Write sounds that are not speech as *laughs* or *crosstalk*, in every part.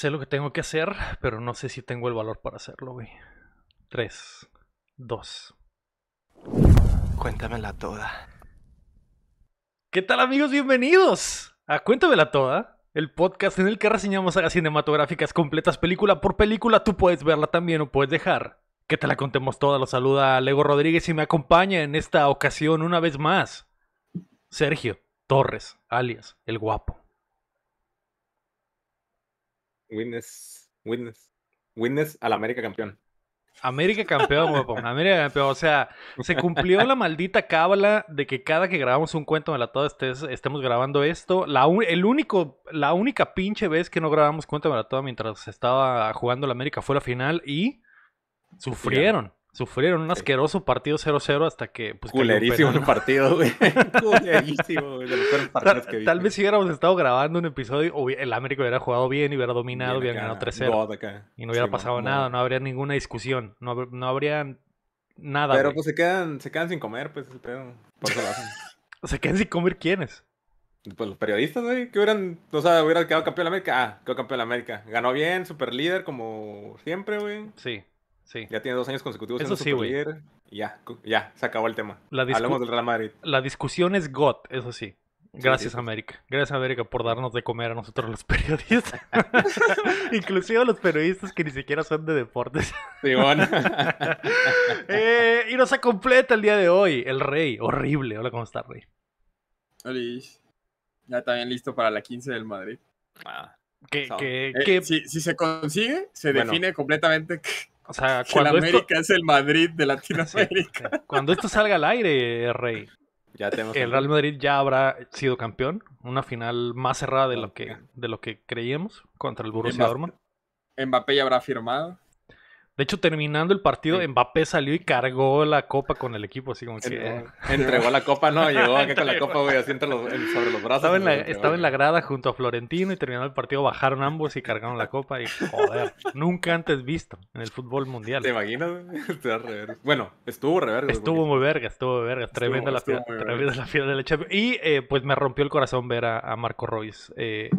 Sé lo que tengo que hacer, pero no sé si tengo el valor para hacerlo, güey. Tres, dos. Cuéntamela toda. ¿Qué tal, amigos? Bienvenidos a Cuéntamela toda, el podcast en el que reseñamos sagas cinematográficas completas película por película. Tú puedes verla también o puedes dejar que te la contemos toda. Los saluda Lego Rodríguez y me acompaña en esta ocasión una vez más Sergio Torres, alias El Guapo. Witness, witness, witness al América campeón. América campeón, huevón. *laughs* América campeón. O sea, se cumplió la maldita cábala de que cada que grabamos un cuento la estés, estemos grabando esto. La, un, el único, la única pinche vez que no grabamos cuento la Toda mientras estaba jugando la América fue la final y sufrieron. Sufrieron un asqueroso partido 0-0 hasta que. Pues, Culerísimo el partido, güey. *laughs* Culerísimo, güey. tal, vez si hubiéramos estado grabando un episodio, el América hubiera jugado bien y hubiera dominado, hubiera ganado 3-0. Y no hubiera pasado nada, no habría ninguna discusión. No, no habría nada. Pero pues se quedan, se quedan sin comer, pues el Por lo hacen. *laughs* ¿Se quedan sin comer quiénes? Pues los periodistas, güey, que hubieran, o sea, hubiera quedado campeón de América. Ah, quedó campeón de América. Ganó bien, super líder, como siempre, güey. Sí. Ya tiene dos años consecutivos eso en sí, Ya, ya, se acabó el tema. Hablamos del Real Madrid. La discusión es got, eso sí. Gracias, América. Gracias, América, por darnos de comer a nosotros los periodistas. *laughs* Inclusive a los periodistas que ni siquiera son de deportes. sí, bueno. *laughs* Eh, y nos completa el día de hoy. El Rey. Horrible. Hola, ¿cómo estás, Rey? Hola. Ya también listo para la 15 del Madrid. Ah, eh, si, se consigue, se define completamente o cuando. América es el Madrid de Latinoamérica. Cuando esto salga al aire, Rey. Ya tenemos el Real Madrid ya habrá sido campeón. Una final más cerrada de lo que, de lo que creíamos contra el Borussia Dortmund. Mbappé ya habrá firmado. De hecho, terminando el partido, Mbappé salió y cargó la copa con el equipo, así como que... Ah". entregó la copa, no, *laughs* llegó acá con la copa, güey, así sobre los brazos. Estaba, en la, estaba en la, grada junto a Florentino y terminando el partido bajaron ambos y cargaron la copa y, joder, nunca antes visto en el fútbol mundial. ¿Te imaginas? *laughs* bueno, estuvo reverga. Estuvo muy verga, estuvo verga, tremenda, la, fiesta tremenda la final de la Champions. Y, eh, pues, me rompió el corazón ver a, a Marco Royce eh,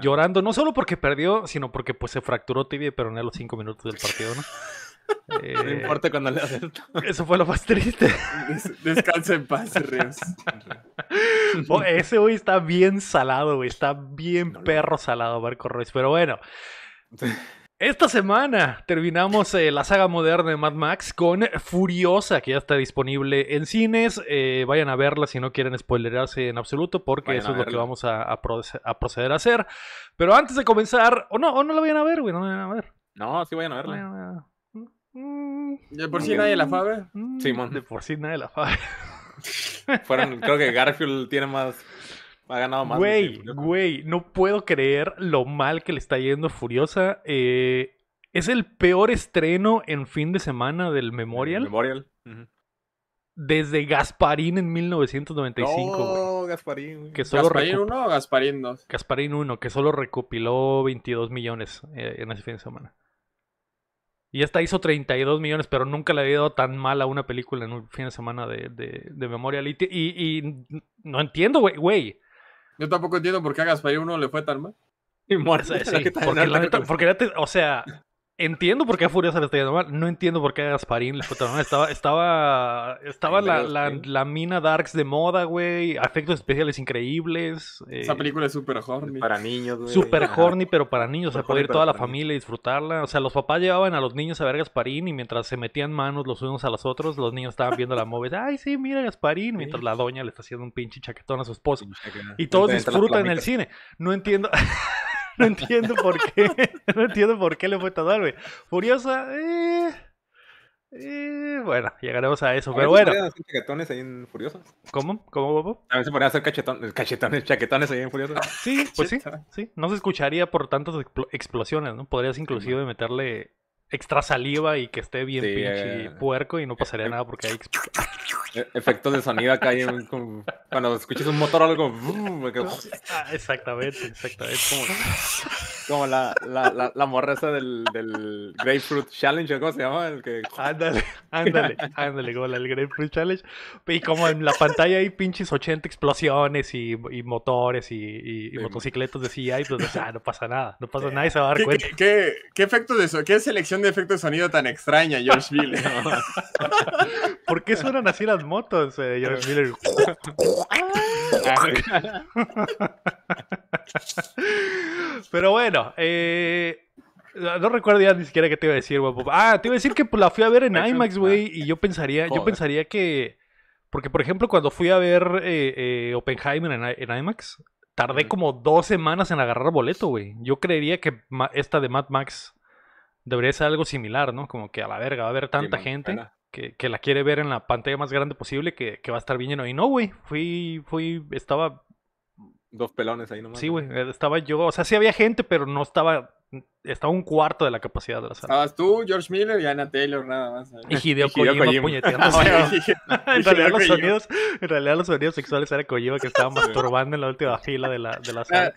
llorando, no solo porque perdió, sino porque pues se fracturó tibia pero en a los cinco minutos del partido, ¿no? *laughs* no eh, importa cuando le acepto. Eso fue lo más triste. descansa en paz, *laughs* ese hoy está bien salado, Está bien perro salado, Marco Ruiz. Pero bueno. Esta semana terminamos eh, la saga moderna de Mad Max con Furiosa, que ya está disponible en cines. Eh, vayan a verla si no quieren spoilerarse en absoluto, porque eso es lo que vamos a, proceder a hacer. Pero antes de comenzar, o no, o no la vayan a ver, güey, no la vayan a ver. No, sí vayan a verla. Mm, de por sí mm, nadie la sabe. Mm, Simón. de por sí nadie la sabe. *laughs* Fueron, creo que Garfield tiene más ha ganado más. Güey, güey, no puedo creer lo mal que le está yendo Furiosa. Eh, es el peor estreno en fin de semana del Memorial. Memorial. Desde Gasparín en 1995. No, Gasparín. ¿Gasparín 1 o Gasparín 2? Gasparín 1, que solo recopiló 22 millones eh, en ese fin de semana. Y hasta hizo 32 millones, pero nunca le había dado tan mal a una película en un fin de semana de, Memorial. Y, no entiendo, güey. Yo tampoco entiendo por qué a Gasparín uno le fue tan mal. *laughs* Y muerza, sí. Porque la porque era, te, o sea, Entiendo por qué a Furiosa le está yendo mal. No entiendo por qué a Gasparín le está mal. Estaba, estaba, estaba la, mina Darks de moda, güey. Efectos especiales increíbles. Eh. Esa película es super horny. Para niños, güey. Super horny, pero para niños. o sea, puede ir toda la familia y disfrutarla. O sea, los papás llevaban a los niños a ver Gasparín y mientras se metían manos los unos a los otros, los niños estaban viendo la móvil. Ay, sí, mira Gasparín. Mientras la doña le está haciendo un pinche chaquetón a su esposo. Y todos disfrutan en el cine. No entiendo. *laughs* *laughs* No entiendo por qué. *laughs* No entiendo por qué le fue tan mal, güey. Furiosa, eh. eh bueno, llegaremos a eso, a pero bueno. hacer chaquetones ahí en Furiosa? ¿Cómo? ¿Cómo, Bobo? A veces podrían hacer cachetones, cachetones, chaquetones ahí en Furiosa? Sí, *laughs* pues sí, sí. No se escucharía por tantas explosiones, ¿no? Podrías inclusive meterle extra saliva y que esté bien pinche eh, puerco y no pasaría nada porque hay... E-, efectos de sonido acá hay en... Cuando escuches un motor o algo como... *laughs* Ah, exactamente, exactamente. Como, como la, la, la, del, del Grapefruit Challenge, ¿cómo se llama? El que... Ándale, ándale, ándale, como el del Grapefruit Challenge. Y como en la pantalla hay pinches 80 explosiones y, y motores y, y, motocicletas de CI, pues ah, no pasa nada, no pasa nada y se va a dar cuenta. ¿qué, qué, efecto de eso? ¿Qué selección de efecto de sonido tan extraña, George Miller? *laughs* ¿Por qué suenan así las motos, eh, George *laughs* Miller? Ah, *laughs* Pero bueno, eh, no recuerdo ya ni siquiera qué te iba a decir, Ah, te iba a decir que pues, la fui a ver en IMAX, güey. Y yo pensaría, yo pensaría que. Porque, por ejemplo, cuando fui a ver eh, eh Oppenheimer en, IMAX, tardé como dos semanas en agarrar boleto, güey. Yo creería que esta de Mad Max debería ser algo similar, ¿no? Como que a la verga, va a haber tanta gente que, la quiere ver en la pantalla más grande posible, que, que va a estar bien lleno. Y no, güey, fui, fui, estaba... Dos pelones ahí nomás. Sí, güey, eh, estaba yo, o sea, sí había gente, pero no estaba, estaba un cuarto de la capacidad de la sala. Estabas tú, George Miller y Anna Taylor nada más. ¿eh? Y Hideo, puñeteando. en, realidad los sonidos, en realidad los sonidos sexuales era Kojima que estaba *laughs* masturbando en la última fila de la, de la ah, sala.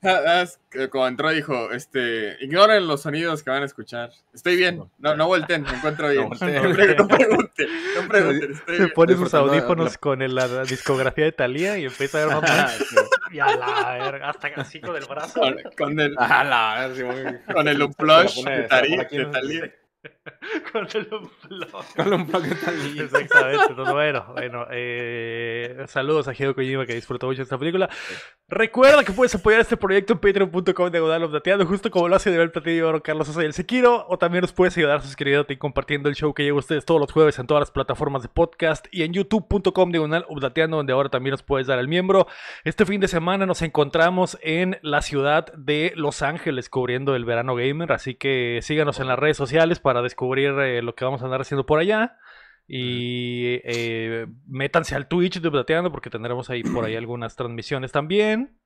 Eh, cuando entró dijo, este, ignoren los sonidos que van a escuchar. Estoy bien, no, no volteen, me encuentro bien. *laughs* No, pregunten, no Se pone sus audífonos con la, discografía de Thalía y empieza a ver mamá. y hasta casi con el brazo. Con, el, a con el unplush de, Thalía. *laughs* con el Con el Exactamente. bueno, bueno eh, saludos a Hideo Kojima que disfrutó mucho esta película. Recuerda que puedes apoyar este proyecto en patreon.com de justo como lo hace Nivel Platillo Carlos Sosa y el Sequiro, O también nos puedes ayudar suscribiéndote y compartiendo el show que llega ustedes todos los jueves en todas las plataformas de podcast y en youtube.com de Obdateando, donde ahora también nos puedes dar el miembro. Este fin de semana nos encontramos en la ciudad de Los Ángeles cubriendo el verano gamer, así que síganos en las redes sociales para descubrir eh, lo que vamos a andar haciendo por allá. Y eh, métanse al Twitch de Plateando porque tendremos ahí por ahí *clears throat* algunas transmisiones también.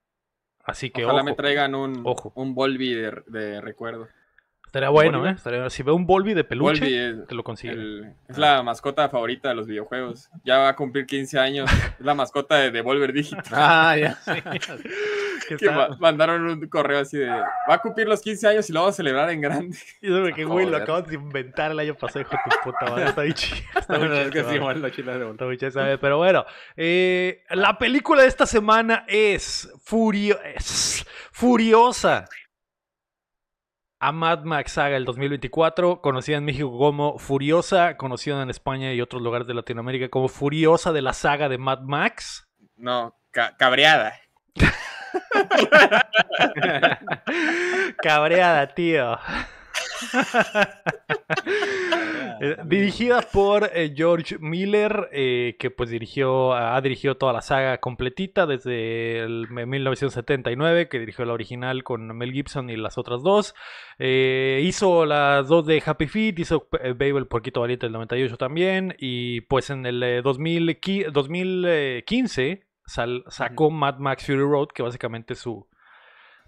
Así que Ojalá me traigan un, ojo. un Volvi de recuerdo. Estaría bueno, ¿eh? si veo un Volvi de peluche, que te lo consigue. es ah. la mascota favorita de los videojuegos. Ya va a cumplir 15 años. *laughs* es la mascota de Devolver Digital. *laughs* ah, ya. sé. *laughs* que mandaron un correo así de. Va a cumplir los 15 años y lo vamos a celebrar en grande. Y yo que, güey, lo acabas de inventar el año pasado, hijo de tu puta madre. Está bien chido. Está bien es que sí, igual la china de Pero bueno, eh, la película de esta semana es Furio... Es... Furiosa a Mad Max Saga el 2024, conocida en México como Furiosa, conocida en España y otros lugares de Latinoamérica como Furiosa de la saga de Mad Max. No, cabreada. *laughs* cabreada, tío. Eh, dirigida por eh, George Miller, eh, que pues dirigió, ha dirigido toda la saga completita desde el 1979, que dirigió la original con Mel Gibson y las otras dos. hizo las dos de Happy Feet, hizo Babel por Quito Valiente del 98 también, y pues en el 2015 sacó Mad Max Fury Road, que básicamente es su,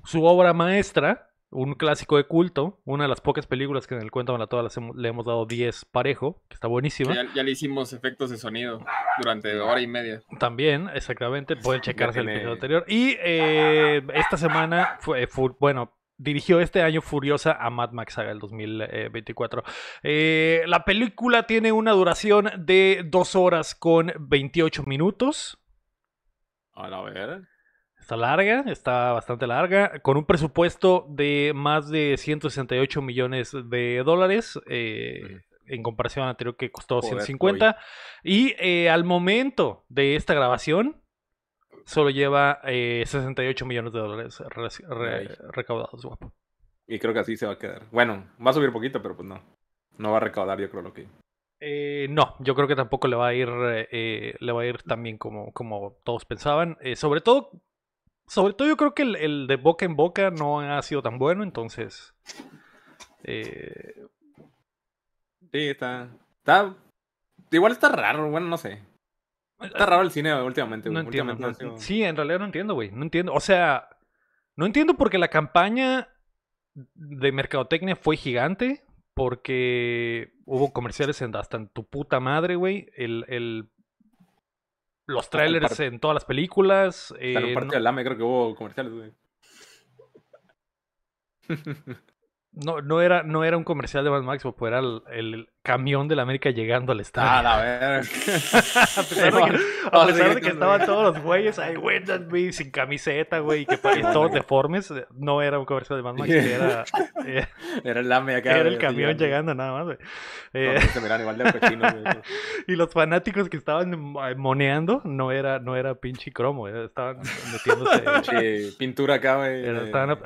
su obra maestra un clásico de culto, una de las pocas películas que en el cuento de la toda le hemos dado 10 parejo, que está buenísima. Ya, le hicimos efectos de sonido durante hora y media. También, exactamente, pueden checarse el episodio anterior. Y eh, esta semana fue, eh, bueno, dirigió este año Furiosa a Mad Max Saga el 2024. Eh, la película tiene una duración de 2 horas con 28 minutos. A ver. Está larga, está bastante larga, con un presupuesto de más de 168 millones de dólares. Eh, en comparación al anterior que costó 150. Y eh, al momento de esta grabación, solo lleva 68 eh, millones de dólares recaudados, guapo. Y creo que así se va a quedar. Bueno, va a subir poquito, pero pues no. No va a recaudar, yo creo, lo que. no, yo creo que tampoco le va a ir, le va a ir tan bien como, como todos pensaban. sobre todo sobre todo yo creo que el, de boca en boca no ha sido tan bueno, entonces. Eh, sí, está, Igual está raro, bueno, no sé. Está raro el cine últimamente. Sí, en realidad no entiendo, güey. No entiendo. O sea, no entiendo por qué la campaña de mercadotecnia fue gigante. Porque hubo comerciales en hasta en tu puta madre, güey. el los trailers en todas las películas. Eh, en parte no... Lame creo que hubo comerciales. *laughs* No, no, era, no era un comercial de Mad Max, pues era el, camión de la América llegando al estadio. a *laughs* pesar de que, estaban todos los güeyes, ahí, güey, sin camiseta, güey, y que todos deformes, eh, no era un comercio de Mad Max, era, eh, *laughs* era el acá. Era el camión llegando, nada más, güey. Eh, pues, *laughs* y los fanáticos que estaban moneando, no era, no era pinche cromo, estaban metiéndose. Pinche pintura acá, güey. Estaban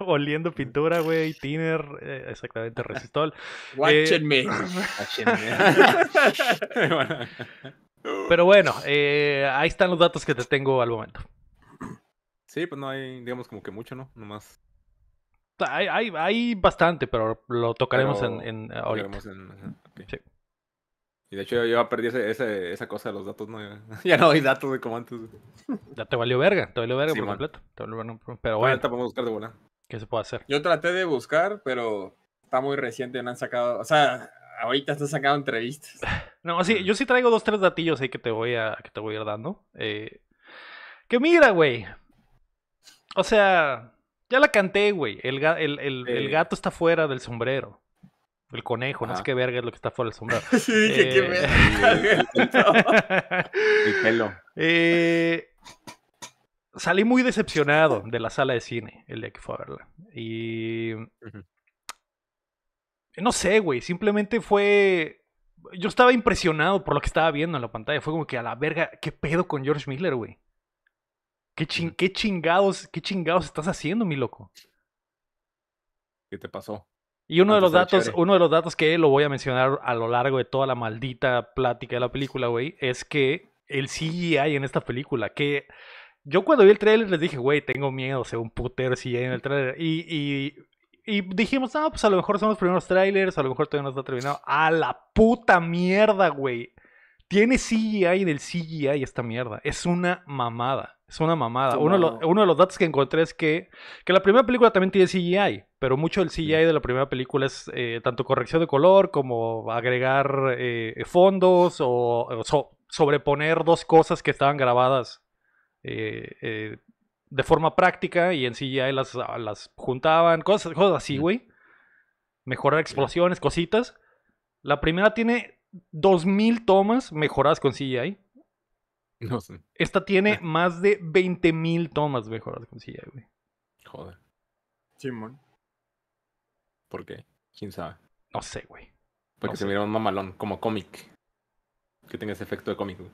oliendo pintura, güey, tiner, exactamente, resistol. *laughs* Pero bueno, eh, ahí están los datos que te tengo al momento. Sí, pues no hay, digamos, como que mucho, ¿no? Nomás. Hay, hay, hay bastante, pero lo tocaremos en, ahorita. Y de hecho yo ya perdí ese, esa cosa de los datos, ¿no? *laughs* Ya no hay datos de como antes. Ya te valió verga, te valió verga por completo. pero bueno. podemos buscar de buena ¿Qué se puede hacer? Yo traté de buscar, pero está muy reciente, no han sacado, o sea, ahorita está sacado entrevistas. *sighs* No, sí, yo sí traigo dos, tres datillos ahí que te voy a, que te voy ir dando. Eh, que mira, güey. O sea, ya la canté, güey. El, eh. gato está fuera del sombrero. El conejo, no sé ah. qué verga es lo que está fuera del sombrero. *laughs* sí, dije, eh, verga. *laughs* *laughs* el pelo. salí muy decepcionado de la sala de cine el día que fue a verla. Y no sé, güey. Simplemente fue. Yo estaba impresionado por lo que estaba viendo en la pantalla. Fue como que a la verga, ¿qué pedo con George Miller, güey? ¿Qué, ¿Qué chingados, qué chingados estás haciendo, mi loco? ¿Qué te pasó? Y uno de los datos, uno de los datos que lo voy a mencionar a lo largo de toda la maldita plática de la película, güey, es que el CGI en esta película, que yo cuando vi el trailer les dije, güey, tengo miedo, sé un putero CGI en el trailer. y y dijimos, ah, pues a lo mejor son los primeros trailers, a lo mejor todavía no está terminado. A la puta mierda, güey. Tiene CGI del CGI esta mierda. Es una mamada. Es una mamada. Uno, de los, datos que encontré es que, que la primera película también tiene CGI, pero mucho del CGI de la primera película es eh, tanto corrección de color como agregar eh, fondos o, sobreponer dos cosas que estaban grabadas eh, eh de forma práctica y en CGI las, las juntaban, cosas, cosas así, güey. Mejorar explosiones, cositas. La primera tiene 2000 tomas mejoradas con CGI. No sé. Esta tiene *laughs* más de 20.000 tomas mejoradas con CGI, güey. Joder. Simón. ¿Por qué? ¿Quién sabe? No sé, güey. Porque se mira un mamalón, como cómic. Que tenga ese efecto de cómic, güey.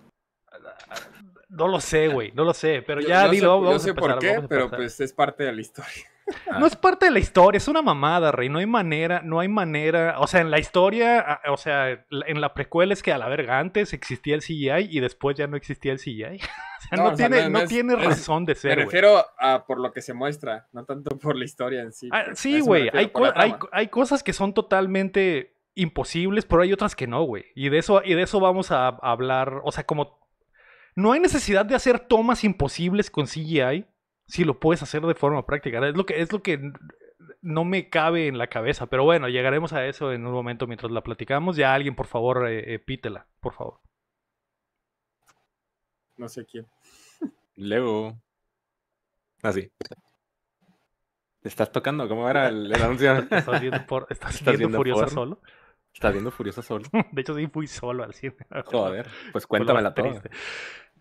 No lo sé, güey, no lo sé, pero ya dilo. Sé, sé por qué, pero pues es parte de la historia. *laughs* No es parte de la historia, es una mamada, Rey. No hay manera, no hay manera. O sea, en la historia, ah, o sea, en la precuela es que a la verga antes existía el CGI y después ya no existía el CGI. *laughs* o sea, no, tiene, razón de ser. Me refiero a por lo que se muestra, no tanto por la historia en sí. Ah, pues, sí, güey. Hay, hay cosas que son totalmente imposibles, pero hay otras que no, güey. Y de eso, y de eso vamos a hablar. O sea, como no hay necesidad de hacer tomas imposibles con CGI si lo puedes hacer de forma práctica. Es lo que, es lo que no me cabe en la cabeza, pero bueno, llegaremos a eso en un momento mientras la platicamos. Ya alguien, por favor, eh, eh, pítela, por favor. No sé quién. Leo. Así. Ah, ¿Te estás tocando? ¿Cómo era el, anuncio? *laughs* ¿Estás viendo, Furiosa solo? ¿Estás viendo Furiosa solo? *laughs* De hecho, sí fui solo al cine. Joder, pues cuéntamela todo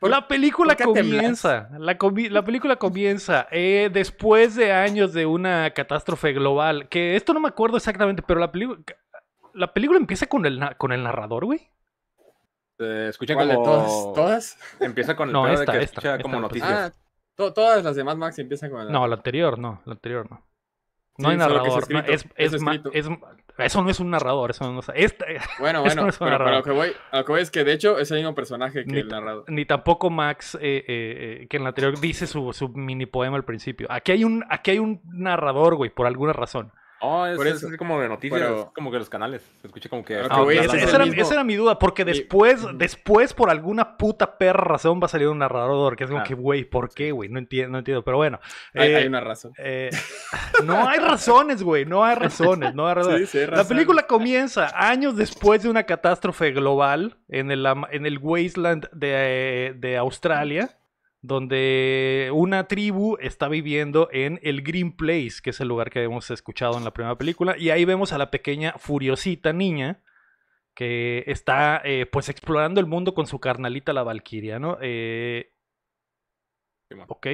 la película comienza. La, la, película comienza después de años de una catástrofe global. Que esto no me acuerdo exactamente, pero la película. La película empieza con el, con el narrador, güey. Eh, escucha como... todas, todas. Empieza con el no, esta, de que esta, escucha como noticias. Ah, todas las demás Max empiezan con el... No, la anterior no, la anterior no. No hay narrador, es, es, eso no es un narrador, eso no es. Esta, bueno, *laughs* bueno, pero, lo, que voy, lo, que es que de hecho es el mismo personaje que el narrador. Ni tampoco Max, eh, eh, eh, que en la anterior dice su, su, mini poema al principio. Aquí hay un, aquí hay un narrador, güey, por alguna razón. Oh, es, Por eso. es como de noticias, como que los canales. como que. Ah, esa, era, mi duda, porque después, después, por alguna puta perra razón, va a salir un narrador que es como ah. que, güey, ¿por qué, güey? No entiendo, no entiendo. Pero bueno. Hay, eh, una razón. Eh, no hay razones, güey. No hay razones. No hay *laughs* razones. La película comienza años después de una catástrofe global en el, en el wasteland de, de Australia donde una tribu está viviendo en el Green Place, que es el lugar que hemos escuchado en la primera película, y ahí vemos a la pequeña furiosita niña que está eh, pues explorando el mundo con su carnalita la Valkyria, ¿no? Eh, Ok.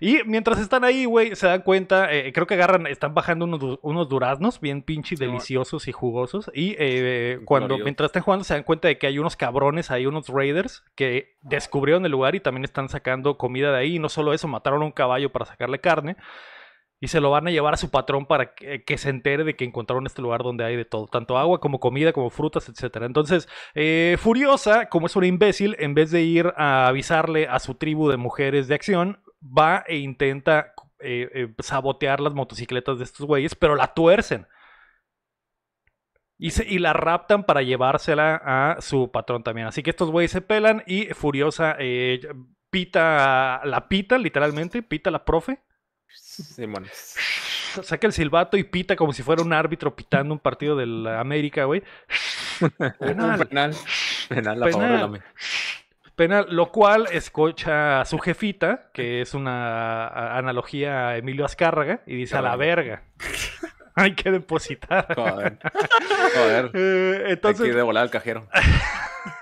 Y mientras están ahí, güey, se dan cuenta, eh, creo que agarran, están bajando unos, duraznos bien pinches deliciosos y jugosos. Y eh, cuando, mientras están jugando, se dan cuenta de que hay unos cabrones ahí, unos raiders, que descubrieron el lugar y también están sacando comida de ahí. Y no solo eso, mataron a un caballo para sacarle carne y se lo van a llevar a su patrón para que, se entere de que encontraron este lugar donde hay de todo, tanto agua como comida, como frutas, etc. Entonces, eh, Furiosa, como es una imbécil, en vez de ir a avisarle a su tribu de mujeres de acción, va e intenta eh, eh, sabotear las motocicletas de estos güeyes, pero la tuercen. Y, y, la raptan para llevársela a su patrón también. Así que estos güeyes se pelan y Furiosa pita, la pita literalmente, pita la profe Simón. *laughs* Saca el silbato y pita como si fuera un árbitro pitando un partido de la América, güey. *laughs* Penal. penal. Penal, la Penal, lo cual escucha a su jefita, que es una analogía a Emilio Azcárraga, y dice a la verga. *laughs* Hay que depositar. Joder. Joder. entonces... Eh, Hay que ir al cajero.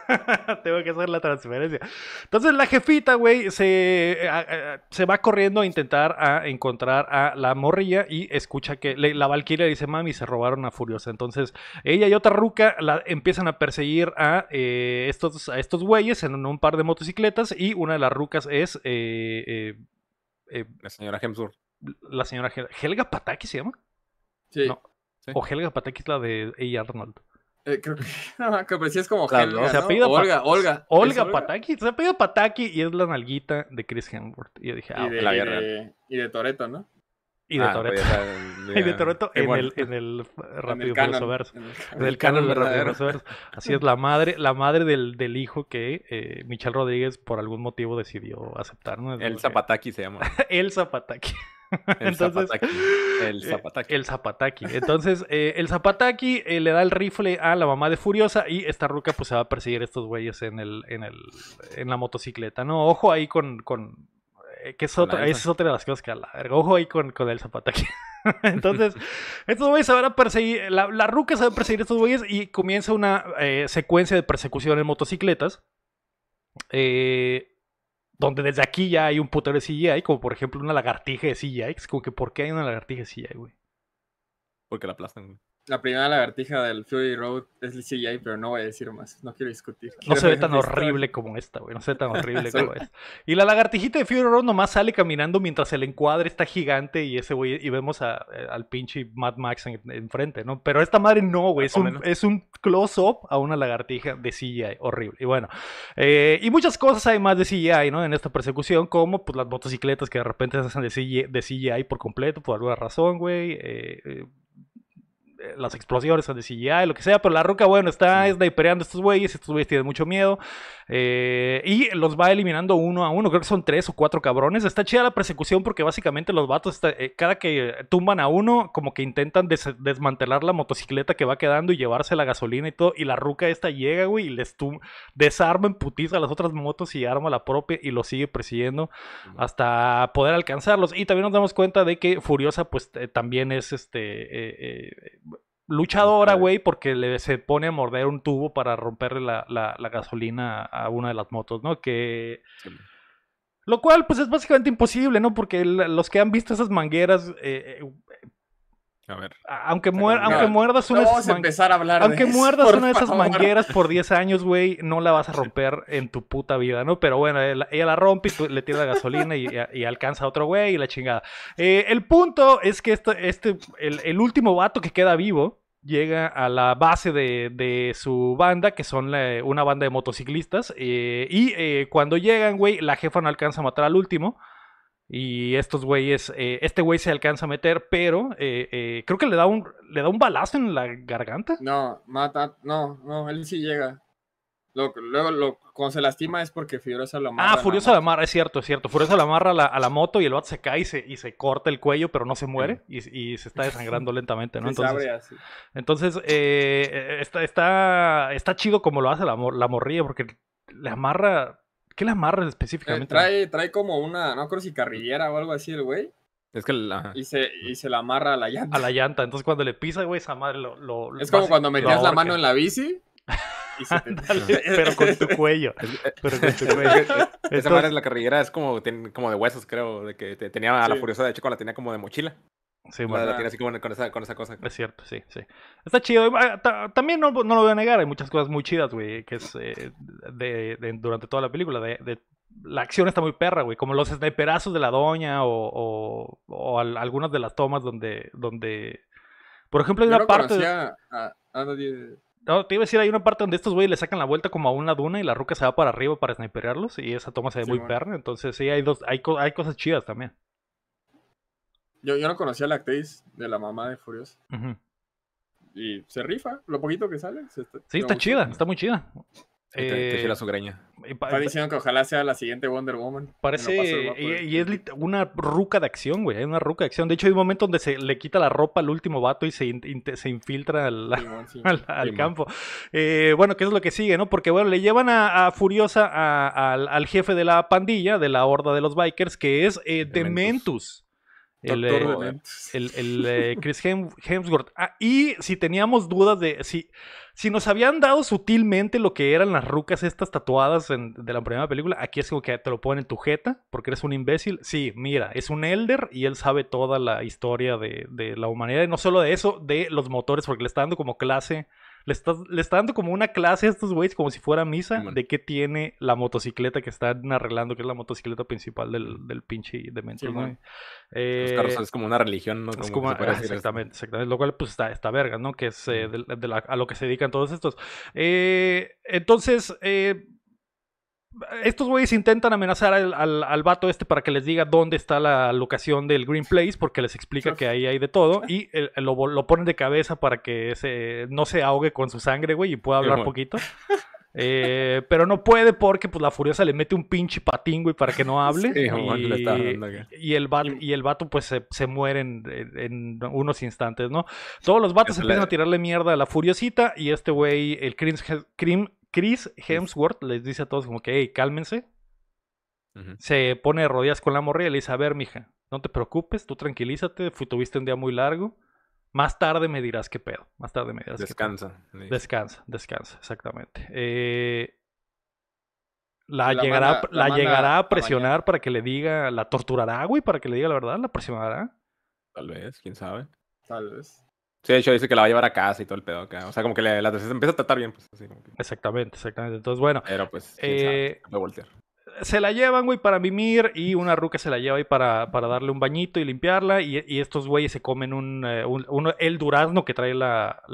*laughs* Tengo que hacer la transferencia. Entonces la jefita, güey, se, eh, se va corriendo a intentar a encontrar a la morrilla y escucha que la valquiria dice, mami, se robaron a Furiosa. Entonces ella y otra ruca la, empiezan a perseguir a, eh, estos, a estos güeyes en un par de motocicletas y una de las rucas es... Eh, la señora Hemsworth. La señora Helga, Pataki se llama. Sí. O Helga Pataki es la de A. Arnold. Eh, creo que. si *laughs* sí es como Olga, Olga. Olga Pataki. Se ha pedido Pataki y es la nalguita de Chris Hemsworth. Y yo dije, ah, de, la guerra. Y de, Toreto, ¿no? Y de ah, pues, Toreto. *laughs* y de Toreto en, el, en el Rápido Verso. En el canon de Rápido Verso. Así es, la madre, la madre del, del hijo que eh, Michelle Rodríguez por algún motivo decidió aceptar. ¿no? El Zapataki se llama. *laughs* el Zapataki. *laughs* El Entonces, El eh, zapataki. El zapataki. Entonces, eh, el zapataki eh, le da el rifle a la mamá de Furiosa y esta ruca pues se va a perseguir estos güeyes en el, en la motocicleta, ¿no? Ojo ahí con, con es, otra, esa es otra de las cosas que a la verga. Ojo ahí con, con el zapataki. *laughs* Entonces, *laughs* estos güeyes se van a perseguir, la, la, ruca se va a perseguir estos güeyes y comienza una secuencia de persecución en motocicletas. Eh, donde desde aquí ya hay un putero de CGI, como por ejemplo una lagartija de CGI. Es como que ¿por qué hay una lagartija de CGI, güey? Porque la aplastan, güey. La primera lagartija del Fury Road es CGI, pero no voy a decir más. No quiero discutir. no se ve tan horrible como esta, güey. No se ve tan *laughs* horrible como esta. Y la lagartijita de Fury Road nomás sale caminando mientras el encuadre está gigante y ese güey. Y vemos eh, al pinche Mad Max enfrente, ¿no? Pero esta madre no, güey. Ah, es un, es un close-up a una lagartija de CGI. Horrible. Y bueno. Eh, y muchas cosas hay más de CGI, ¿no? En esta persecución, como pues, las motocicletas que de repente se hacen de CGI, por completo, por alguna razón, güey. Eh, eh, las explosiones de CGI, lo que sea, pero la ruca, bueno, está snipereando estos güeyes, estos güeyes tienen mucho miedo, eh, y los va eliminando uno a uno, creo que son tres o cuatro cabrones, está chida la persecución porque básicamente los vatos, eh, cada que tumban a uno, como que intentan desmantelar la motocicleta que va quedando y llevarse la gasolina y todo, y la ruca esta llega, güey, y les desarma en putiza las otras motos y arma la propia y los sigue persiguiendo hasta poder alcanzarlos, y también nos damos cuenta de que Furiosa, pues, también es este luchadora, este, güey, porque le, se pone a morder un tubo para romperle la, gasolina a una de las motos, ¿no? Que... Lo cual, pues es básicamente imposible, ¿no? Porque los que han visto esas mangueras, eh, eh, a ver. Aunque, muerdas una de esas mangueras por 10 años, güey, no la vas a romper en tu puta vida, ¿no? Pero bueno, ella, la rompe y le tira la gasolina y, alcanza a otro güey y la chingada. Eh, el punto es que este, el, último vato que queda vivo llega a la base de, su banda, que son una banda de motociclistas, eh, y eh, cuando llegan, güey, la jefa no alcanza a matar al último y estos güeyes, eh, este güey se alcanza a meter, pero eh, eh, creo que le da, un, le da un balazo en la garganta. No, mata, no, no, él sí llega. Lo, luego, lo, cuando se lastima es porque Furiosa la amarra. Ah, Furiosa la amarra, es cierto, es cierto. Furiosa la amarra a la moto y el vato se cae y se, corta el cuello, pero no se muere y, se está desangrando *laughs* lentamente, ¿no? Entonces, entonces está, está, está chido como lo hace la, la morrilla, porque la amarra ¿Qué le amarra específicamente? Eh, trae, trae como una, no creo si carrillera o algo así el güey. Es que la... y, se, y se la amarra a la llanta. A la llanta. Entonces cuando le pisa, güey, esa madre lo. es como cuando metías la mano en la bici. *laughs* pero con tu cuello. Eh, pero con tu *laughs* cuello. Esa madre es la carrillera, es como, como de huesos, creo. De que tenía a la furiosa de chico, la tenía como de mochila con esa, cosa. Es cierto, sí, sí. Está chido. Ah, también no, lo voy a negar, hay muchas cosas muy chidas, güey, que es eh, de, durante toda la película. De, la acción está muy perra, güey, como los sniperazos de la doña o, algunas de las tomas donde, donde... Por ejemplo, hay una parte... No, te iba a decir, hay una parte donde estos güeyes le sacan la vuelta como a una duna y la ruca se va para arriba para sniperarlos y esa toma se ve muy perra. Entonces, sí, hay, dos, hay, hay cosas chidas también. Yo, no conocía a la actriz de la mamá de Furiosa. Y se rifa, lo poquito que sale. sí, está chida, está muy chida. te, eh, su greña. Está eh, diciendo que ojalá sea la siguiente Wonder Woman. Parece. y, es una ruca de acción, güey. Hay una ruca de acción. De hecho, hay un momento donde se le quita la ropa al último vato y se, infiltra al, *laughs* campo. Eh, bueno, ¿qué es lo que sigue, no? Porque, bueno, le llevan a, Furiosa al, jefe de la pandilla, de la horda de los bikers, que es eh, Dementus. El, Chris Hemsworth. Ah, y si teníamos dudas de si, si nos habían dado sutilmente lo que eran las rucas estas tatuadas de la primera película, aquí es como que te lo ponen en tu jeta porque eres un imbécil. Sí, mira, es un elder y él sabe toda la historia de, de la humanidad y no solo de eso, de los motores, porque le está dando como clase le está, dando como una clase a estos güeyes, como si fuera misa, de qué tiene la motocicleta que están arreglando, que es la motocicleta principal del, del pinche demente, es como una religión, ¿no? es como, exactamente, exactamente. Lo cual, pues, está, verga, ¿no? Que es eh, a lo que se dedican todos estos. Eh, entonces, eh estos güeyes intentan amenazar al, al, vato este para que les diga dónde está la locación del Green Place, porque les explica que ahí hay de todo, *laughs* y eh, lo, ponen de cabeza para que no se ahogue con su sangre, güey, y pueda hablar poquito. *laughs* Eh, pero no puede porque pues la furiosa le mete un pinche patín, güey, para que no hable. y, el vato, y el vato pues se, se muere en, unos instantes, ¿no? Todos los vatos empiezan a tirarle mierda a la furiosita y este güey, el Cream, Chris Hemsworth les dice a todos como que, hey, cálmense. Se pone de rodillas con la morrilla y le dice, a ver, mija, no te preocupes, tú tranquilízate, tuviste un día muy largo. Más tarde me dirás qué pedo. Más tarde me dirás descansa, qué pedo. Descansa. Descansa, descansa, exactamente. Eh, la, llegará, la, llegará a presionar para que le diga, la torturará, güey, para que le diga la verdad, la presionará. Tal vez, quién sabe. Tal vez. Sí, de hecho dice que la va a llevar a casa y todo el pedo acá. O sea, como que la se empieza a tratar bien. Pues, exactamente, exactamente. Entonces, bueno. Pero pues, eh, Se la llevan, güey, para mimir y una ruca se la lleva ahí para, darle un bañito y limpiarla. Y, estos güeyes se comen un, eh, el durazno que trae la,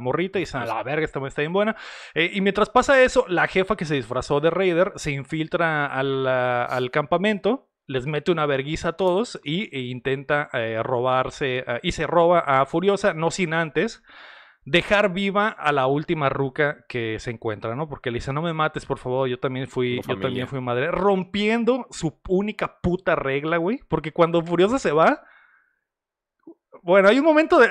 morrita y dicen, la verga, esta está bien buena. Eh, y mientras pasa eso, la jefa que se disfrazó de Raider se infiltra al, al campamento les mete una verguiza a todos y, e intenta eh, robarse eh, y se roba a Furiosa, no sin antes dejar viva a la última ruca que se encuentra, ¿no? Porque le dice, no me mates, por favor, yo también fui, yo también fui madre, rompiendo su única puta regla, güey, porque cuando Furiosa se va, bueno, hay un momento de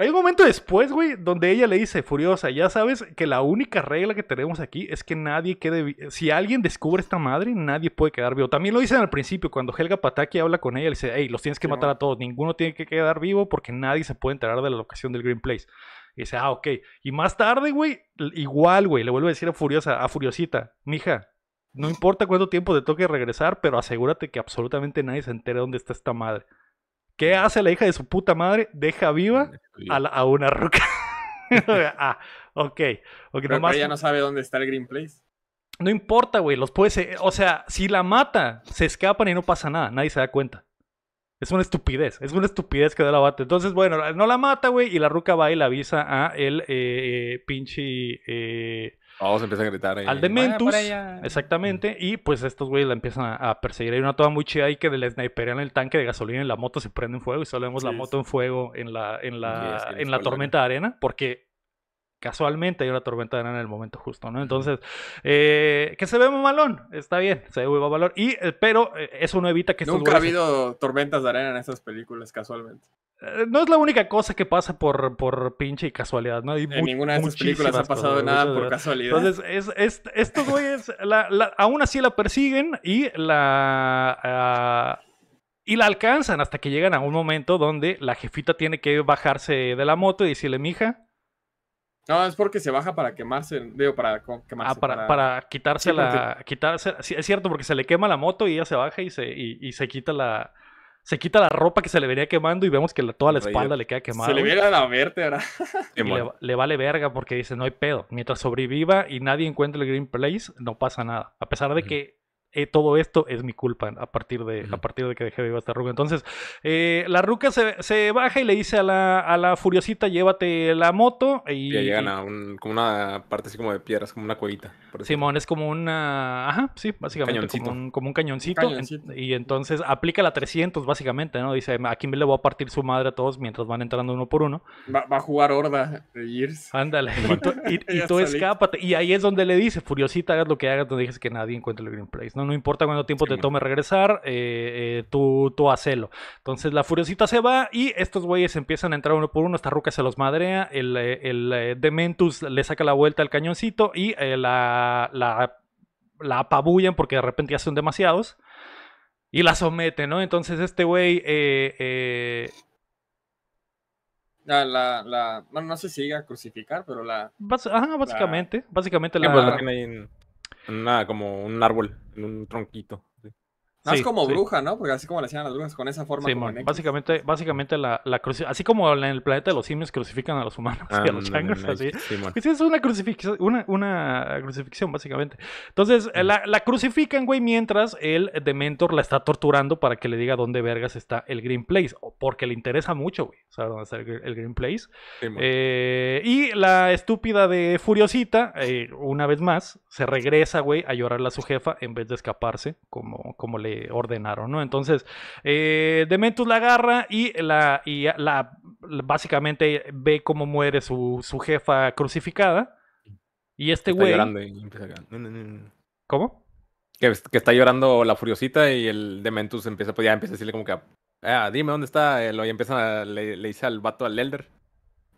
hay un momento después, güey, donde ella le dice, furiosa, ya sabes que la única regla que tenemos aquí es que nadie quede... Si alguien descubre esta madre, nadie puede quedar vivo. También lo dicen al principio, cuando Helga Pataki habla con ella, le dice, hey, los tienes que matar a todos, ninguno tiene que quedar vivo porque nadie se puede enterar de la locación del Green Place. Y dice, ah, ok. Y más tarde, güey, igual, güey, le vuelve a decir a Furiosa, a Furiosita, mija, no importa cuánto tiempo te toque regresar, pero asegúrate que absolutamente nadie se entere dónde está esta madre. ¿Qué hace la hija de su puta madre? Deja viva a, una ruca. *laughs* ah, ok. okay Pero ella no sabe dónde está el Green Place. No importa, güey. Los puede. O sea, si la mata, se escapan y no pasa nada. Nadie se da cuenta. Es una estupidez, es una estupidez que da la bata. Entonces, bueno, no la mata, güey, y la ruca va y la avisa a el eh, eh, pinche eh, todos empiezan a gritar. ahí. al Dementus. Mm. Exactamente. Y pues estos güeyes la empiezan a, perseguir. Hay una toda muy chida ahí que le sniperean el tanque de gasolina y la moto, se prende en fuego y solo vemos la moto en fuego en la, en la, en la tormenta de arena. Porque casualmente hay una tormenta de arena en el momento justo, ¿no? Entonces, eh, que se ve malón, está bien, se ve muy malón, y, eh, pero eh, eso no evita que... Nunca ha habido tormentas de arena en esas películas, casualmente. Eh, no es la única cosa que pasa por, por pinche casualidad, ¿no? en ninguna de sus películas ha pasado nada por casualidad. Entonces, es, es, estos güeyes, aún así la persiguen y la... Ah, y la alcanzan hasta que llegan a un momento donde la jefita tiene que bajarse de la moto y decirle, mija... No, es porque se baja para quemarse, digo, para quemarse. Ah, para, para... quitarse la... Quitarse, sí, es cierto, porque se le quema la moto y ella se baja y se, y se quita la se quita la ropa que se le venía quemando y vemos que toda la espalda le queda quemada. Se le viene a la verte, ahora. *laughs* le, vale verga porque dice, no hay pedo. Mientras sobreviva y nadie encuentre el Green Place, no pasa nada. A pesar de que eh, todo esto es mi culpa a partir de, a partir de que dejé viva esta ruca. Entonces, eh, la ruca se, baja y le dice a la, furiosita, llévate la moto. Y, llegan a una parte así como de piedras, como una cuevita. Simón, es como una... Ajá, sí, básicamente. Como un, como cañoncito. y entonces aplica la 300, básicamente, ¿no? Dice, aquí me le voy a partir su madre a todos mientras van entrando uno por uno. Va, a jugar horda de eh, Ándale. *laughs* y tú, y escápate. Y ahí es donde le dice, furiosita, hagas lo que hagas, Donde dices que nadie encuentra el Green Place, ¿no? No, importa cuánto tiempo te tome regresar, eh, eh, tú, hacelo. Entonces la furiosita se va y estos güeyes empiezan a entrar uno por uno. Esta ruca se los madrea. El, eh, el, Dementus le saca la vuelta al cañoncito y la, la, apabullan porque de repente ya son demasiados. Y la someten, ¿no? Entonces este güey... no sé si llega a crucificar, pero la. básicamente. básicamente la. Pues, nada como un árbol, en un tronquito. Más como bruja, ¿no? Porque así como le hacían las brujas con esa forma. Sí, básicamente, básicamente la, la así como en el planeta de los simios crucifican a los humanos y a los changos, es una crucifixión, una, crucifixión, básicamente. Entonces, eh, la, crucifican, güey, mientras el Dementor la está torturando para que le diga dónde vergas está el Green Place. Porque le interesa mucho, güey, saber dónde está el, Green Place. Eh, y la estúpida de Furiosita, eh, una vez más, se regresa, güey, a llorarle a su jefa en vez de escaparse, como, como le ordenaron, ¿no? Entonces, eh, Dementus la agarra y la, y la básicamente ve cómo muere su, jefa crucificada. Y este güey. ¿Cómo? Que, está llorando la furiosita y el Dementus empieza, pues ya empieza a decirle como que. Ah, dime dónde está. Eh, y empieza a, le, dice al vato al Elder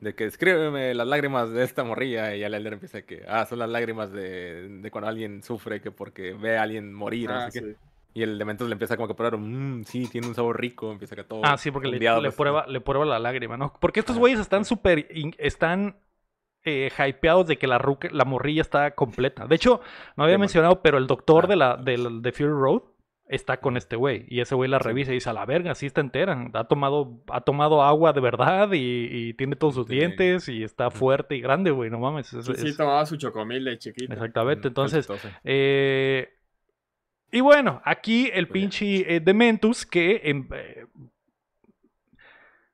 de que escríbeme las lágrimas de esta morrilla y el elder empieza a que ah son las lágrimas de, de cuando alguien sufre que porque ve a alguien morir y el Dementor le empieza como que a probar, mmm, sí, tiene un sabor rico, empieza que todo. Ah, sí, porque le, pues, prueba, le, la lágrima, ¿no? Porque estos ah, güeyes están súper. están eh, hypeados de que la, la morrilla está completa. De hecho, no había mencionado, pero el doctor ah, de, la, de, de Fury Road está con este güey. Y ese güey la revisa y dice, a la verga, sí está entera. Ha tomado, ha tomado agua de verdad y, tiene todos sus dientes y está fuerte y grande, güey, no mames. sí, tomaba su chocomil de chiquito. Exactamente, mm, entonces... Y bueno, aquí el pinche de eh, Dementus que... Em, eh,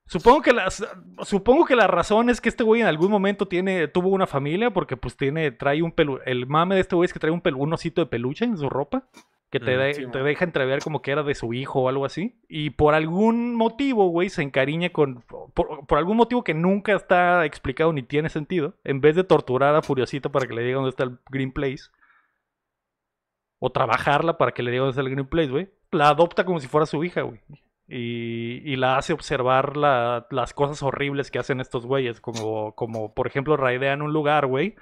supongo que, las, supongo que la razón es que este güey en algún momento tiene, tuvo una familia, porque pues tiene, trae un pelu, el mame de este güey es que trae un, osito de peluche en su ropa, que te, mm, deja entrever como que era de su hijo o algo así. Y por algún motivo, güey, se encariña con, por, por, algún motivo que nunca está explicado ni tiene sentido, en vez de torturar a Furiosito para que le diga dónde está el Green Place, o trabajarla para que le diga desde el Green Place, güey, la adopta como si fuera su hija, güey. Y, y, la hace observar la, las cosas horribles que hacen estos güeyes, como, como por ejemplo raidean un lugar, güey,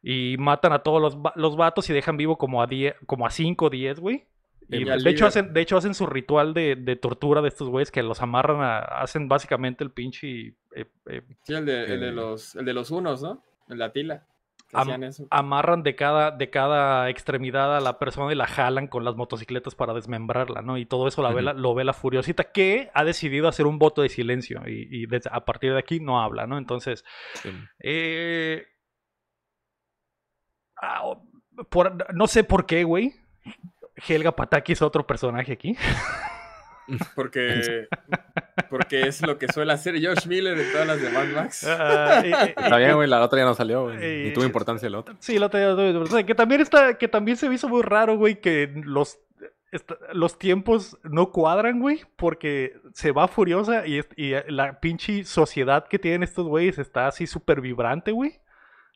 y matan a todos los, los vatos y dejan vivo como a, como a 5 o 10, güey. Y de, hecho hacen, de hecho hacen su ritual de, tortura de estos güeyes que los amarran a, hacen básicamente el pinche... Eh, eh, sí, el de, los, de los unos, ¿no? En la tila. Amarran de cada, de cada extremidad a la persona y la jalan con las motocicletas para desmembrarla, ¿no? Y todo eso la lo ve la Furiosita, que ha decidido hacer un voto de silencio y, a partir de aquí no habla, ¿no? Entonces, eh, ah, no sé por qué, güey. Helga Pataki es otro personaje aquí. *laughs* *laughs* Porque, porque es lo que suele hacer Josh Miller en todas las de Mad Max. Ah, güey, la otra ya no salió, güey. Ni tuvo importancia la otra. Sí, la otra ya no salió. Que también, está, que también se me hizo muy raro, güey, que los los tiempos no cuadran, güey, porque se va furiosa y, y, la pinche sociedad que tienen estos güeyes está así súper vibrante, güey.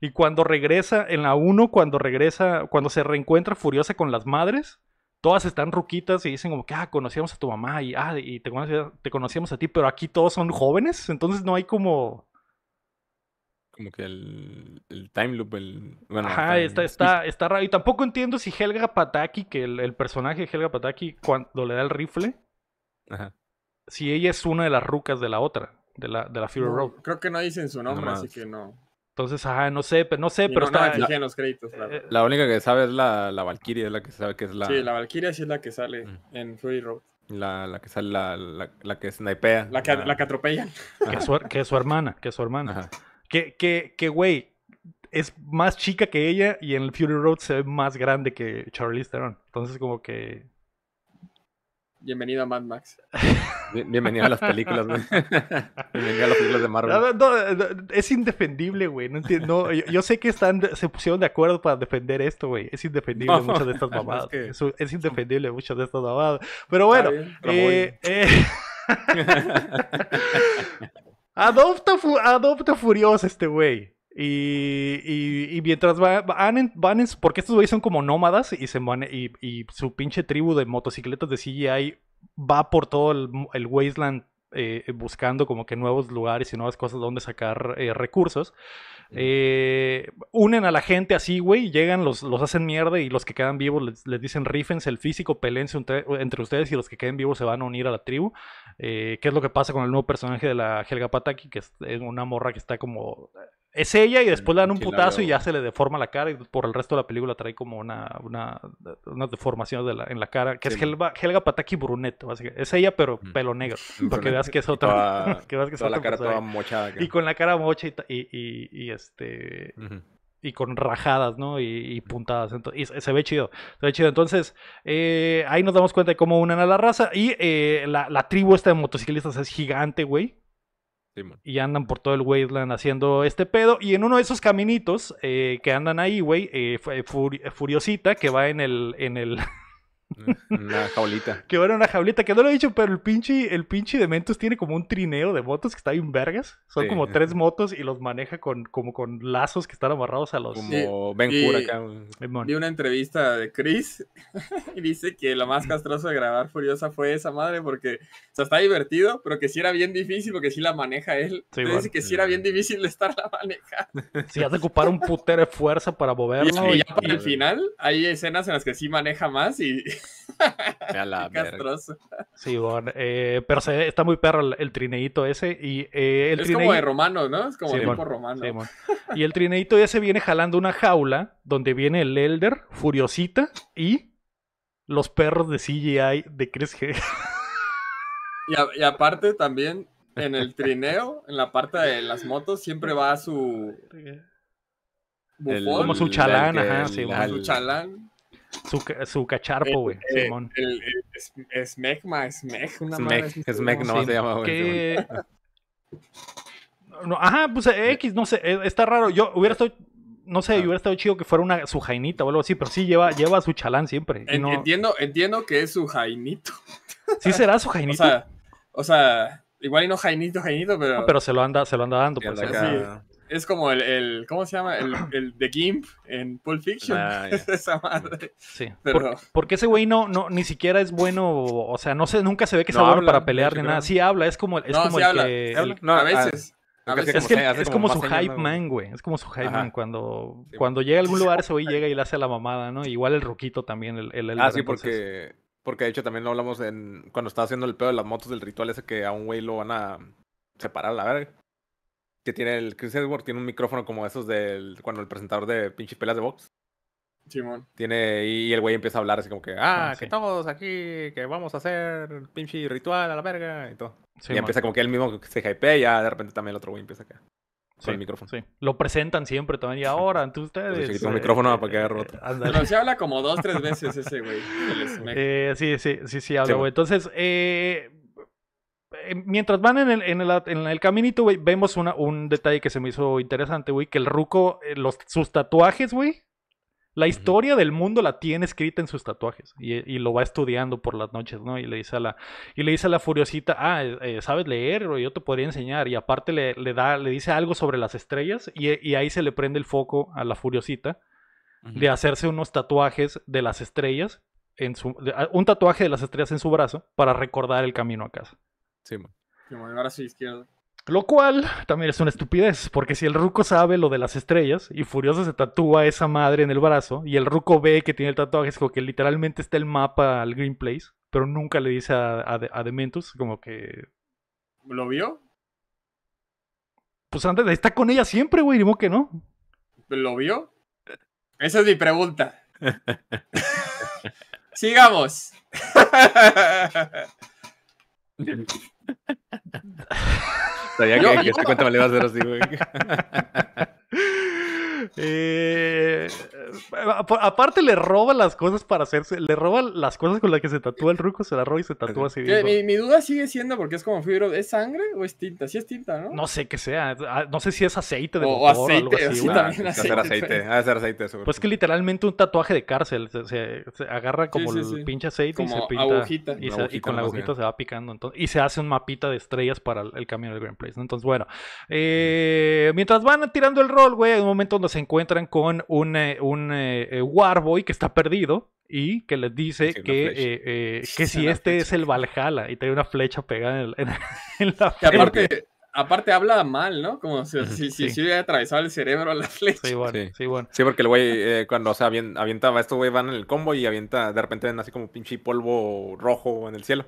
Y cuando regresa, en la 1, cuando regresa, cuando se reencuentra furiosa con las madres, todas están ruquitas y dicen como que, ah, conocíamos a tu mamá y, ah, y te, conocíamos, a ti, pero aquí todos son jóvenes, entonces no hay como... Como que el, el time loop, el... Bueno, Ajá, está, está, está raro. Y tampoco entiendo si Helga Pataki, que el, personaje de Helga Pataki, cuando le da el rifle, si ella es una de las rucas de la otra, de la, de la Fury Road. Creo que no dicen su nombre, así que no. Entonces, ajá, no sé, no sé, pero está. la, en los créditos, la única que sabe es la, la Valkyria, es la que sabe que es la. Sí, la Valkyria sí es la que sale mm. en Fury Road. La, la que sale, la, la, la que snipea. La que, la... que atropellan. Que es, su, hermana, que es su hermana. Que, que, que, güey, es más chica que ella y en Fury Road se ve más grande que Charlize Theron. Entonces, como que Bienvenido a Mad Max. Bienvenido a las películas, güey. *laughs* Bienvenido a las películas de Marvel. Eh, es indefendible, güey. No entiendo. Yo, sé que están, se pusieron de acuerdo para defender esto, güey. Es indefendible muchas de estas *laughs* mamadas. Es, indefendible muchas de estas mamadas. Pero bueno. Eh, eh, *laughs* adopta, adopta furiosa este güey. Y, y, mientras van, en, van porque estos güeyes son como nómadas y, se van, y, su pinche tribu de motocicletas de CGI va por todo el, wasteland eh, buscando como que nuevos lugares y nuevas cosas donde sacar eh, recursos. Eh, unen a la gente así, güey, llegan, los, los hacen mierda y los que quedan vivos les, dicen rifense el físico, pelense entre ustedes y los que queden vivos se van a unir a la tribu. ¿Qué es lo que pasa con el nuevo personaje de la Helga Pataki, que es, una morra que está como es ella y después le dan un putazo y ya se le deforma la cara y por el resto de la película trae como una, una, deformación de la, en la cara, que es Helga, Pataki Brunet, es ella pero pelo negro, *laughs* Porque que veas que es otra, *laughs* que que toda la cara toda mochada. Y con la cara mocha y, y, este... Y con rajadas, ¿no? Y, puntadas. Y se ve chido. Se ve chido. Entonces, eh, ahí nos damos cuenta de cómo unen a la raza. Y eh, la, la tribu esta de motociclistas es gigante, güey y andan por todo el Wayland haciendo este pedo. Y en uno de esos caminitos eh, que andan ahí, güey, eh, eh, Furiosita, que va en el *laughs* Una jaulita. *laughs* que era una jaulita, que no lo he dicho, pero el pinche, el pinche mentos tiene como un trineo de motos que está bien vergas. Son como tres motos y los maneja con, como con lazos que están amarrados a los. Como Ben acá. una entrevista de Chris *laughs* y dice que lo más castroso de grabar Furiosa fue esa madre porque, o está divertido, pero que sí era bien difícil porque sí la maneja él. dice que sí era bien difícil estar la *laughs* manejando. Si has ocupar un putero de fuerza para moverlo. Y, y ya para el final hay escenas en las que sí maneja más y *laughs* Sí, eh, pero está muy perro el, trineito ese. Y, eh, el es como de romano, ¿no? Es como de romano. Y el trineito ese viene jalando una jaula donde viene el Elder, Furiosita y los perros de CGI de Chris G. Y, aparte también en el trineo, en la parte de las motos, siempre va su... Bufón, como su chalán, ajá. Sí, su chalán su, cacharpo, güey. Simón. El, Smegma, Smeg, una no se llama, güey. ajá, pues eh, X, no sé, eh, está raro. Yo hubiera estado, no sé, yo ah. hubiera estado chido que fuera una su jainita o algo así, pero sí lleva, lleva su chalán siempre. entiendo, entiendo que es su jainito. Sí será su *laughs* jainito. O sea, igual y no jainito, jainito, pero. pero se lo anda, se lo anda dando, por pues, Sí. Es como el, el, ¿cómo se llama? El, *clears throat* el The Gimp en Pulp Fiction. Ah, *laughs* Esa madre. Sí. Pero... porque ese güey no, no, ni siquiera es bueno, o sea, no sé, nunca se ve que no bueno para pelear ni nada. Sí habla, es como, es como el que... No, a veces. es, como, su hype man, güey. Es como su hype man. Cuando, cuando llega a algún lugar, ese güey llega y le hace la mamada, ¿no? Igual el roquito también. El, el, el ah, sí, porque, porque de hecho también lo hablamos en, cuando estaba haciendo el pedo de las motos del ritual ese que a un güey lo van a separar a la verga que tiene el Chris Edward, tiene un micrófono como esos del cuando el presentador de pinches pelas de box. Simón. Tiene, y el güey empieza a hablar así como que, ah, ah que todos aquí, que vamos a hacer pinche ritual a la verga y todo. y empieza como que él mismo se hypea y ya de repente también el otro güey empieza acá. con el micrófono. Sí. Lo presentan siempre también. Y ahora, ante ustedes. Eh, eh, eh, sí, micrófono para que Pero se habla como dos, tres veces ese güey. sí, sí, sí, sí, habla, güey. Entonces, eh, eh, mientras van en el, caminito, vemos un detalle que se me hizo interesante, güey, que el ruco, eh, sus tatuajes, güey, la historia del mundo la tiene escrita en sus tatuajes y, lo va estudiando por las noches, ¿no? Y le dice a la, y le dice a la furiosita, ah, eh, sabes leer, yo te podría enseñar. Y aparte le, dice algo sobre las estrellas y, ahí se le prende el foco a la furiosita de hacerse unos tatuajes de las estrellas, en su, un tatuaje de las estrellas en su brazo para recordar el camino a casa. Sí, man. Lo cual también es una estupidez, porque si el ruco sabe lo de las estrellas y Furiosa se tatúa a esa madre en el brazo y el ruco ve que tiene el tatuaje, es como que literalmente está el mapa al Green Place, pero nunca le dice a, a, Dementus, como que... ¿Lo vio? Pues antes está con ella siempre, güey, ¿Cómo que no. ¿Lo vio? Esa es mi pregunta. *laughs* Sigamos. *laughs* Sabía que, esta este cuento me le iba a hacer así, güey. *laughs* Eh, eh, aparte le roba las cosas para hacerse, le roba las cosas con las que se tatúa el ruco, se la roba y se tatúa así. Eh, mi, duda sigue siendo porque es como fibro, ¿es sangre o es tinta? Sí es tinta, ¿no? No sé qué sea, ah, no sé si es aceite de o, aceite, algo aceite, ah, aceite ah, Pues que literalmente un tatuaje de cárcel, se, agarra como el pinche aceite y se pinta Y, con la agujita se va picando y se hace un mapita de estrellas para el, camino del Grand Place. Entonces, bueno, mientras van tirando el rol, güey, hay un momento donde se encuentran con un, eh, un eh, eh, Warboy que está perdido y que les dice que, que *laughs* si este es el Valhalla y tiene una flecha pegada en, *laughs* la frente. Aparte, aparte, habla mal, ¿no? Como si, si, si, hubiera atravesado el cerebro a la flecha. Sí, bueno, sí, porque el güey, cuando o sea, avientaba, estos güey van en el combo y avienta, de repente ven así como pinche polvo rojo en el cielo.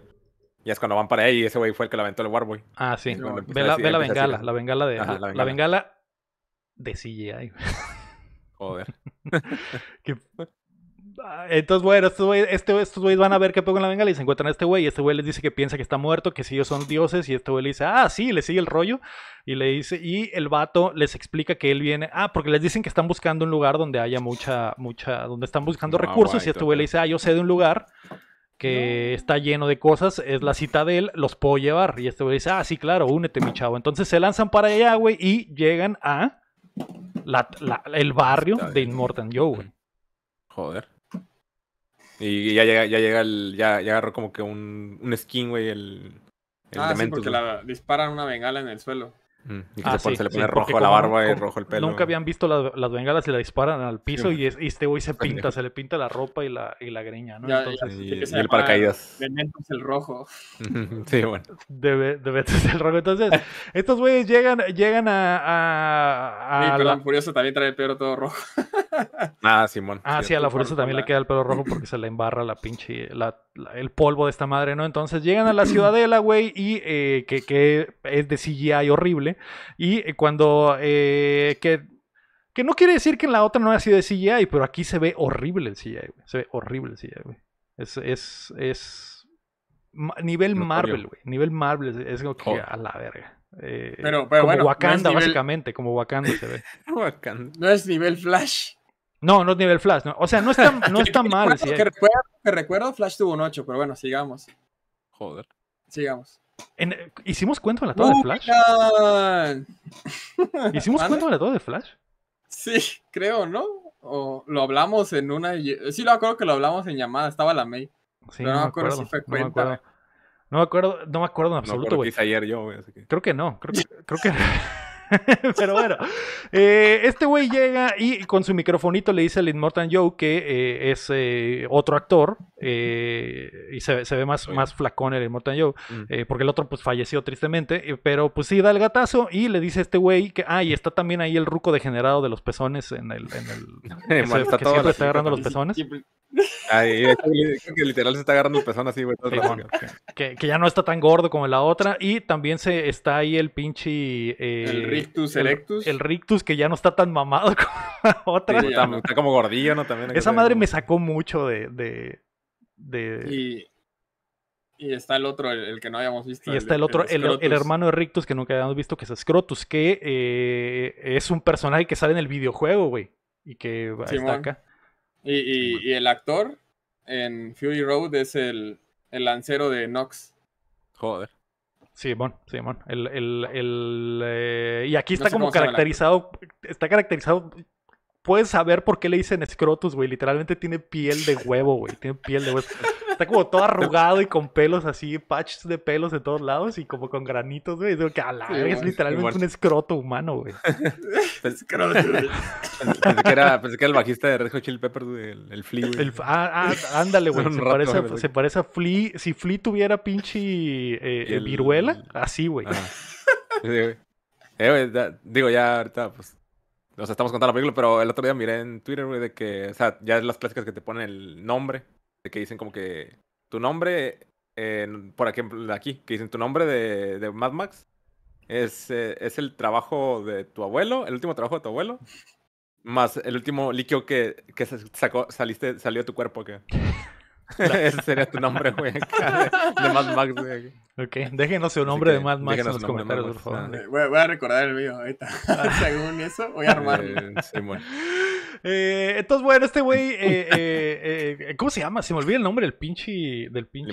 Y es cuando van para ahí, y ese güey fue el que la aventó el Warboy. Ah, sí. Ve, la, ve la, bengala, la, bengala, de, la, la bengala de CGI. Joder. *laughs* Ah, entonces, bueno, este, estos güeyes, van a ver qué pego en la bengala y se encuentran a este güey. Y este güey les dice que piensa que está muerto, que si ellos son dioses. Y este güey le dice, ah, sí, le sigue el rollo. Y le dice, y el vato les explica que él viene, ah, porque les dicen que están buscando un lugar donde haya mucha, mucha, donde están buscando recursos. y este güey le dice, ah, yo sé de un lugar que está lleno de cosas, es la cita de él, los puedo llevar. Y este güey dice, ah, sí, claro, únete, mi chavo. Entonces se lanzan para allá, güey, y llegan a el barrio de Inmortal Joe, Joder. Y ya llega, ya llega el, ya, agarró como que un, un skin, güey, el, el ah, porque la disparan una bengala en el suelo. Mm. Y que ah, se, le pone rojo la barba y rojo el pelo. Nunca habían visto las, bengalas y la disparan al piso y, este güey se pinta, se le pinta la ropa y la, y la greña, ¿no? Entonces, y, el paracaídas. el rojo. *laughs* sí, bueno. De, metas el rojo. Entonces, *laughs* estos güeyes llegan, llegan a. a, a la... Furioso también trae el pelo todo rojo. *laughs* ah, Simón. Ah, sí, a la Furiosa también le queda el pelo rojo porque se le embarra la pinche. el polvo de esta madre, ¿no? Entonces llegan a la *clears throat* ciudadela, güey, y eh, que, que es de CGI horrible. Y eh, cuando. Eh, que, que no quiere decir que en la otra no haya sido de CGI, pero aquí se ve horrible el CGI, Se ve horrible el CGI, Es. es, es... Nivel Marvel, güey. Nivel Marvel. Es como que a la verga. Eh, pero, como Wakanda, básicamente. Como Wakanda se ve. *laughs* No es nivel Flash. No, no es nivel Flash. No. O sea, no está, *laughs* no está mal. me recuerdo, recuerdo, Flash tuvo un 8, pero bueno, sigamos. Joder. Sigamos. ¿Hicimos cuento en la toda de Flash? *laughs* ¿Hicimos cuento en la toda de Flash? Sí, creo, ¿no? O lo hablamos en una. Sí, lo acuerdo que lo hablamos en llamada, estaba la May. pero no, me acuerdo, si fue no cuenta. Me No me acuerdo, no me acuerdo en absoluto, güey. ayer yo, Creo que no, creo que. Creo *laughs* Pero bueno, eh, este güey llega y con su microfonito le dice al Immortal Joe que eh, es eh, otro actor, eh, y se, se, ve más, más flacón el Immortal Joe, mm. eh, porque el otro pues falleció tristemente, eh, pero pues sí da el gatazo y le dice a este güey que, ah, y está también ahí el ruco degenerado de los pezones en el, en el *laughs* que, está siempre está agarrando los pezones. Ahí, que literal se está agarrando el pezón así, güey. que, que, ya no está tan gordo como la otra. Y también se está ahí el pinche. el Rictus Erectus. El Rictus que ya no está tan mamado *laughs* como la otra. está, como gordillo, ¿no? También Esa madre me sacó mucho de y, está el otro, el, que no habíamos visto. Y está el, otro, el, hermano de Rictus que nunca habíamos visto, que es Scrotus, que eh, es un personaje que sale en el videojuego, güey. Y que está acá. Y, y, el actor en Fury Road es el, lancero de Nox. Joder. Sí, Simón. El, el, eh, y aquí está como caracterizado, está caracterizado puedes saber por qué le dicen escrotus, güey. Literalmente tiene piel de huevo, güey. Tiene piel de huevo. Está como todo arrugado y con pelos así, patches de pelos de todos lados y como con granitos, güey. que la es literalmente un escroto humano, güey. *laughs* Pues, escroto. pensé, que era, pensé que era el bajista de Red Hot Chili Peppers, El, Flea, güey. Ah, ah, ándale, güey. *laughs* Se, parece, se parece a Flea. Si Flea tuviera pinche eh, eh, viruela, así, güey. Ah. Eh, digo, ya ahorita, pues, o sea, estamos contando la película, pero el otro día miré en Twitter, güey, de que, o sea, ya es las clásicas que te ponen el nombre, de que dicen como que tu nombre, por ejemplo, de aquí, que dicen tu nombre de, Mad Max, es, eh, es el trabajo de tu abuelo, el último trabajo de tu abuelo, más el último líquido que, que sacó, saliste, salió de tu cuerpo, que... *laughs* Ese sería tu nombre, güey. De Mad Max, güey. Ok, déjenos su nombre de Mad Max en los comentarios, por favor. Voy, a recordar el mío ahorita. *laughs* Ah. Según eso, voy a armarlo. Eh, sí, bueno. Eh, entonces, bueno, este güey. Eh, eh, eh, ¿Cómo se llama? Se me olvida el nombre del pinche. Del pinche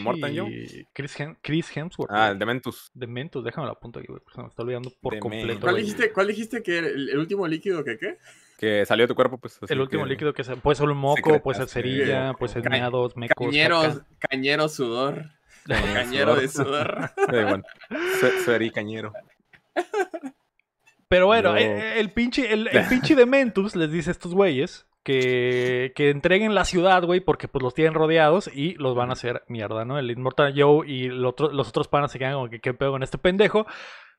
Chris, Chris Hemsworth. Ah, el Dementus. Dementus, déjame la punta aquí, güey. Se me está olvidando por completo. ¿Cuál dijiste, ¿Cuál dijiste que el, el último líquido que qué? que salió de tu cuerpo, pues. El último líquido que se, puede ser un moco, pues, puede ser cerilla, pues puede ser meados, mecos. Cañeros, cañero sudor. cañero de sudor. *laughs* sí, bueno. sueri cañero. Pero bueno, eh, eh, el, pinche, el, *laughs* les dice a estos güeyes que, que, entreguen la ciudad, güey, porque pues los tienen rodeados y los van a hacer mierda, ¿no? El Inmortal Joe y los otros panas se quedan como que qué pedo con este pendejo.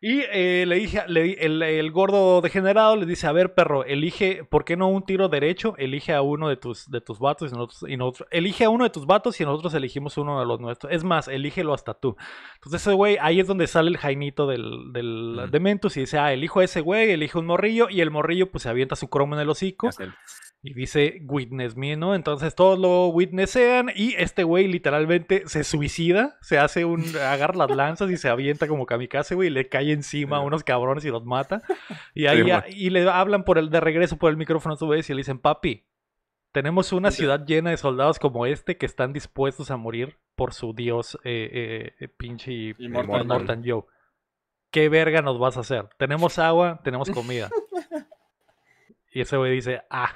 Y eh, le dije, el, gordo degenerado le dice, a ver, perro, elige, ¿por qué no un tiro derecho? Elige a uno de tus, de tus vatos y nosotros, elige a uno de tus y nosotros elegimos uno de los nuestros. Es más, elígelo hasta tú. Entonces ese güey, ahí es donde sale el jainito del, del y dice, ah, elijo a ese güey, elige un morrillo y el morrillo pues se avienta su cromo en el hocico. Y dice, witness me, ¿no? Entonces todos lo witnessean y este güey literalmente se suicida, se hace un, agarra las lanzas y se avienta como kamikaze, güey, y le cae encima a unos cabrones y los mata. Y ahí, y le hablan por el, de regreso por el micrófono a su vez y le dicen, papi, tenemos una ciudad llena de soldados como este que están dispuestos a morir por su dios eh, eh, eh pinche y Mortal Joe. ¿Qué verga nos vas a hacer? Tenemos agua, tenemos comida. *laughs* Y ese güey dice, ah.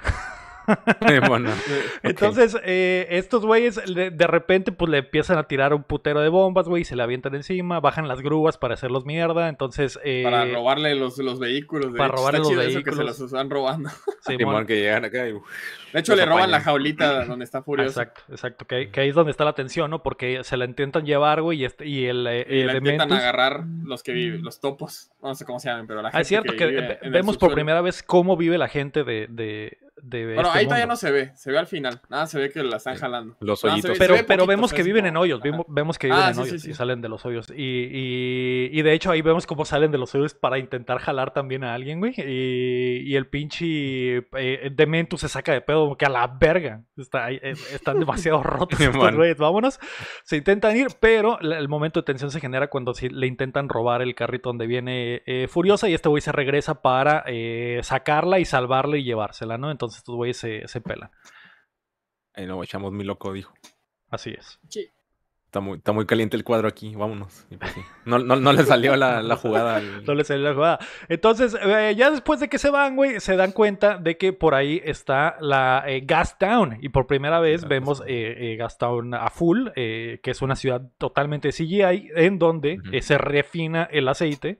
*laughs* Eh, bueno, *laughs* Entonces, eh, estos güeyes de repente pues le empiezan a tirar un putero de bombas, güey, se le avientan encima, bajan las grúas para hacerlos mierda, entonces... Eh, para robarle los, vehículos. De para robarle los vehículos. se los están robando. *laughs* Sí, que llegan acá De hecho, le roban la jaulita donde está Furioso. Exacto, exacto. Que, ahí es donde está la tensión, ¿no? Porque se la intentan llevar, güey, y, este, y el. la intentan agarrar los que viven, los topos. No sé cómo se llaman, pero la ah, gente. es cierto que, vemos por primera vez cómo vive la gente de, bueno, este ahí todavía no se ve, se ve al final. Nada, se ve que la están jalando. Los pero, vemos que viven ah, en hoyos, vemos, que viven en hoyos y salen de los hoyos. Y, de hecho ahí vemos cómo salen de los hoyos para intentar jalar también a alguien, güey. Y, el pinche eh, eh se saca de pedo, que a la verga. Está, eh, están *laughs* demasiado rotos estos vámonos. Se intentan ir, pero el momento de tensión se genera cuando le intentan robar el carrito donde viene eh, Furiosa y este güey se regresa para sacarla y salvarla y llevársela, ¿no? Entonces entonces estos güeyes se, se pelan. Ahí lo echamos mi loco, dijo. Así es. Sí. Está muy, está muy caliente el cuadro aquí, vámonos. Pues no, no, le salió la, jugada. *laughs* No le salió la jugada. Entonces, eh, ya después de que se van, güey, se dan cuenta de que por ahí está la eh, Gas Town. Y por primera vez vemos Gastown eh, a full, que es una ciudad totalmente CGI, en donde se refina el aceite.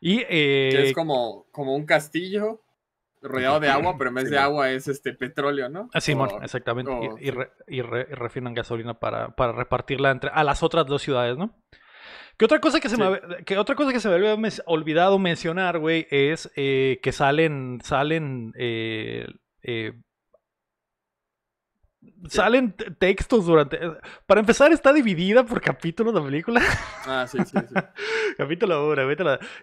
Y, es como, como un castillo rodeado de agua, pero en vez de agua es este petróleo, ¿no? Ah, sí, exactamente. Y, y, refinan gasolina para, repartirla entre a las otras dos ciudades, ¿no? Que otra cosa que se me que otra cosa que se me había olvidado mencionar, güey, es eh, que salen salen eh, eh, Salen textos durante. Para empezar, está dividida por capítulos la película. Ah, sí, sí, sí. *laughs* capítulo 1,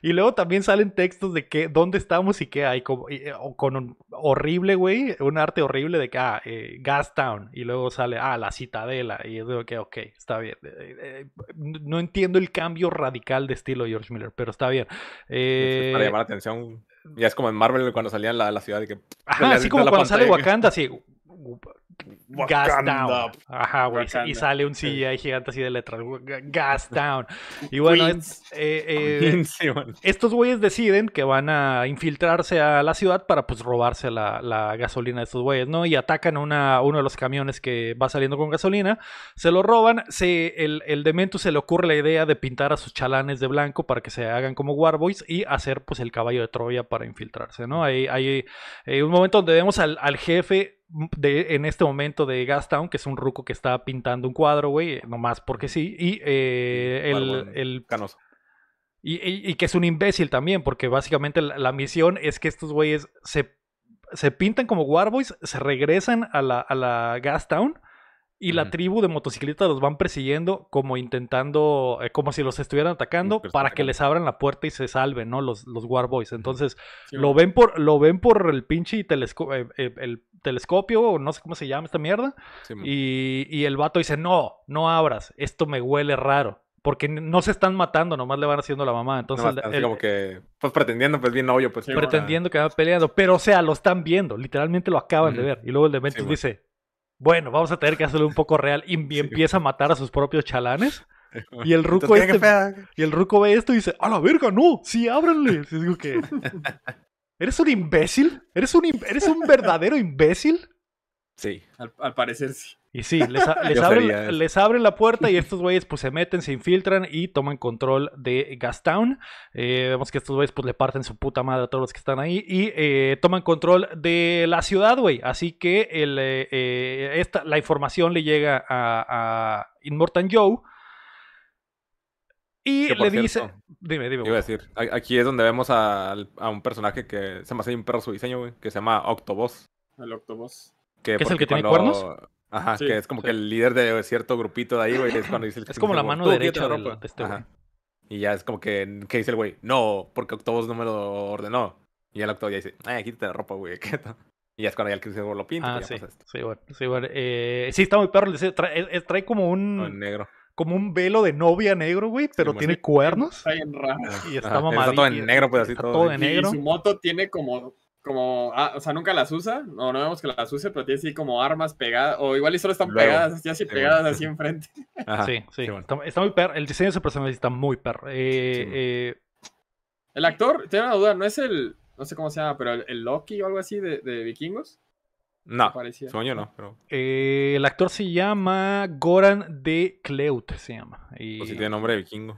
Y luego también salen textos de qué, dónde estamos y qué hay. Como, eh, con un horrible, güey, un arte horrible de que, ah, eh, Gastown. Y luego sale, ah, la citadela. Y es de, que ok, está bien. Eh, eh, no entiendo el cambio radical de estilo George Miller, pero está bien. para llamar la atención. Ya es como en Marvel cuando salían la, ciudad y que. así como cuando sale Wakanda, así Gas Down. Ajá, güey. Y sale un CGI gigante así de letras. Gas *laughs* Down. Y eh, eh, bueno, estos güeyes deciden que van a infiltrarse a la ciudad para pues robarse la, gasolina de estos güeyes, ¿no? Y atacan una, uno de los camiones que va saliendo con gasolina. Se lo roban. Se, el, el Demento se le ocurre la idea de pintar a sus chalanes de blanco para que se hagan como Warboys y hacer pues el caballo de Troya para infiltrarse, ¿no? Hay, hay, eh, un momento donde vemos al, al jefe en este momento de Gastown, que es un ruco que está pintando un cuadro, güey, nomás porque sí. Y eh, el, Canoso. Y, que es un imbécil también, porque básicamente la, misión es que estos güeyes se, se pintan como Warboys, se regresan a la, a la Gastown y la tribu de motociclistas los van persiguiendo como intentando, eh, como si los estuvieran atacando para que les abran la puerta y se salven, ¿no? Los, los Warboys. Entonces, lo, ven por, lo ven por el pinche eh, eh, telescopio, o no sé cómo se llama esta mierda, y, el vato dice, no, no abras, esto me huele raro. Porque no se están matando, nomás le van haciendo la mamá. Entonces, como que, pues pretendiendo, pues bien obvio, pues. pretendiendo que van peleando. Pero, o sea, lo están viendo, literalmente lo acaban de ver. Y luego el de Ventus dice, bueno, vamos a tener que hacerlo un poco real. Y empieza a matar a sus propios chalanes. *laughs* Y el ruco este, y el ruco ve esto y dice, a la verga, no, sí, ábranle. que, *laughs* ¿eres un imbécil? ¿Eres un, ¿Eres un verdadero imbécil? Sí. Al, parecer sí. Y sí, les, *laughs* abren, la puerta y *laughs* estos güeyes pues se meten, se infiltran y toman control de Gastown. Eh, vemos que estos güeyes pues le parten su puta madre a todos los que están ahí y eh, toman control de la ciudad, güey. Así que el, eh, la información le llega a, a Joe. Y le dice. dime, dime. voy a decir, aquí es donde vemos a, un personaje que se me hace un perro su diseño, güey, que se llama Octoboss. El Octoboss. Que ¿Qué es el que tiene cuernos? Ajá, que es como que el líder de cierto grupito de ahí, güey, es cuando dice el Es como la mano derecha de, este güey. Y ya es como que, dice el güey, no, porque Octobos no me lo ordenó. Y el Octobos ya dice, ay, eh, quítate la ropa, güey, *laughs* Y ya es cuando ya el Chris lo pinta. Ah, sí, esto. sí, bueno, sí, eh, sí, está muy perro. Trae, trae como un... negro. Como un velo de novia negro, güey, pero tiene cuernos. Está en raro. Y está mamadito. Está todo en negro, pues así todo. Todo negro. Y su moto tiene como como, ah, o sea, nunca las usa, o no vemos que las use, pero tiene así como armas pegadas, o igual y solo están pegadas, así, así pegadas así *laughs* enfrente. sí, sí. está, muy perro, el diseño de su personaje está muy perro. Eh, eh, el actor, tengo una duda, ¿no es el, no sé cómo se llama, pero el, Loki o algo así de, vikingos? No, sueño no, pero... Eh, el actor se llama Goran de Kleut, se llama. Y... si tiene nombre de vikingo.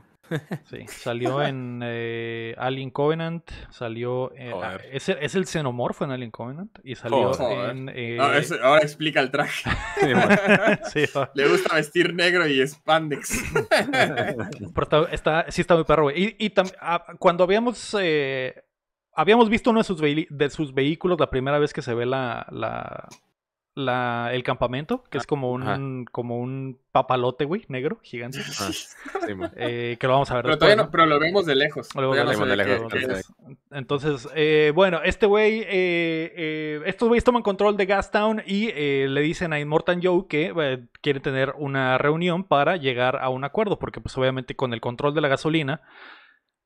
Sí, salió en eh, Alien Covenant, salió... en... Eh, ah, es, el, xenomorfo en Alien Covenant y salió en... Eh, ahora explica el traje. *laughs* *laughs* Le gusta vestir negro y spandex. *laughs* está, sí está muy perro, güey. Y, ah, cuando habíamos... Habíamos visto uno de sus, vehículos la primera vez que se ve la el campamento, que es ah, como un, como un papalote, güey, negro, gigante. *laughs* Ah, eh, que lo vamos a ver pero después. Pero lo vemos de lejos. Entonces, eh, bueno, este güey, eh, estos güeyes toman control de Gastown y le dicen a Immortan Joe que quiere tener una reunión para llegar a un acuerdo, porque pues obviamente con el control de la gasolina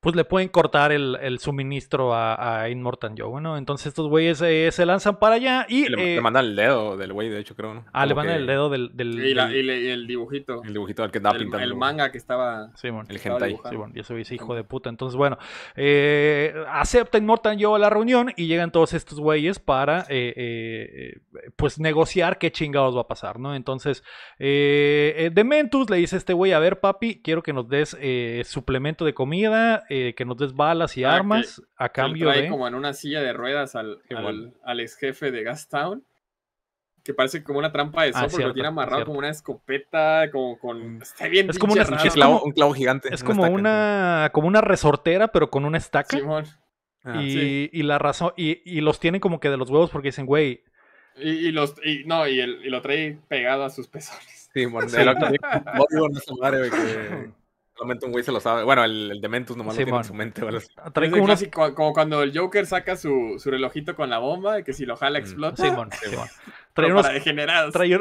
pues le pueden cortar el, el suministro a, a Inmortal Joe, Bueno... Entonces estos güeyes eh, se lanzan para allá y... Eh, le, mandan el dedo del güey, de hecho, creo, ¿no? Ah, le mandan el dedo del... y, el dibujito. El dibujito del que estaba pintando. El manga que estaba... el hentai. sí, bueno, y ese hijo de puta. Entonces, bueno, eh, acepta Inmortal Joe a la reunión y llegan todos estos güeyes para, pues, negociar qué chingados va a pasar, ¿no? Entonces, Dementus le dice a este güey, a ver, papi, quiero que nos des suplemento de comida, eh, que nos des balas y ah, armas a cambio trae como en una silla de ruedas al, al, ex jefe de Gastown que parece como una trampa de ah, software, porque lo tiene amarrado como una escopeta, como con... Mm. Está es como un clavo gigante. Es como una, como una resortera, pero con un estaca. Ah, y, la razón, y, los tienen como que de los huevos porque dicen, güey... Y, y los, no, y, lo trae pegado a sus pezones. Sí, *laughs* *laughs* *laughs* un güey se lo sabe. Bueno, el, Dementus nomás lo tiene en su mente. Ah, como cuando el Joker saca su, relojito con la bomba, y que si lo jala explota. Trae unos, para Trae,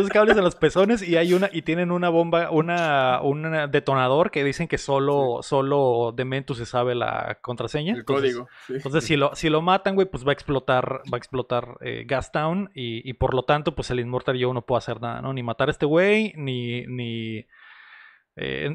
unos cables en los pezones y hay una y tienen una bomba, una un detonador que dicen que solo solo Dementus se sabe la contraseña. El código. Entonces si lo si lo matan, güey, pues va a explotar va a explotar eh, Gas Gastown y, por lo tanto, pues el Inmortal yo no puede hacer nada, ¿no? Ni matar a este güey, ni ni eh,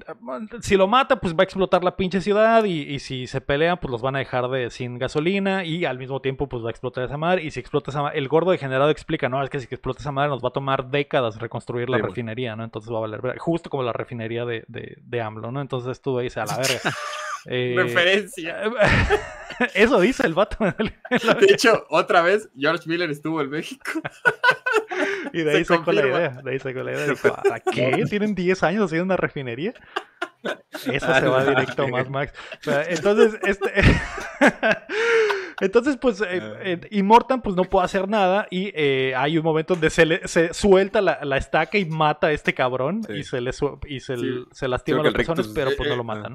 si lo mata, pues va a explotar la pinche ciudad y, si se pelean, pues los van a dejar de, sin gasolina y al mismo tiempo, pues va a explotar esa madre. Y si explota esa madre, el gordo degenerado explica, ¿no? Es que si explota esa madre nos va a tomar décadas reconstruir la refinería, ¿no? Entonces va a valer, justo como la refinería de, AMLO, ¿no? Entonces tú ahí a la *laughs* verga. Eh, Referencia. *laughs* Eso dice el vato. de hecho, otra vez, George Miller estuvo en México. *laughs* Y de ahí sacó la idea. De ahí sacó la idea. ¿Para *laughs* qué? ¿Tienen 10 años haciendo una refinería? Eso ah, se va directo a Max. Entonces, este. *laughs* Entonces, pues, y eh, ah. eh, Immortan pues no puede hacer nada y eh, hay un momento donde se, suelta la, la, estaca y mata a este cabrón y se le y se, lastima a las personas, pero pues no lo matan.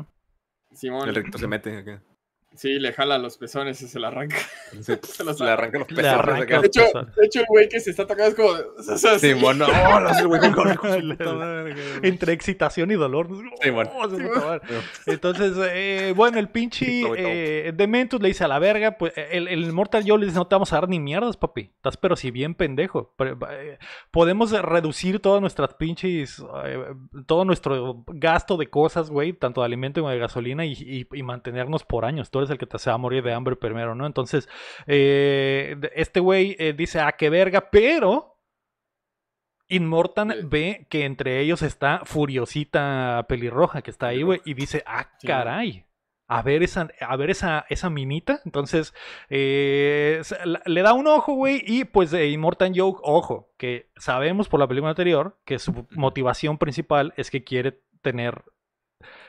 ¿no? El recto se mete acá. Sí, le jala los pezones y se le arranca. *laughs* se los le arranca los pezones. de, hecho, de, hecho, el güey que se está tocando es como. sí, bueno, no, *laughs* el güey con *laughs* Entre excitación y dolor. Oh, sí, bueno. Entonces, eh, bueno, el pinche eh, Dementus le dice a la verga. Pues el, el Mortal Joe le dice: No te vamos a dar ni mierdas, papi. Estás, pero si bien pendejo. Eh, podemos reducir todas nuestras pinches. Eh, todo nuestro gasto de cosas, güey, tanto de alimento como de gasolina y, mantenernos por años. tú es el que te se va a morir de hambre primero, ¿no? Entonces, eh, este güey eh, dice, ah, qué verga, pero Inmortal ve que entre ellos está Furiosita Pelirroja, que está ahí, güey, y dice, ah, caray. A ver, esa, a ver esa, esa minita. Entonces, eh, le da un ojo, güey. Y pues de Immortan Joke, ojo, que sabemos por la película anterior que su motivación principal es que quiere tener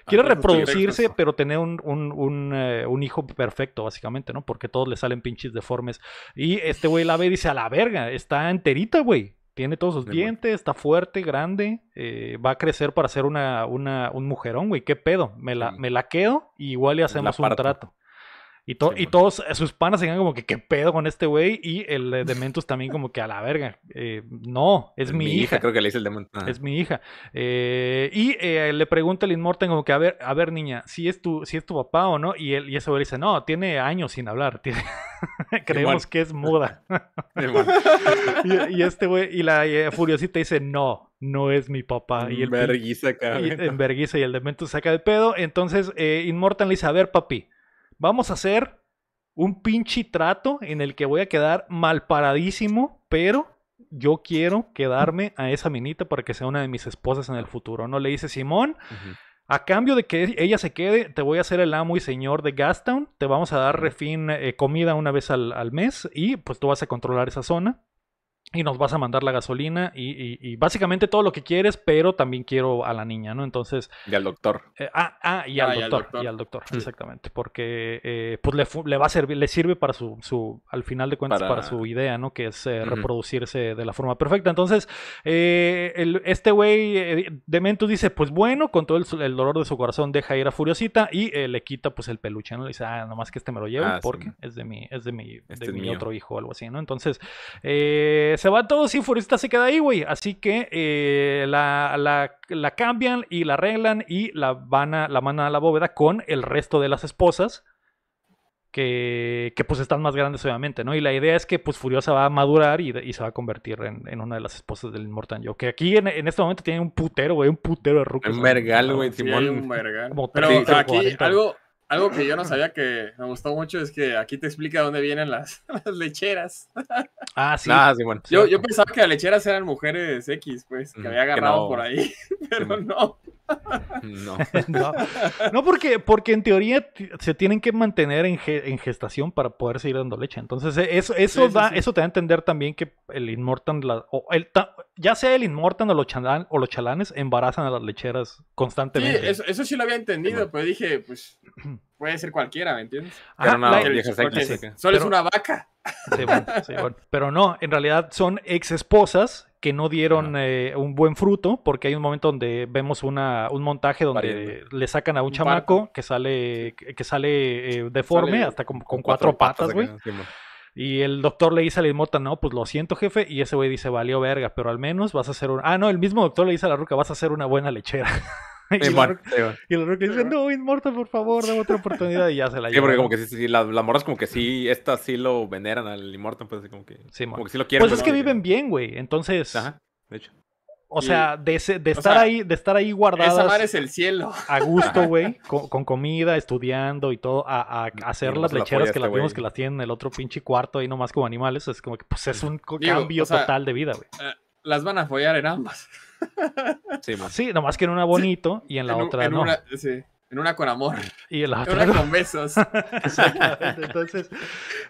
quiere reproducirse, pero tener eh, un, hijo perfecto, básicamente, ¿no? Porque todos le salen pinches deformes. Y este güey la ve y dice, a la verga, está enterita, güey. Tiene todos sus dientes, está fuerte, grande, eh, va a crecer para ser una, una, un mujerón, güey. ¿Qué pedo? Me la, me la quedo y igual le hacemos un trato. Y, to y todos eh, sus panas se quedan como que, ¿qué pedo con este güey? Y el Dementus también como que a la verga. Eh, no, es, mi, hija. Creo que le dice el Dementus. Es mi hija. Eh, y le pregunta el Inmortal, como que, a ver, a ver niña, si es tu, si es tu papá o no. Y, él, y ese güey dice, no, tiene años sin hablar. *laughs* Creemos que es muda. *laughs* *laughs* y, este güey, y la Furiosita dice, no, no es mi papá. Y el, verguiza, y, en y el Dementus saca de pedo. Entonces, Inmortal le dice, a ver, papi, vamos a hacer un pinche trato en el que voy a quedar mal paradísimo, pero yo quiero quedarme a esa minita para que sea una de mis esposas en el futuro. No le dice Simón. A cambio de que ella se quede, te voy a hacer el amo y señor de Gastown. Te vamos a dar refín, eh, comida una vez al, al, mes y pues tú vas a controlar esa zona y nos vas a mandar la gasolina y, y, básicamente todo lo que quieres, pero también quiero a la niña, ¿no? Entonces... Y al doctor. Eh, ah, ah, y ah, al, doctor, y al doctor. exactamente. Porque eh, pues le, va a servir, le sirve para su, su al final de cuentas, para, su idea, ¿no? Que es eh, reproducirse de la forma perfecta. Entonces, el, este güey, Dementus dice, pues bueno, con todo el, dolor de su corazón deja ir a Furiosita y le quita pues el peluche, ¿no? Le dice, ah, nomás que este me lo llevo ah, porque es de mi, es de mi, este de mi otro hijo o algo así, ¿no? Entonces, eh, se va todo si Furista se queda ahí, güey. Así que eh, la, cambian y la arreglan y la, van a, la mandan a la bóveda con el resto de las esposas. Que, que, pues están más grandes obviamente, ¿no? Y la idea es que pues Furiosa va a madurar y, se va a convertir en, una de las esposas del Inmortal. Que aquí en, este momento tiene un putero, güey, un putero de Rookies. Un mergal, güey, Simón. un mergal. Pero aquí algo, algo que yo no sabía que me gustó mucho es que aquí te explica dónde vienen las, *laughs* lecheras. Ah, sí. Ah, yo, pensaba que las lecheras eran mujeres X, pues, que mm, había agarrado por ahí, *laughs* pero no. No. *laughs* no. no. porque, porque en teoría se tienen que mantener en, gestación para poder seguir dando leche. Entonces, e, eso, eso, da, eso te da a entender también que el inmortal o ya sea el inmortal o los, o los chalanes, embarazan a las lecheras constantemente. Eso, sí lo había entendido, pero dije, pues *clears throat* puede ser cualquiera, ¿me entiendes? no, solo es una vaca. *laughs* Pero no, en realidad son ex esposas que no dieron eh, un buen fruto, porque hay un momento donde vemos una, un montaje donde le sacan a un, chamaco que sale, que sale eh, deforme, hasta con, cuatro, patas, güey. Y el doctor le dice a la no, pues lo siento, jefe. Y ese güey dice, valió verga, pero al menos vas a hacer un. Ah, no, el mismo doctor le dice a la ruca, vas a hacer una buena lechera. *laughs* *laughs* y, la otro, dice, no, Inmortal, por favor, dame otra oportunidad y ya se la lleva. Sí, porque como que sí, las, moras como que sí, estas sí lo veneran al Inmortal, pues como que sí, sí lo quieren. Pues es que viven bien, güey, entonces... de hecho. O sea, de, estar ahí, de estar ahí guardadas. el cielo. A gusto, güey. Con, comida, estudiando y todo. A, hacer las lecheras que las vemos vimos que las tienen en el otro pinche cuarto ahí nomás como animales. Es como que pues es un cambio total de vida, güey. Eh, las van a follar en ambas. Sí, nomás que en una bonito y en la otra en no. Una, En una con amor. Y en la otra. con besos. *laughs* Entonces.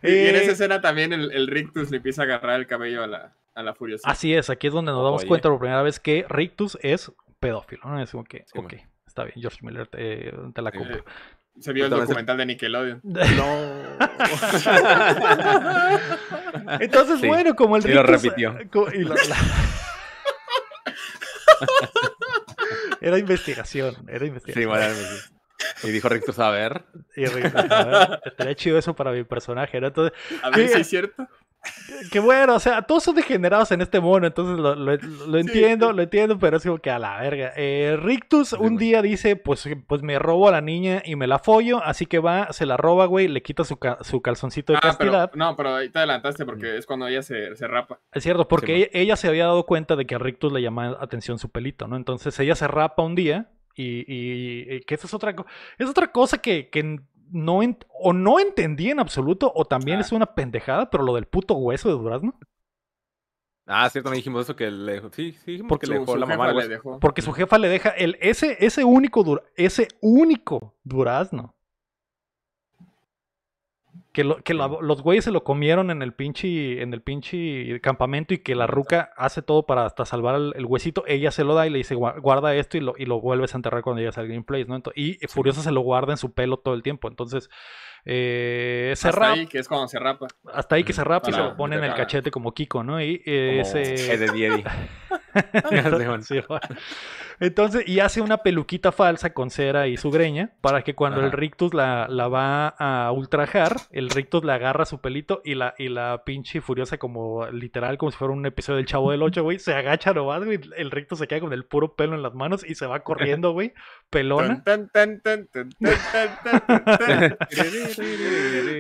Y, en esa eh, escena también el, Rictus le empieza a agarrar el cabello a la, a la Furiosa. Así es, aquí es donde nos damos cuenta por primera vez que Rictus es pedófilo. ¿no? Es como que, ok, está bien, George Miller te, eh, la compro. se vio el documental de Nickelodeon. *laughs* no. *laughs* Entonces, bueno, como el Rictus. Eh, y lo repitió. *laughs* era investigación, era investigación. Y dijo Rictus, saber Y Estaría chido eso para mi personaje, ¿no? a ver si es cierto. Qué bueno, o sea, todos son degenerados en este mono, entonces lo, entiendo, lo entiendo, pero es como que a la verga. Eh, Rictus un día dice, pues, pues me robo a la niña y me la follo, así que va, se la roba, güey, le quita su, calzoncito de ah, no, pero ahí te adelantaste porque es cuando ella se, se rapa. Es cierto, porque ella, se había dado cuenta de que a Rictus le llamaba atención su pelito, ¿no? Entonces ella se rapa un día y, que esa es otra, es otra cosa que, que no o no entendí en absoluto, o también ah. es una pendejada, pero lo del puto hueso de Durazno. Ah, cierto, me dijimos eso que le sí, sí porque su, le dejó la mamá Porque su jefa le deja el ese ese único ese único durazno. Que, los güeyes se lo comieron en el pinche, en el pinche campamento y que la ruca hace todo para hasta salvar el, huesito. Ella se lo da y le dice, guarda esto y lo, y lo vuelves a enterrar cuando llegas al Green Place, ¿no? y Furiosa se lo guarda en su pelo todo el tiempo. Entonces, eh, se hasta rapa. ahí que es cuando se rapa. Hasta ahí que se rapa y se lo pone en el cachete como Kiko, ¿no? Y ese... Eh, de *laughs* Entonces, y hace una peluquita falsa con cera y su greña para que cuando el rictus la, va a ultrajar, el rictus le agarra su pelito y la, y la pinche furiosa como literal, como si fuera un episodio del Chavo del Ocho, güey, se agacha nomás, güey, el rictus se queda con el puro pelo en las manos y se va corriendo, güey, pelona.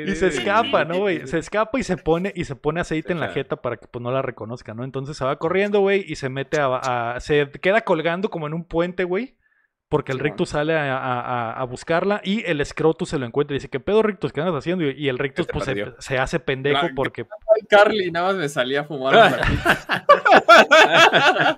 y se escapa, ¿no, güey? Se escapa y se pone, y se pone aceite en la jeta para que pues no la reconozca, ¿no? Entonces se va corriendo, güey, y se mete a, a se queda colgando como en en un puente, güey. Porque el Rictus sale a, buscarla y el Scrotus se lo encuentra y dice, ¿qué pedo Rictus? ¿Qué andas haciendo? Y, el Rictus se, pues, hace pendejo porque... Carly nada más me salía a fumar. *laughs*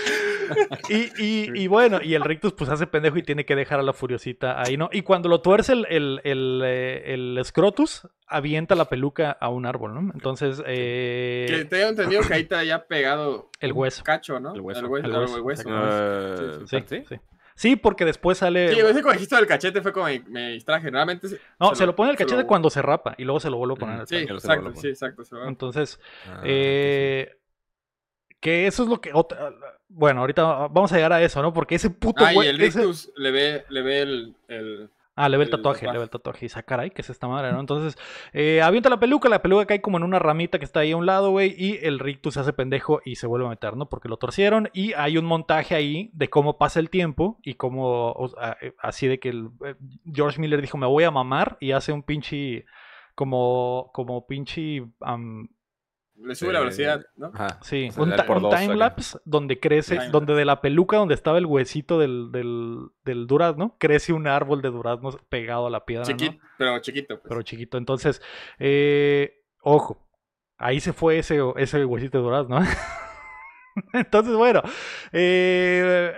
*laughs* y, y, y, bueno, y el Rictus pues hace pendejo y tiene que dejar a la Furiosita ahí, ¿no? Y cuando lo tuerce el, el, eh, Scrotus, avienta la peluca a un árbol, ¿no? Entonces... Eh, que te he entendido que ahí te haya pegado... El hueso. cacho, ¿no? El hueso. El hueso. El hueso. sí. sí. Sí, porque después sale. Sí, ese dijiste del cachete fue como me distraje. Realmente. No, se, lo, pone el cachete cuando se rapa y luego se lo vuelve a poner. Sí, exacto, sí, exacto. Entonces, ah, eh, que eso es lo que. bueno, ahorita vamos a llegar a eso, ¿no? Porque ese puto. Ay, ah, el ese... le ve, le ve el, el, Ah, le ve el tatuaje, le ve el tatuaje y dice, ah, caray, Que es esta madre, no? Entonces, eh, avienta la peluca, la peluca cae como en una ramita que está ahí a un lado, güey, y el rictus se hace pendejo y se vuelve a meter, ¿no? Porque lo torcieron y hay un montaje ahí de cómo pasa el tiempo y cómo, eh, así de que el, eh, George Miller dijo, me voy a mamar y hace un pinche, como, como pinche, le sube la velocidad, ¿no? Sí, un, timelapse donde crece, donde de la peluca donde estaba el huesito del, del, durazno, crece un árbol de duraznos pegado a la piedra. pero chiquito. Pues. Pero chiquito. Entonces, eh, ojo, ahí se fue ese, ese huesito de durazno. ¿eh? *laughs* Entonces, bueno, eh,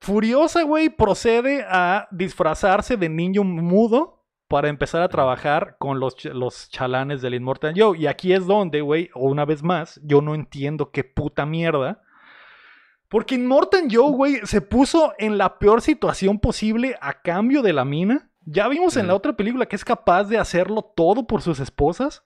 Furiosa, güey, procede a disfrazarse de niño mudo para empezar a trabajar con los, los chalanes del Inmortal Joe. Y aquí es donde, güey, una vez más, yo no entiendo qué puta mierda. Porque Inmortal Joe, güey, se puso en la peor situación posible a cambio de la mina. Ya vimos en la otra película que es capaz de hacerlo todo por sus esposas.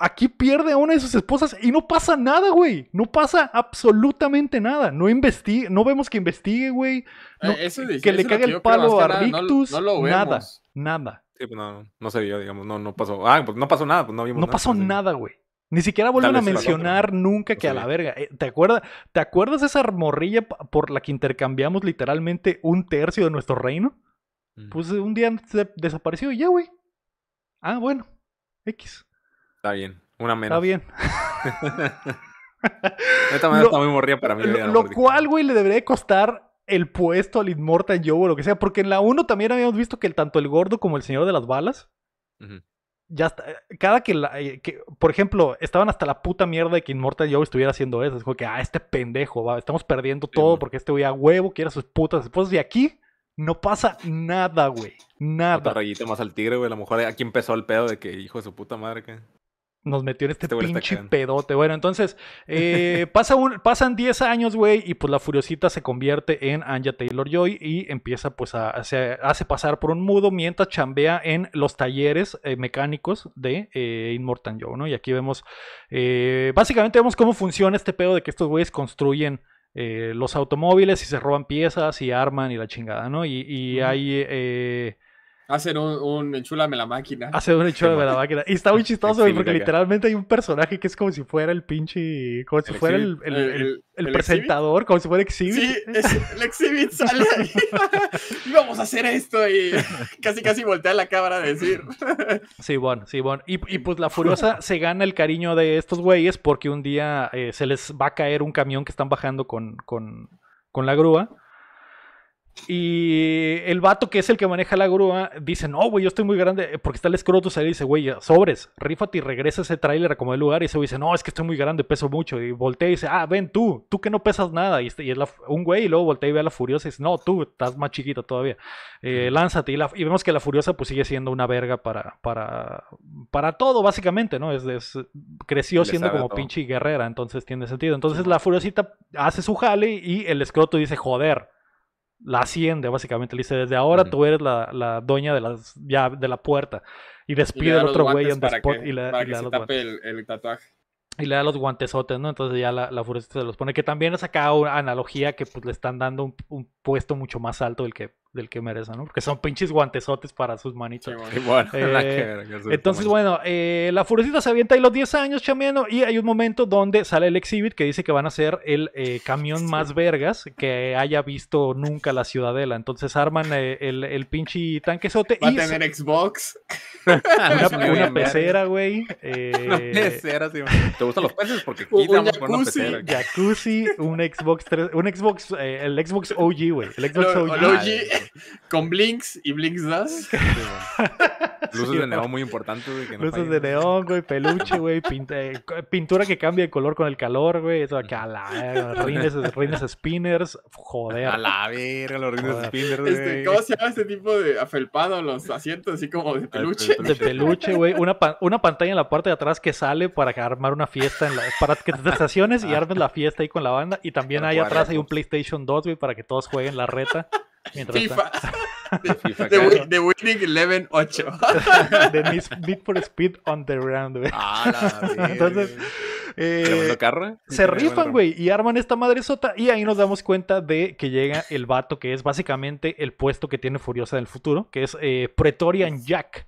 Aquí pierde a una de sus esposas y no pasa nada, güey. No pasa absolutamente nada. No no vemos que investigue, güey. Eh, que le cague el palo a Rictus. Nada, nada. Pues, no, no se vio, digamos, no, no pasó. Ah, pues no pasó nada, pues no vimos nada. pasó pues, nada, güey. Ni siquiera vuelven a mencionar nunca que a la verga. Eh, ¿Te acuerdas, ¿Te acuerdas esa morrilla por la que intercambiamos literalmente un tercio de nuestro reino? Mm. Pues un día desapareció y ya, güey. Ah, bueno. X. Está bien. Una menos. Está bien. *laughs* *laughs* Esta manera está muy para mí. lo cual, güey, le debería costar el puesto al Inmortal Joe o lo que sea, porque en la 1 también habíamos visto que el, tanto el gordo como el señor de las balas, ya está, cada que, la, eh, por ejemplo, estaban hasta la puta mierda de que Inmortal Joe estuviera haciendo eso, es como que, ah, este pendejo, estamos perdiendo todo porque este güey a huevo quiere a sus putas esposas y aquí... No pasa nada, güey. Nada. Otra más al tigre, güey. A lo mejor eh, aquí empezó el pedo de que hijo de su puta madre, que nos metió en este, este pinche pedote. Bueno, entonces, eh, pasa pasan 10 años, güey, y pues la Furiosita se convierte en Anja Taylor Joy y empieza, pues, a, hace pasar por un mudo mientras chambea en los talleres eh, mecánicos de eh, inmortal Joe, ¿no? Y aquí vemos, básicamente vemos cómo funciona este pedo de que estos güeyes construyen. los automóviles y se roban piezas y arman y la chingada, ¿no? Y, hay Hacen un, un enchúlame la máquina. Hacen un enchúlame la máquina. Y está muy *laughs* chistoso, porque literalmente hay un personaje que es como si fuera el pinche. Como si fuera el, presentador, como si fuera Exhibit. Sí, el Exhibit sale y *laughs* vamos a hacer esto. Y casi, casi voltea la cámara a decir. sí, bueno, sí, bueno. Y, y, pues la *laughs* Furiosa se gana el cariño de estos güeyes porque un día eh, se les va a caer un camión que están bajando con, con la grúa y el vato que es el que maneja la grúa dice, no, güey, yo estoy muy grande, eh, porque está el escroto, se dice, güey, sobres, rífate y regresa ese tráiler a como el lugar. Y ese dice, no, es que estoy muy grande, peso mucho. Y voltea y dice, ah, ven tú, tú que no pesas nada. Y, este, es un güey y luego voltea y ve a la furiosa y dice, no, tú estás más chiquita todavía, eh, lánzate. Y, vemos que la furiosa pues sigue siendo una verga para, para, para todo, básicamente, ¿no? Es, creció siendo como pinche guerrera, entonces tiene sentido. Entonces la furiosita hace su jale y el escroto dice, joder la asciende, básicamente. Le dice, desde ahora tú eres la, la, dueña de, las, ya, de la puerta. Y despide al otro güey y le, da, los Y le da los guantesotes, ¿no? Entonces ya la, la se los pone. Que también es acá una analogía que pues le están dando un, un puesto mucho más alto del que del que merece, ¿no? Porque son pinches guantesotes para sus manitos *laughs* eh, entonces, bueno, eh, la Furecita se avienta y los 10 años, chamiano, y hay un momento donde sale el exhibit que dice que van a ser el eh, camión más vergas que haya visto nunca la Ciudadela. Entonces arman el, el, pinche tanquesote. Va y a tener Xbox. *laughs* una, *laughs* pecera, güey. una pecera, sí. ¿Te gustan los peces? Porque aquí un, pecera. Jacuzzi, un Xbox 3, un Xbox, el Xbox OG, güey. El Xbox OG. *laughs* Con blinks y blinks das. Este, *laughs* Luces de neón muy importantes Luces de neón, güey, peluche, güey, eh, pintura que cambia de color con el calor, güey. Eso acá, la rines, rines spinners, joder. A la verga, los rines spinners, Este, ¿Cómo se llama este tipo de afelpado los asientos así como de ah, peluche? De peluche, güey. Una, una pantalla en la parte de atrás que sale para armar una fiesta, para que te estaciones y armes la fiesta ahí con la banda. Y también ahí atrás hay un PlayStation 2, güey, para que todos jueguen la reta. *laughs* FIFA. De FIFA. The, Winning Eleven 8. *laughs* *laughs* De Need for Speed on the Round, ah, Entonces. Eh, se rifan, güey, y arman esta madre sota. Y ahí nos damos cuenta de que llega el vato que es básicamente el puesto que tiene Furiosa del futuro, que es eh, Pretorian Jack.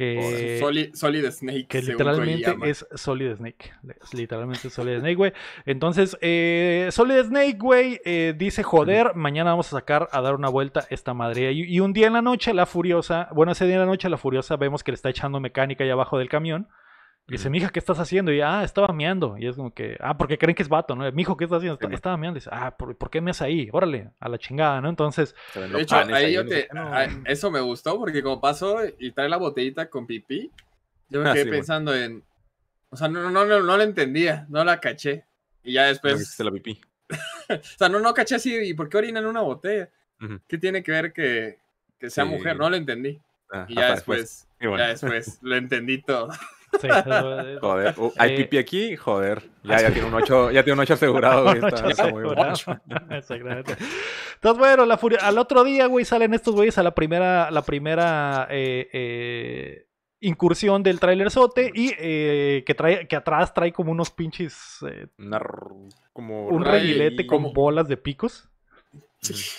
Que, Solid, Snake. Que literalmente es Solid Snake. literalmente Solid Snake, güey. Entonces, eh, Solid Snake, güey, eh, dice, joder, mañana vamos a sacar a dar una vuelta esta madre. Y, y, un día en la noche, la Furiosa, bueno, ese día en la noche, la Furiosa, vemos que le está echando mecánica ahí abajo del camión dice, mija, ¿qué estás haciendo? Y ah, estaba meando. Y es como que, ah, porque creen que es vato, ¿no? Mijo, ¿qué estás haciendo? Estaba meando. dice, ah, ¿por, qué me haces ahí? Órale, a la chingada, ¿no? Entonces. De hecho, ahí yo te, ah, ah, eso me gustó porque como pasó y trae la botellita con pipí, yo me ah, quedé pensando en. O sea, no, no, no, no la entendía, no la caché. Y ya después. se la pipí. *laughs* o sea, no, no caché así, ¿y por qué orina en una botella? ¿Qué tiene que ver que, sea mujer? No lo entendí. y ya después, ya después lo entendí todo. *laughs* joder. Uh, hay eh, pipi aquí, joder. Ya, tiene un 8, ya tiene un 8 asegurado. *laughs* Entonces, bueno, la al otro día, güey, salen estos güeyes a la primera, la primera eh, eh, incursión del trailer sote y eh, que trae, que atrás trae como unos pinches. un reguilete con bolas de picos.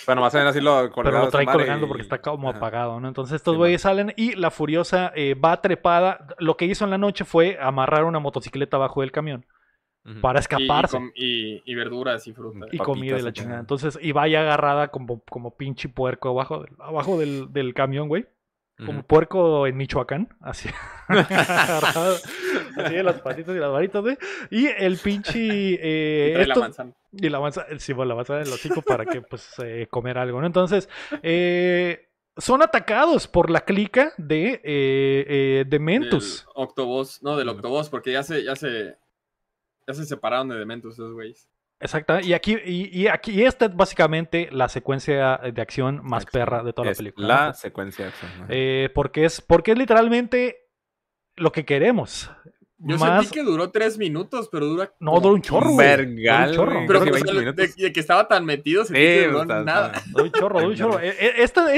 Bueno, *laughs* más o menos así lo Pero lo trae colgando porque está como apagado, ¿no? Entonces estos güeyes salen y la Furiosa eh, va trepada. Lo que hizo en la noche fue amarrar una motocicleta abajo del camión para escaparse. Y, verduras y frutas. Y comida de la chingada. Entonces, y vaya agarrada como, como pinche puerco abajo abajo del, camión, güey. Como puerco en Michoacán, así. *laughs* así de las patitas y las varitas, güey. Y el pinche. Eh, la manzana. Y la avanza, eh, sí, bueno, pues, la dar del hocico para que pues eh, comer algo, ¿no? Entonces, eh, son atacados por la clica de, eh, Dementus. Octobos, no, del Octobos, porque ya se, ya se, ya se separaron de Dementus esos güeyes. Exacto, y aquí, y, aquí esta es básicamente la secuencia de acción más perra de toda la película. La secuencia de acción. porque, es, porque es literalmente lo que queremos. Yo sentí que duró tres minutos, pero dura. No, duró un chorro. Un chorro. Pero de, que estaba tan metido, se pues, nada. un chorro, un *laughs* chorro. E, e, esto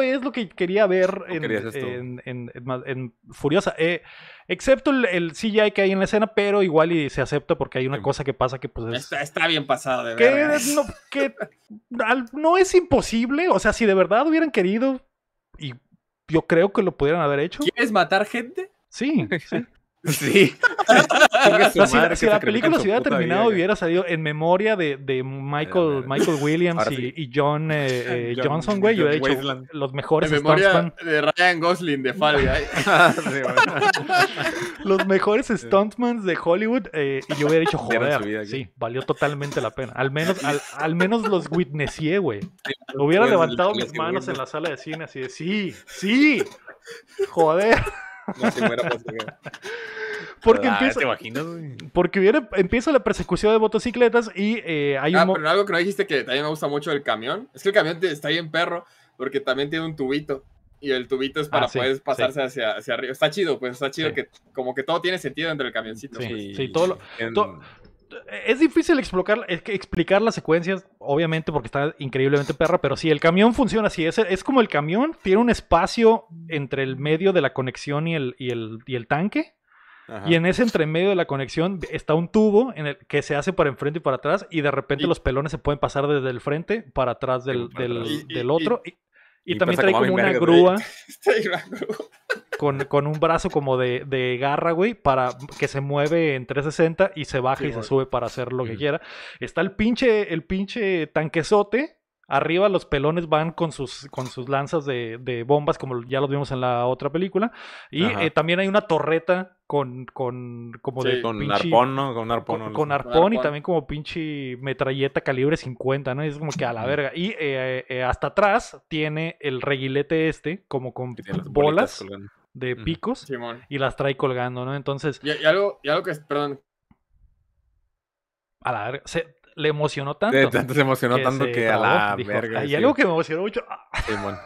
es lo que quería ver en, Furiosa. Eh, excepto el, el, CGI que hay en la escena, pero igual y se acepta porque hay una cosa que pasa que pues está, bien pasado, de verdad. Que, no, no es imposible. O sea, si de verdad hubieran querido, y yo creo que lo pudieran haber hecho. ¿Quieres matar gente? Sí, sí. *laughs* Sí. si, la película se hubiera terminado, hubiera salido en memoria de, Michael, Michael Williams y, eh, *laughs* eh, John, Johnson, güey. Yo hubiera dicho los mejores. En memoria de Ryan Gosling de *laughs* ah, *laughs* los mejores stuntmans de Hollywood. Eh, y yo hubiera dicho, joder, sí, valió totalmente la pena. Al menos, al, menos los witnessé, güey. Hubiera levantado mis manos en la sala de cine así de, sí, sí, joder. Pues, porque *laughs* ah, empieza. Porque empieza la persecución de motocicletas y eh, hay ah, Pero algo que no dijiste que también me gusta mucho el camión. Es que el camión está ahí en perro, porque también tiene un tubito. Y el tubito es ah, para poder pasarse hacia, arriba. Está chido, pues está chido que como que todo tiene sentido entre el camioncito. Sí, pues. todo lo, es difícil explicar, explicar las secuencias, obviamente, porque está increíblemente perra, pero sí, el camión funciona así. Es, es como el camión tiene un espacio entre el medio de la conexión y el, y el, tanque. Y en ese entremedio de la conexión está un tubo en el que se hace para enfrente y para atrás, y de repente los pelones se pueden pasar desde el frente para atrás del otro. Y, también trae como, una grúa. *laughs* Con, un brazo como de, de, garra, güey, para que se mueve en 360 y se baja y se sube para hacer lo que mm. quiera. Está el pinche, el pinche tanquesote Arriba los pelones van con sus, con sus lanzas de, bombas, como ya los vimos en la otra película. Y eh, también hay una torreta con, con como de con arpón, ¿no? Con arpón. Con, arpón, y también como pinche metralleta calibre 50, ¿no? Y es como que a la verga. Y eh, eh, hasta atrás tiene el reguilete este, como con bolas de picos y las trae colgando, ¿no? Entonces... algo, y algo que, perdón. A la verga, se, le emocionó tanto. De tanto se emocionó tanto que a la pues, verga. Y algo que me emocionó mucho. *laughs* Sí, bueno.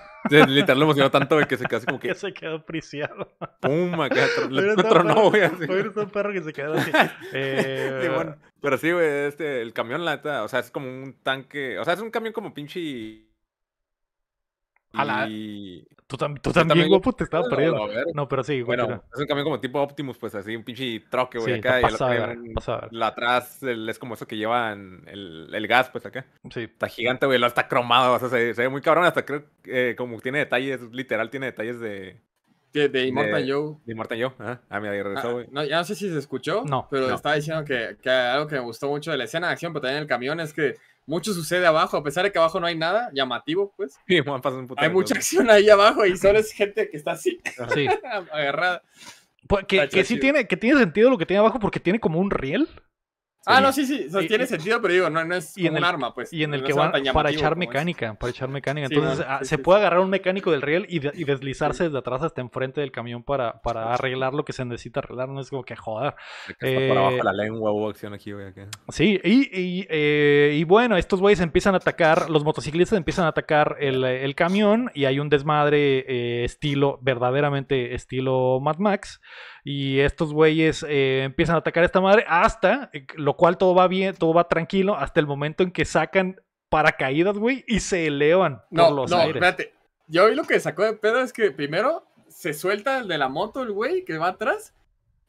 Literal lo emocionó tanto que se quedó así como que. *laughs* se quedó prisiado. Pum, *laughs* le tronó, güey. un perro que se quedó así. eh, Pero sí, güey, este, el camión, lata o sea, es como un tanque. O sea, es un camión como pinche a Tú, también, guapo, te estaba perdiendo. No, pero sí, Bueno, es un camión como tipo Optimus, pues así, un pinche troque, güey, acá. y la atrás es como eso que llevan el, el, gas, pues acá. Sí. Está gigante, güey, lo está cromado, o sea, se, se ve muy cabrón, hasta creo que eh, como tiene detalles, literal tiene detalles de... De, Immortal Joe. De Immortal Joe, Ah, mira, regresó, ah, güey. no, ya no sé si se escuchó, no, pero estaba diciendo que, que algo que me gustó mucho de la escena de acción, pero también el camión, es que mucho sucede abajo, a pesar de que abajo no hay nada llamativo, pues. hay mucha acción ahí abajo y solo es gente que está así, *laughs* agarrada. Pues, que sí tiene, que tiene sentido lo que tiene abajo porque tiene como un riel. Ah, no, sí, sí, tiene sentido, pero digo, no, no es en el, un arma, pues. Y en el que van para echar mecánica, para echar mecánica. Entonces, ah, se puede agarrar un mecánico del riel y, deslizarse desde atrás hasta enfrente del camión para, para arreglar lo que se necesita arreglar, no es como que joder. Eh, para abajo la lengua hubo acción aquí, güey. Sí, y, eh, y, bueno, estos güeyes empiezan a atacar, los motociclistas empiezan a atacar el, el camión y hay un desmadre eh, estilo, verdaderamente estilo Mad Max. Y estos güeyes eh, empiezan a atacar a esta madre hasta, eh, lo cual todo va bien, todo va tranquilo, hasta el momento en que sacan paracaídas, güey, y se elevan no, por los no, Espérate. Yo hoy lo que sacó de pedo es que primero se suelta el de la moto, el güey, que va atrás,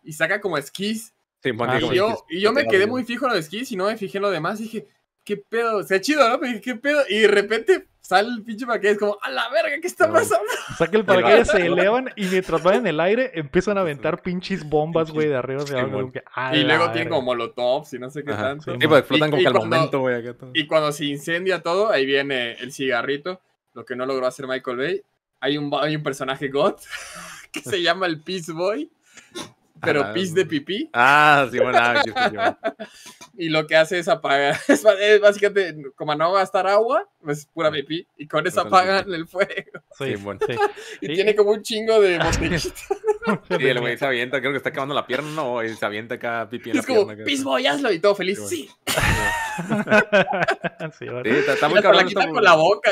y saca como esquís. y, yo, me quedé muy fijo en los esquís y no me fijé en lo demás. dije, ¿qué pedo? Se sea, chido, ¿no? ¿qué pedo? Y de repente sale el pinche paracaídas como, a la verga, ¿qué está pasando? O el paracaídas se elevan y mientras van en el aire empiezan a aventar pinches bombas, güey, de arriba y luego tienen como molotovs y no sé qué tanto. Pues, y explotan como Y cuando se incendia todo, ahí viene el cigarrito, lo que no logró hacer Michael Bay. Hay un, un personaje God *laughs* que se llama el Peace Boy pero Peace de pipí. Ah, sí, bueno, Sí. Ah, y lo que hace es apagar. *laughs* Es, básicamente, como no va a estar agua, es pues, pura pipí. Y con eso apagan el fuego. Sí, bueno, sí. *laughs* y tiene como un chingo de botellita. y *laughs* el güey se avienta, creo que está acabando la pierna, No, se avienta acá pipí en es como, pierna. Pismo, y hazlo, y todo feliz. Sí. sí, bueno. sí está, muy La con la boca.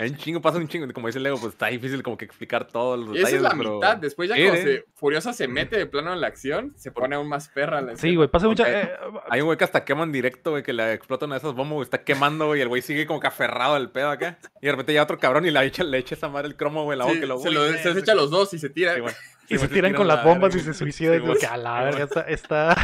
Hay un chingo, pasa un chingo. Como dice Lego, pues está difícil como que explicar todos los detalles. Esa es la mitad. Después ya como Furiosa se mete de plano en la acción, se pone aún más perra la Sí, güey, pasa mucha... Eh, Hay, un güey que hasta quema en directo, güey, que le explotan una de esas bombas, güey, está quemando, y el güey sigue como que aferrado al pedo acá. Y de repente ya otro cabrón y le echa, le echa esa madre el cromo, güey, la boca. lo, se, lo, echa los dos y se tira. y, se, tiran con las bombas y se suicidan. y que a la verga está...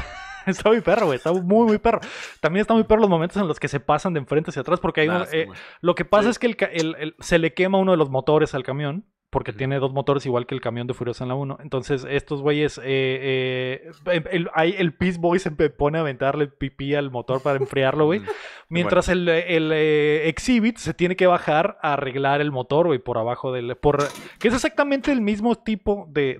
*laughs* está muy perro, güey. Está muy, muy perro. También está muy perro los momentos en los que se pasan de enfrente hacia atrás, porque hay eh, lo que pasa es que el, se le quema uno de los motores al camión porque tiene dos motores igual que el camión de Furiosa en la 1. Entonces, estos güeyes, eh, eh em, el, Peace Boy se pone a aventarle pipí al motor para enfriarlo, güey. *laughs* Mientras el, el eh, Exhibit se tiene que bajar a arreglar el motor, güey, por abajo del... Por, que es exactamente el mismo tipo de,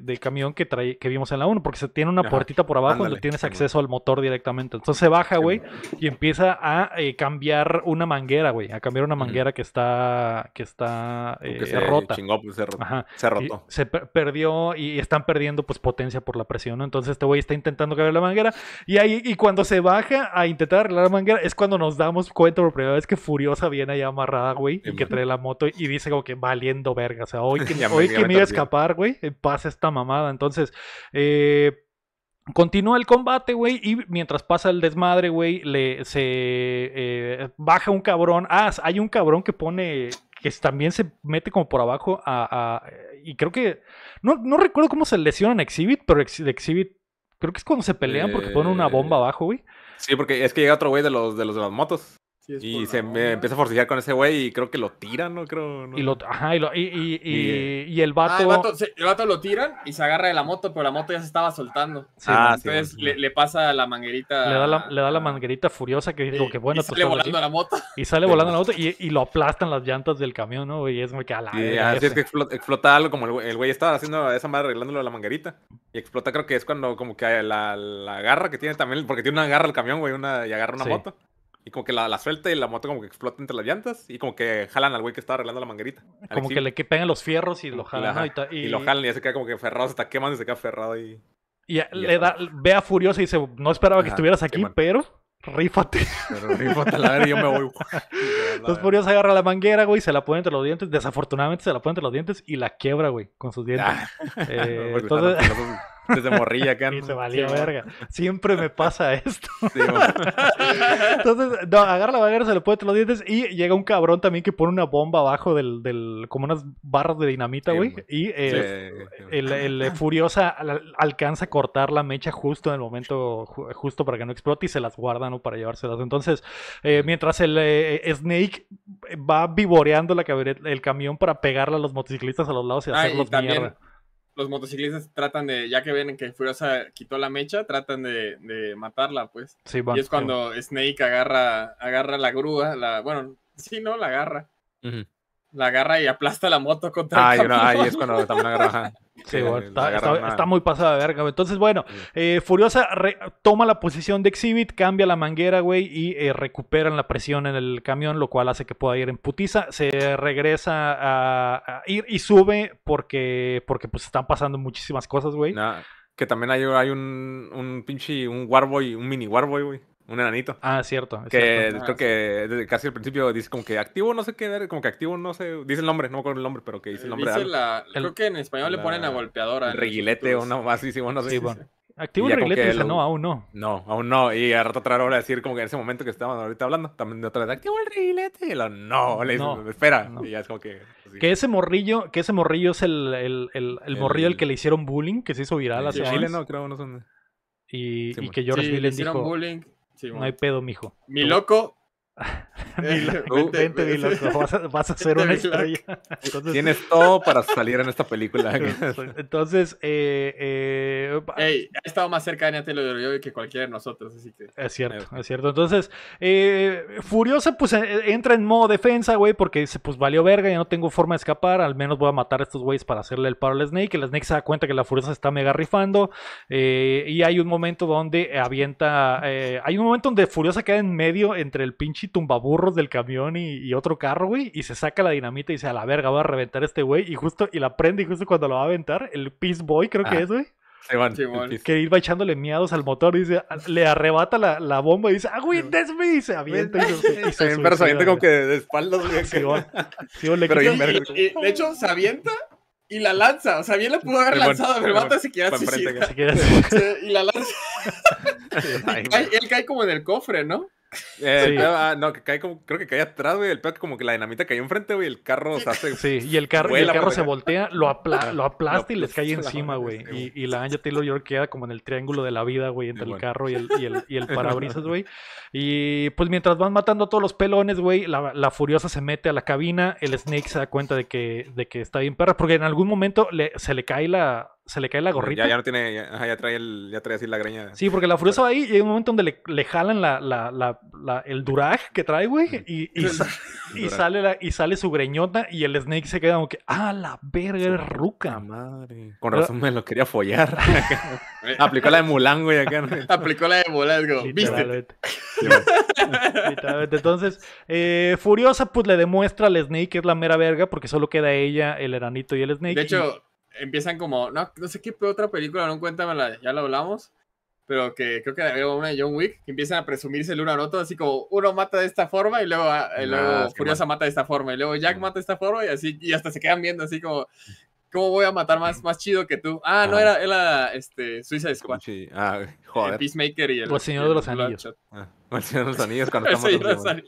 de, camión que, trae, que vimos en la 1, porque se tiene una puertita por abajo donde tienes acceso al motor directamente. Entonces se baja, güey, y empieza a eh, cambiar una manguera, güey, a cambiar una manguera que está, que se rota. Pues, se rotó. Se, perdió y están perdiendo pues potencia por la presión, Entonces este güey está intentando caber la manguera y ahí cuando se baja a intentar arreglar la manguera es cuando nos damos cuenta por primera vez que Furiosa viene allá amarrada, güey, y que em, trae la moto y dice como que valiendo verga, o sea, hoy *laughs* que, me, iba a escapar, güey, eh, pasa esta mamada. Entonces, eh, Continúa el combate, güey, y mientras pasa el desmadre, güey, le se eh, baja un cabrón. Ah, hay un cabrón que pone que también se mete como por abajo a, y creo que no, recuerdo cómo se lesionan Exhibit, pero Exhibit creo que es cuando se pelean porque ponen una bomba eh, abajo, güey. Sí, porque es que llega otro güey de los de los de las motos y se empieza a forcejear con ese güey y creo que lo tiran, ¿no? Creo, Y, lo, ajá, y, eh, el vato... Ah, el vato, lo tiran y se agarra de la moto, pero la moto ya se estaba soltando. Ah, entonces le, pasa la manguerita... Le da la, manguerita furiosa que digo que bueno... Y pues sale volando la moto. Y sale volando la moto y, lo aplastan las llantas del camión, ¿no? Y es muy que así que explota, algo como el, güey estaba haciendo esa madre arreglándolo la manguerita. Y explota creo que es cuando como que eh, la, la garra que tiene también, porque tiene una garra el camión, güey, una, y agarra una moto. Y como que la, suelta y la moto como que explota entre las llantas y como que jalan al güey que estaba arreglando la manguerita. Como que le pegan los fierros y lo jalan. y, lo jalan y ya se queda como que ferrado, se está quemando y se queda ferrado ahí. Y, le da, vea furiosa y dice, no esperaba que estuvieras aquí, pero rífate. *laughs* Pero rífate la y yo me voy. *laughs* Entonces furiosa agarra la manguera, güey, se la pone entre los dientes, desafortunadamente se la pone entre los dientes y la quiebra, güey, con sus dientes. Ah, *laughs* eh, entonces... Desde morrilla acá. Y se valía verga. Siempre me pasa *laughs* esto. Entonces, no, agarra la baguera, se le puede los dientes y llega un cabrón también que pone una bomba abajo del, como unas barras de dinamita, güey. y eh, el, el, furiosa alcanza a cortar la mecha justo en el momento justo para que no explote y se las guarda, ¿no? Para llevárselas. Entonces, eh, mientras el eh, Snake va vivoreando el camión para pegarle a los motociclistas a los lados y ah, hacerlos mierda los motociclistas tratan de, ya que ven que Furiosa quitó la mecha, tratan de, matarla, pues. Sí, y es cuando Snake agarra, agarra la grúa, la, bueno, sí, ¿no? La agarra. La agarra y aplasta la moto contra ah, el no, ahí es cuando también agarra. Sí, está, muy pasada de verga, güey. Entonces, bueno, eh, Furiosa toma la posición de Exhibit, cambia la manguera, güey, y eh, recuperan la presión en el camión, lo cual hace que pueda ir en putiza. Se regresa a, ir y sube porque, porque pues están pasando muchísimas cosas, güey. que también hay, hay un, un pinche, un Warboy, un mini Warboy, güey un enanito. Ah, cierto. Que ah, creo que casi al principio dice como que activo, no sé qué, como que activo, no sé, dice el nombre, no me acuerdo el nombre, pero que dice el nombre. creo que en español le ponen a golpeadora. Reguilete o no, más, sí, no sé. Activo el reguilete dice, no, aún no. No, aún no. Y a rato otra hora decir, como que en ese momento que estábamos ahorita hablando, también de otra vez, activo el reguilete Y lo, no, le espera. Y ya es como que. Pues que ese morrillo, que ese morrillo es el, el, el, morrillo al que le hicieron bullying, que se hizo viral hace Chile, no, creo, no son. Y, que George sí, le hicieron bullying. No hay pedo, mijo. Mi loco, *laughs* vente, *laughs* vas a, una *laughs* Tienes todo para salir en esta película. Entonces, eh, eh, ha estado más cerca de Natalie que cualquiera de nosotros, Es cierto, es cierto. Entonces, eh, Furiosa, pues entra en modo defensa, güey, porque dice, pues valió verga, ya no tengo forma de escapar, al menos voy a matar a estos güeyes para hacerle el paro al Snake. El Snake se da cuenta que la Furiosa está mega rifando, y hay un momento donde avienta, hay un momento donde Furiosa queda en medio entre el pinche tumbaburros del camión y, otro carro, güey, y se saca la dinamita y dice, a la verga, voy a reventar este güey, y justo, y la prende, y justo cuando lo va a aventar, el Peace Boy creo que ah, es, güey. Que iba echándole miados al motor y dice, ah, le arrebata la, bomba y dice, ah, güey, that's y se avienta. Y se, se avienta como que de espaldas, güey. le pero de hecho, se avienta y la lanza. O sea, bien la pudo haber lanzado, pero mata se si así. Y la lanza. *laughs* él cae como en el cofre, ¿no? Eh, ah, no, que cae como, creo que cae atrás, güey. El pecho como que la dinamita cayó enfrente, güey. El carro se Sí, y el, carro el carro se voltea, lo, aplasta y les cae encima, güey. Y, la Anja Taylor York queda como en el triángulo de la vida, güey, entre el carro y el, y el, *laughs* parabrisas, güey. Y pues mientras van matando a todos los pelones, güey, la, furiosa se mete a la cabina. El Snake se da cuenta de que, de que está bien perra, porque en algún momento se le cae la, se le cae la gorrita. Ya, ya no tiene, ya, ya trae, el, ya trae así la greña. Sí, porque la furiosa va ahí y hay un momento donde le, jalan la, la, la, el durag que trae, güey, y, y, sale la, y sale su greñota y el Snake se queda como que, ah, la verga, es ruca. Madre. Con razón me lo quería follar. *laughs* Aplicó la de Mulan, güey, acá. *laughs* Aplicó la de Mulan, güey. ¡Viste! Entonces, eh, Furiosa pues le demuestra al Snake que es la mera verga porque solo queda ella, el eranito y el Snake. De hecho, empiezan como, no, no sé qué otra película, no cuéntamela, ya la hablamos, pero que creo que había una de John Wick, que empiezan a presumirse el uno al otro, así como uno mata de esta forma y luego, ah, y luego ah, Furiosa mata de esta forma y luego Jack mm. mata de esta forma y así, y hasta se quedan viendo así como, ¿Cómo voy a matar más, más chido que tú? Ah, no, ah. era, era este, Suicide Squad. Sí, ah, joder. El Peacemaker y el. O el Señor de los Anillos. Ah, el Señor de los Anillos cuando *laughs* estamos. Eh,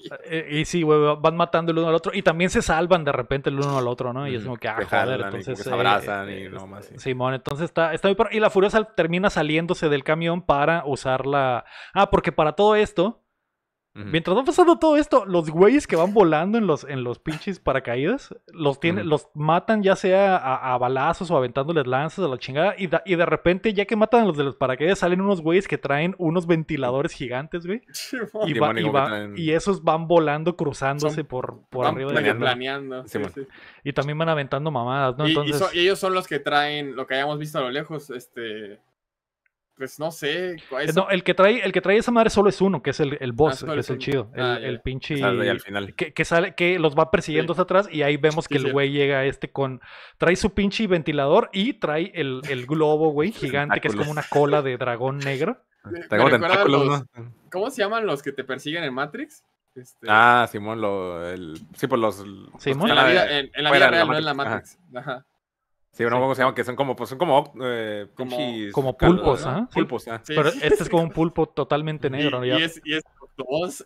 eh, y, sí, güey, van matando el uno al otro. Y también se salvan de repente el uno al otro, ¿no? Y es como que, ah, joder. Entonces, se eh, abrazan y nomás. Sí. Simón, entonces está, está muy. Y la Furiosa termina saliéndose del camión para usar la. Ah, porque para todo esto Mientras va pasando todo esto, los güeyes que van volando en los, en los pinches paracaídas, los, tienen, los matan ya sea a, balazos o aventándoles lanzas a la chingada. Y, y, de repente, ya que matan a los de los paracaídas, salen unos güeyes que traen unos ventiladores gigantes, güey. *laughs* y, esos van volando, cruzándose por, por arriba de planeando. y también van aventando mamadas, ¿no? y, ellos son los que traen lo que hayamos visto a lo lejos, este pues no sé. No, el que trae, el que trae esa madre solo es uno, que es el, el ah, boss, que es el chido. el, ah, pinche. al final. Que, sale, que los va persiguiendo atrás. Y ahí vemos que el güey llega este con. Trae su pinche ventilador y trae el, globo, güey, *laughs* gigante, que es como una cola de dragón negro. ¿Cómo se llaman los que te persiguen en Matrix? Este ah, Simón, lo, sí, pues los. ¿Simón? en la vida, real, en la Matrix. Ajá. Sí, no, ¿cómo se llama? Que son como, pues son como, eh, como ¿ah? pulpos, ¿ah? Pulpos, Pero este es como un pulpo totalmente negro, y, Y es, y es dos.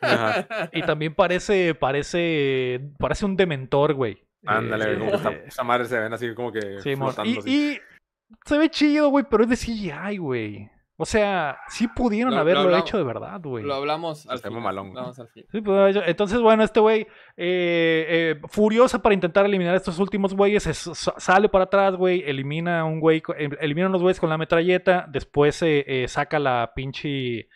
Ajá. *laughs* Y también parece, parece, parece un dementor, güey. Ándale, eh, como madre se ven así como que. Sí, flotando, y, y se ve chido, güey, pero es de CGI, güey. O sea, sí pudieron haberlo hecho de verdad, güey. Lo hablamos al Malón, pues, entonces, bueno, este güey, eh, eh furiosa para intentar eliminar a estos últimos güeyes, sale para atrás, güey, elimina a un güey, em, elimina unos güeyes con la metralleta, después eh, eh, saca la pinche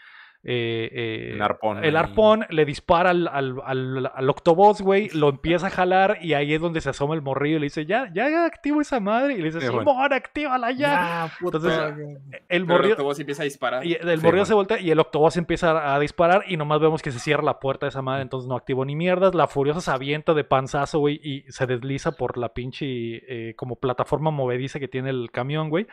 eh, eh, el arpón le dispara al, al, al, güey, lo *laughs* empieza a jalar y ahí es donde se asoma el morrillo y le dice, ya, ya activo esa madre. Y le dice, sí, actívala ya. Entonces, el morrillo. empieza a disparar. Y el se voltea y el Octobot empieza a disparar y nomás vemos que se cierra la puerta de esa madre. Entonces no activo ni mierdas. La furiosa se avienta de panzazo, güey, y se desliza por la pinche eh, como plataforma movediza que tiene el camión, güey.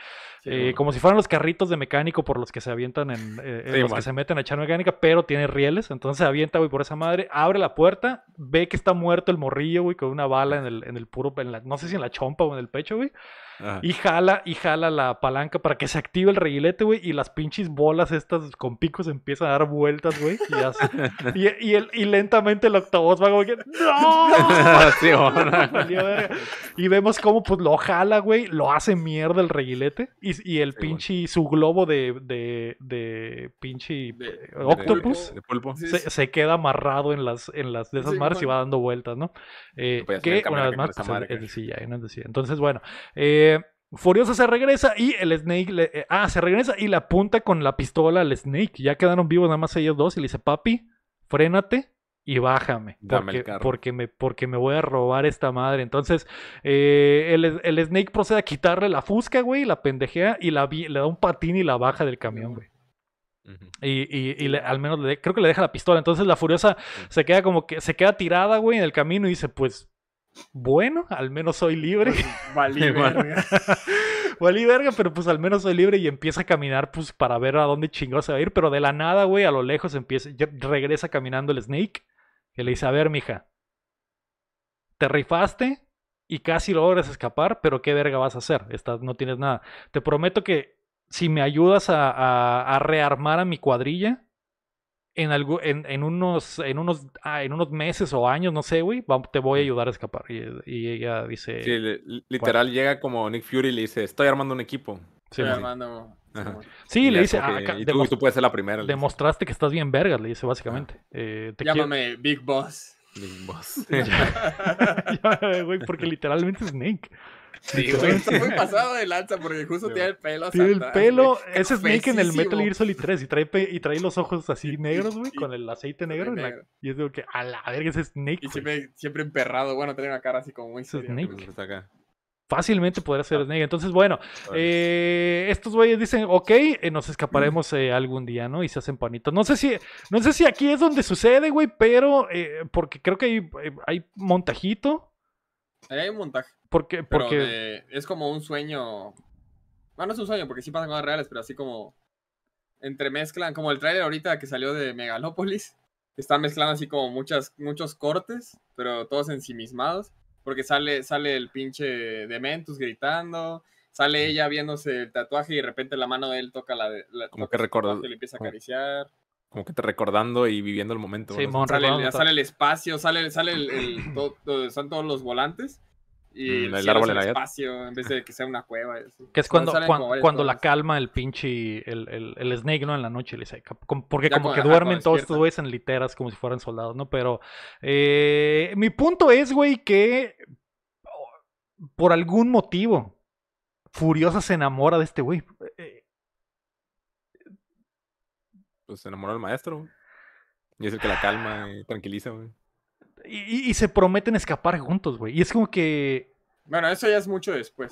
como si fueran los carritos de mecánico por los que se avientan en, los que se meten la mecánica, pero tiene rieles. Entonces avienta, güey, por esa madre, abre la puerta, ve que está muerto el morrillo, güey, con una bala en el, en el puro, en la, no sé si en la chompa o en el pecho, güey. Y jala, y jala la palanca para que se active el reguilete, güey. Y las pinches bolas estas con picos empiezan a dar vueltas, güey. Y, *laughs* y, y, lentamente el octavoz va como que. ¡No! *laughs* *laughs* y vemos cómo pues lo jala, güey. Lo hace mierda el reguilete. Y, el pinche, su globo de. de, de pinche octopus. Se, queda amarrado en las, en las de esas mares y va dando vueltas, ¿no? Eh, que una vez más, Entonces, bueno. Eh, Furiosa se regresa y el Snake. Le, eh, ah, se regresa y le apunta con la pistola al Snake. Ya quedaron vivos nada más ellos dos y le dice: Papi, frénate y bájame. porque, porque, me, porque me voy a robar esta madre. Entonces, eh, el, Snake procede a quitarle la fusca, güey, la pendejea y la, le da un patín y la baja del camión, güey. Y, y, al menos creo que le deja la pistola. Entonces la furiosa se queda como que se queda tirada, güey, en el camino y dice: Pues bueno, al menos soy libre. Pues, *laughs* *laughs* valí verga. pero pues al menos soy libre y empieza a caminar pues para ver a dónde chingados se va a ir. Pero de la nada, güey, a lo lejos empieza, regresa caminando el Snake y le dice, a ver, mija, te rifaste y casi logras escapar, pero qué verga vas a hacer, Estás, no tienes nada. Te prometo que si me ayudas a rearmar a mi cuadrilla, en, algo, en, en, unos, en, unos, ah, en unos meses o años, no sé, güey, te voy a ayudar a escapar. Y, ella dice... Sí, literal llega como Nick Fury y le dice, estoy armando un equipo. Sí, Sí, le dice... Ah, y tú, tú, puedes ser la primera. Demostraste que estás bien vergas, le dice básicamente. Eh, Llámame Big Boss. Big Boss. *laughs* güey, porque literalmente es Nick. Sí, muy pasado de lanza porque justo tiene el pelo. Tiene el pelo. Ese Snake en el Metal Gear Solid 3 y trae, y trae los ojos así *laughs* negros, güey, con el aceite negro. y es como que, a la verga, ese Snake. Y siempre, siempre, emperrado, bueno, tiene una cara así como muy Snake. Pues Fácilmente Podría ser ah. Snake. Entonces, bueno, eh, estos güeyes dicen, ok, eh, nos escaparemos eh, algún día, ¿no? Y se hacen panitos. No sé si, no sé si aquí es donde sucede, güey, pero eh, porque creo que hay, montajito. Ahí hay montaje. Porque, porque... es como un sueño. Bueno, no es un sueño, porque sí pasan cosas reales, pero así como entremezclan, como el trailer ahorita que salió de Megalópolis, están mezclando así como muchas, muchos cortes, pero todos ensimismados, porque sale, sale el pinche Dementus gritando, sale ella viéndose el tatuaje y de repente la mano de él toca la, la como que recordando le empieza a acariciar. Como que te recordando y viviendo el momento. Sí, sale, el espacio, sale, sale el, están todos los volantes Mm, y el espacio, en vez de que sea una cueva. Que es cuando, cuando, la calma el pinche, el, el, el, snake, ¿no? En la noche, le porque como que duermen todos estos güeyes en literas como si fueran soldados, ¿no? Pero eh, mi punto es, güey, que oh, por algún motivo, Furiosa se enamora de este güey. Pues se enamora del maestro, Y es el que la calma y tranquiliza, güey y, se prometen escapar juntos, güey. Y es como que. Bueno, eso ya es mucho después.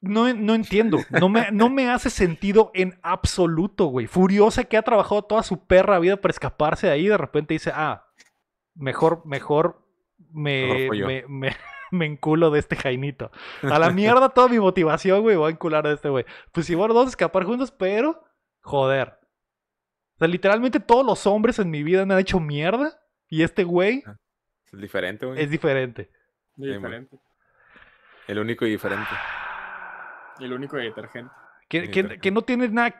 No, entiendo. No me, no me, hace sentido en absoluto, güey. Furiosa que ha trabajado toda su perra vida para escaparse de ahí. De repente dice, ah, mejor, mejor me, me, enculo de este Jainito. A la mierda toda mi motivación, güey. Voy a encular de este güey. Pues igual sí, vamos a escapar juntos, pero joder sea, literalmente todos los hombres en mi vida me han hecho mierda. Y este güey. Ah, es diferente, güey. Es diferente. Es diferente. El único y diferente. El único y detergente. Que, no tiene nada.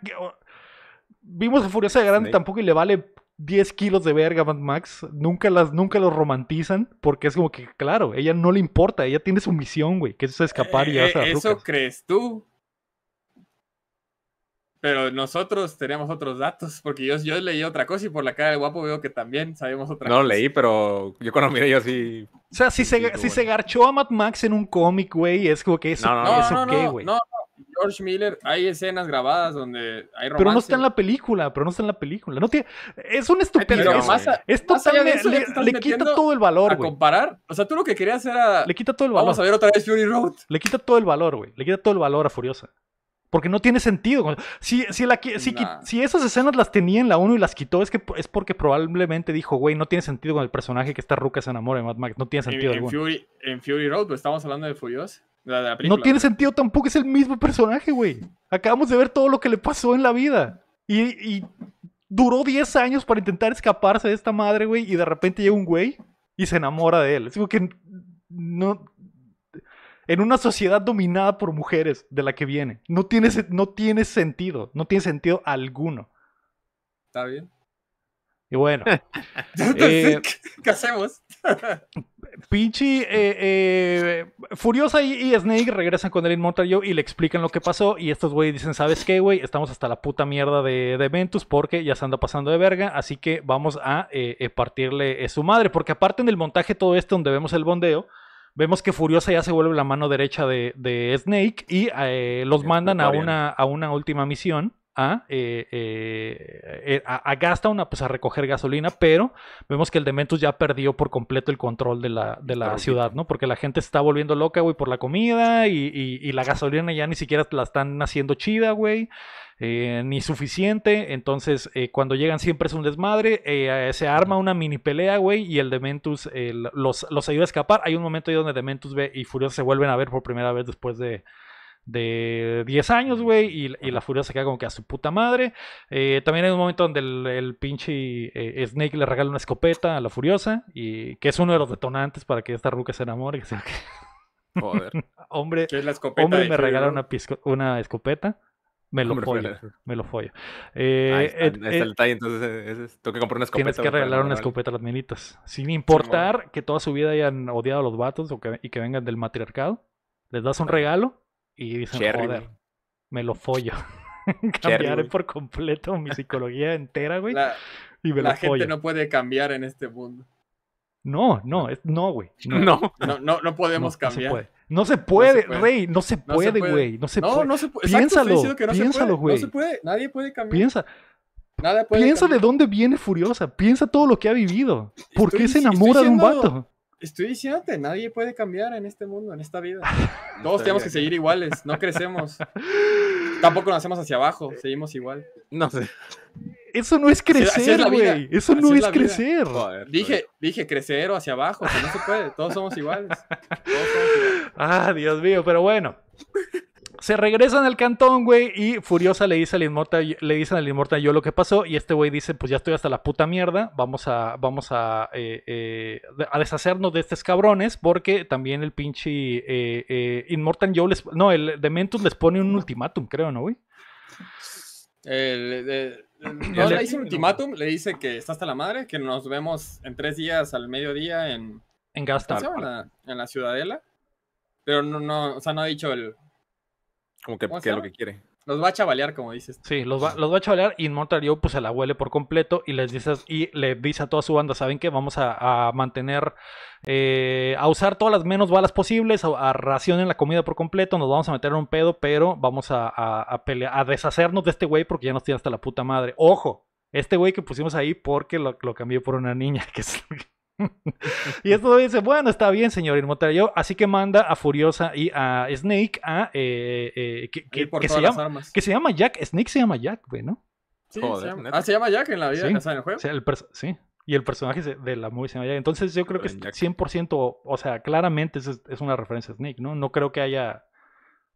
Vimos a Furiosa de Grande tampoco y le vale 10 kilos de verga Mad Max. Nunca, las, nunca los romantizan porque es como que, claro, ella no le importa. Ella tiene su misión, güey, que es escapar y ya eh, eh Eso crees tú. Pero nosotros teníamos otros datos, porque yo, yo leí otra cosa y por la cara de guapo veo que también sabemos otra no, cosa. No leí, pero yo cuando miré yo sí. O sea, si, se, si se garchó a Mad Max en un cómic, güey, es como que eso, no, no, no, No, no, George Miller, hay escenas grabadas donde hay romance. Pero no está en la película, pero no está en la película. No tiene, es un estupidez. es totalmente le, quita todo el valor, güey. A comparar, o sea, tú lo que querías era... Le quita todo el valor. Vamos a ver otra vez Fury Road. Le quita todo el valor, güey. Le quita todo el valor a Furiosa. Porque no tiene sentido. Si, si, esas escenas las tenía en la 1 y las quitó, es que es porque probablemente dijo, güey, no tiene sentido con el personaje que está ruca se enamora de Mad Max. No tiene sentido. En, Fury, Road, pues estamos hablando de furious no tiene sentido tampoco, es el mismo personaje, güey. Acabamos de ver todo lo que le pasó en la vida. Y, y duró 10 años para intentar escaparse de esta madre, güey. Y de repente llega un güey y se enamora de él. Es como que no, en una sociedad dominada por mujeres de la que viene. No tiene, no tiene sentido, no tiene sentido alguno. Está bien. Y bueno. *laughs* Eh, ¿Qué hacemos? *laughs* Pinche eh, eh, Furiosa y, Snake regresan con el Immortal Joe y le explican lo que pasó. Y estos güeyes dicen: ¿Sabes qué, güey? Estamos hasta la puta mierda de, de, Ventus porque ya se anda pasando de verga. Así que vamos a partirle su madre. Porque aparte en el montaje, todo esto donde vemos el bondeo, Vemos que Furiosa ya se vuelve la mano derecha de, Snake y eh, los mandan a una, a una última misión. A, eh, eh, eh a, pues, a, recoger gasolina, pero vemos que el Dementus ya perdió por completo el control de la, de la ciudad, ¿no? Porque la gente está volviendo loca, güey, por la comida y, y, la gasolina ya ni siquiera la están haciendo chida, güey. Eh, ni suficiente. Entonces, eh, cuando llegan siempre es un desmadre. Eh, se arma una mini pelea, güey, y el Dementus los, los, ayuda a escapar. Hay un momento ahí donde Dementus ve y Furiosa se vuelven a ver por primera vez después de... De 10 años, güey, y, la Furiosa se queda como que a su puta madre. también hay un momento donde el, pinche Snake le regala una escopeta a la Furiosa, y que es uno de los detonantes para que esta ruca se enamore. Que Joder. *laughs* hombre, hombre me regala una, una escopeta. Me lo follo, me lo follo. Eh, el detalle, entonces es, que comprar una escopeta. Tienes que regalar una escopeta a las menitas. Sin importar que toda su vida hayan odiado a los vatos y que vengan del matriarcado. Les das un regalo y dicen, joder, me lo follo. *laughs* Cambiaré por completo mi psicología entera, güey. La, la gente no puede cambiar en este mundo. No, no, es, no, güey. No, *laughs* no, no, no podemos cambiar. No puede. No se puede, Rey, no se puede, güey. No se puede. No, se puede. Piénsalo, piénsalo, güey. No se puede, nadie puede cambiar. Piensa. Nada puede Piensa de dónde viene Furiosa. Piensa todo lo que ha vivido. ¿Por qué se enamora de un vato? Estoy diciéndote, nadie puede cambiar en este mundo, en esta vida. *laughs* Todos tenemos que seguir ¿eh? iguales, no crecemos. *laughs* Tampoco nos hacemos hacia abajo, seguimos igual. No sé. Eso no es crecer, güey. Eso no es, crecer. dije, dije crecer o hacia abajo, no se puede. Todos somos iguales. Ah, Dios mío, pero bueno. Se regresan al cantón, güey, y Furiosa le dice al le dicen al Inmortal yo lo que pasó, y este güey dice, pues ya estoy hasta la puta mierda, vamos a, vamos a, eh, eh, deshacernos de estos cabrones, porque también el pinche eh, eh Inmortal Joe les, no, el Dementus les pone un ultimátum, creo, ¿no, güey? el, Mm, no le dice ultimátum, le dice que está hasta la madre, que nos vemos en tres días al mediodía en. En Gastar. En la, ciudadela. Pero no, no, o sea, no ha dicho el. Como que, lo que quiere. Los va a chavalear, como dices. Sí, los va, a chavalear y en pues se la huele por completo y les dices y le dice a toda su banda, ¿saben qué? Vamos a, mantener, eh, a usar todas las menos balas posibles, a, a, racionen la comida por completo, nos vamos a meter en un pedo, pero vamos a, a deshacernos de este güey porque ya nos tiene hasta la puta madre. Ojo, este güey que pusimos ahí porque lo, lo cambié por una niña, *laughs* que es... *laughs* y esto dice, bueno, está bien, señor yo Así que manda a Furiosa y a Snake a... Eh, eh que, se llama, que, se llama, Jack. Snake se llama Jack, güey, ¿no? se ah, se llama Jack en la vida, en el juego. sí. Y el personaje de la movie se llama Jack. Entonces yo creo que es 100%, o sea, claramente es, una referencia a Snake, ¿no? No creo que haya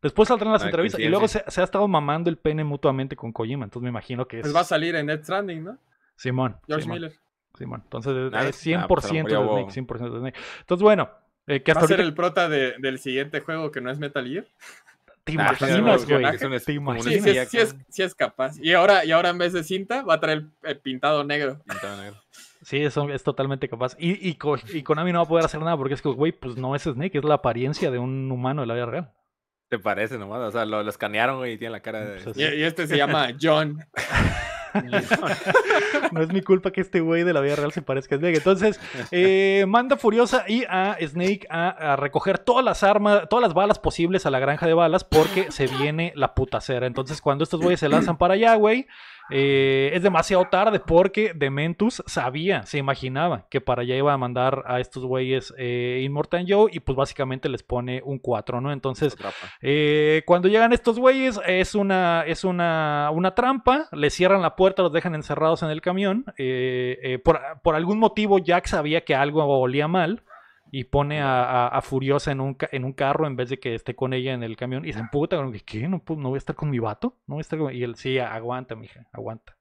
Después saldrán las entrevistas y luego se, ha estado mamando el pene mutuamente con Kojima, entonces me imagino que pues es... Pues va a salir en Death Stranding, ¿no? Simón. George Miller entonces es 100%, pues, pues, de Snake, 100 de Snake. Entonces, bueno, eh, que hasta ¿Va ahorita... ser el prota de, del siguiente juego que no es Metal Gear? Te pues, imaginas, güey. sí, sí, sí, es, sí, es capaz. Y ahora, y ahora en vez de cinta va a traer el pintado negro. Pintado negro. Sí, eso es totalmente capaz. Y, y, y, Konami no va a poder hacer nada porque es que, güey, pues no es Snake, es la apariencia de un humano de la vida real. ¿Te parece nomás? O sea, lo, escanearon, y tiene la cara de... y, y, este se llama *laughs* John. *laughs* no es mi culpa que este güey de la vida real se parezca a Snake. Entonces, eh, manda furiosa y a Snake a, recoger todas las armas, todas las balas posibles a la granja de balas porque se viene la putacera. Entonces, cuando estos güeyes se lanzan para allá, güey, eh, es demasiado tarde porque Dementus sabía, se imaginaba que para allá iba a mandar a estos güeyes eh, Immortal Joe y pues básicamente les pone un 4, ¿no? Entonces, eh, cuando llegan estos güeyes es, una, es una, trampa, le cierran la puerta, los dejan encerrados en el camión. Eh, por, por, algún motivo Jack sabía que algo olía mal y pone a, Furiosa en un, en un, carro en vez de que esté con ella en el camión y se emputa. que, ¿Qué? ¿No, ¿No, voy a estar con mi vato? ¿No voy a estar Y él, sí, aguanta, mija, aguanta.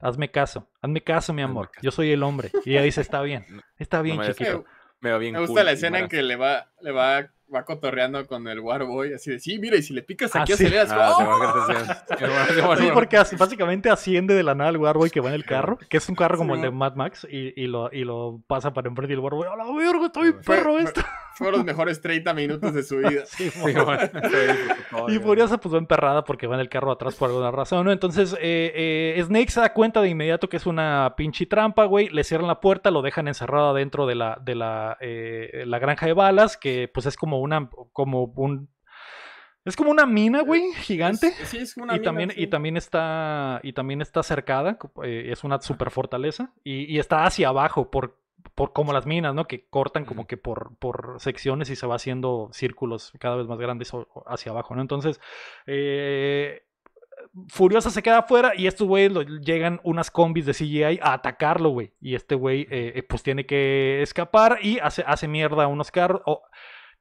Hazme caso, hazme caso, mi amor. Yo soy el hombre. Y ella dice, está bien, *laughs* está bien, chiquito. Me, va bien me gusta la escena en que le va, le va va cotorreando con el Warboy, así de, sí, mira, y si le picas aquí, ah, sí. sí, porque así, básicamente asciende de la nada el Warboy que va en el carro, que es un carro como el de Mad Max, y, lo, y lo pasa para enfrente y el Warboy, ¡a la verga, estoy perro esto! Fueron los mejores 30 minutos de su vida. *laughs* y Furiosa pues va emperrada porque va en el carro atrás por alguna razón, ¿no? Entonces eh, eh, Snake se da cuenta de inmediato que es una pinche trampa, güey. Le cierran la puerta, lo dejan encerrado adentro de la, de la, eh, la granja de balas, que pues es como una, como un es como una mina, güey, gigante. Sí, es una y mina, También, Y también está. Y también está cercada. es una super fortaleza. Y, y, está hacia abajo. Por, por como las minas, ¿no? Que cortan como que por, por secciones y se va haciendo círculos cada vez más grandes hacia abajo, ¿no? Entonces, eh, Furiosa se queda afuera y estos güeyes llegan unas combis de CGI a atacarlo, güey. Y este güey, eh, eh, pues tiene que escapar y hace, hace mierda a unos carros.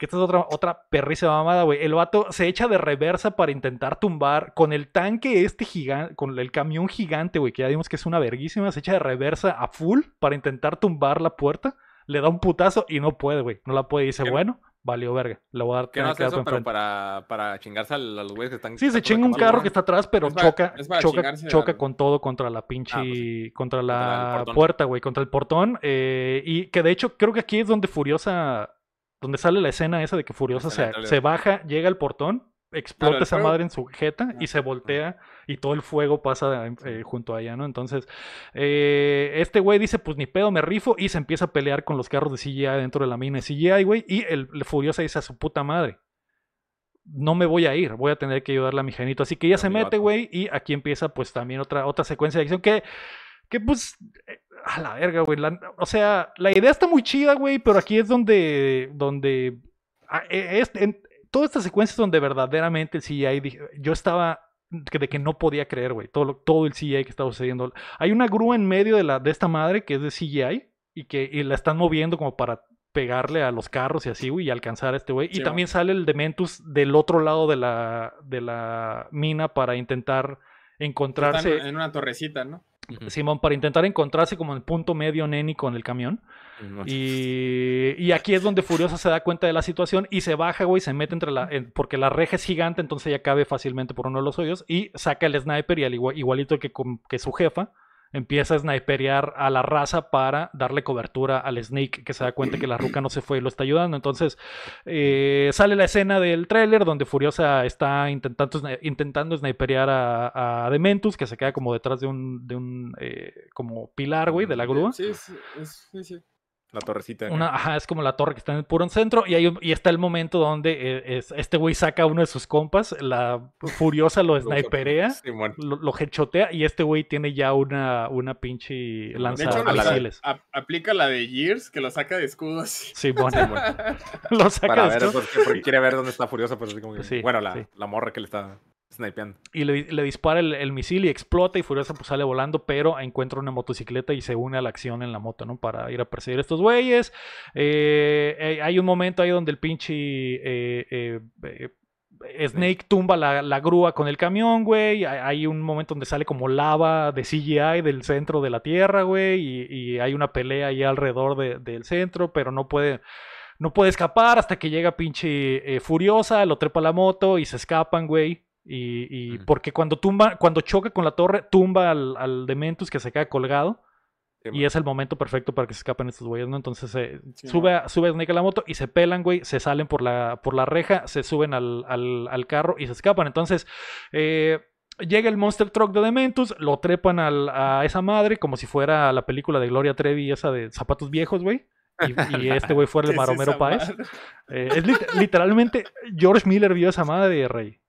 Que esta es otra, otra perrísima mamada, güey. El vato se echa de reversa para intentar tumbar con el tanque este gigante, con el camión gigante, güey, que ya vimos que es una verguísima. Se echa de reversa a full para intentar tumbar la puerta. Le da un putazo y no puede, güey. No la puede. dice, bueno, valió verga. Le voy a dar que no hace para, chingarse a los güeyes que están. Sí, se chinga un carro que está atrás, pero choca, choca, con todo contra la pinche. Ah, pues contra la puerta, güey, contra el portón. Eh, y que de hecho, creo que aquí es donde Furiosa donde sale la escena esa de que Furiosa se, baja, llega al portón, explota esa madre en su jeta y se voltea y todo el fuego pasa eh, eh, junto a ella, ¿no? Entonces, eh, este güey dice, pues ni pedo, me rifo y se empieza a pelear con los carros de CGI dentro de la mina de CGI, güey, y el, Furiosa dice a su puta madre. No me voy a ir, voy a tener que ayudarle a mi genito. Así que ella se mete, güey, y aquí empieza pues también otra, otra secuencia de acción que que pues a la verga, güey. o sea, la idea está muy chida, güey, pero aquí es donde, donde, ah, e, es, en, todas estas secuencias donde verdaderamente el CGI, yo estaba de que no podía creer, güey, todo, todo el CGI que estaba sucediendo. Hay una grúa en medio de, la, de esta madre que es de CGI y que la están moviendo como para pegarle a los carros y así, güey, y alcanzar a este güey. y también sale el Dementus del otro lado de la, de la mina para intentar encontrarse. en una torrecita, ¿no? Simón, para intentar encontrarse como en el punto medio neni con el camión. Mm, y, aquí es donde Furiosa se da cuenta de la situación y se baja, güey, se mete entre la. porque la reja es gigante, entonces ya cabe fácilmente por uno de los hoyos. Y saca el sniper y al igualito que, que su jefa, empieza a sniperear a la raza para darle cobertura al Snake, que se da cuenta que la ruca no se fue y lo está ayudando. Entonces eh, sale la escena del tráiler donde Furiosa está intentando, intentando a, a, Dementus, que se queda como detrás de un, de un eh, como pilar, güey, de la grúa. sí, sí. sí. La torrecita. ajá, es como la torre que está en el puro centro. Y, ahí y está el momento donde eh, este güey saca a uno de sus compas, la furiosa lo *laughs* sniperea, lo, lo y este güey tiene ya una, una pinche lanza de misiles. aplica la de Gears, que lo saca de escudos. Sí, Sí, bueno. *laughs* *laughs* lo saca de ver, Porque, quiere ver dónde está furiosa, pues así como que, bueno, la morra que le está y le, dispara el, misil y explota y Furiosa pues sale volando, pero encuentra una motocicleta y se une a la acción en la moto, ¿no? Para ir a perseguir a estos güeyes. Eh, eh, hay un momento ahí donde el pinche... Eh, Snake tumba la, grúa con el camión, güey. Hay un momento donde sale como lava de CGI del centro de la Tierra, güey. Y, hay una pelea ahí alrededor del centro, pero no puede, no puede escapar hasta que llega pinche furiosa, lo trepa la moto y se escapan, güey. Y, porque cuando tumba, cuando choca con la torre, tumba al, al Dementus que se cae colgado. y es el momento perfecto para que se escapen estos güeyes, Entonces eh, sube, a, sube Snake a la moto y se pelan, güey, se salen por la, por la reja, se suben al, carro y se escapan. Entonces, eh, llega el Monster Truck de Dementus, lo trepan a esa madre como si fuera la película de Gloria Trevi, esa de zapatos viejos, güey. Y, *laughs* este güey fue el Maromero eh, es es literalmente, George Miller vio a esa madre, de rey.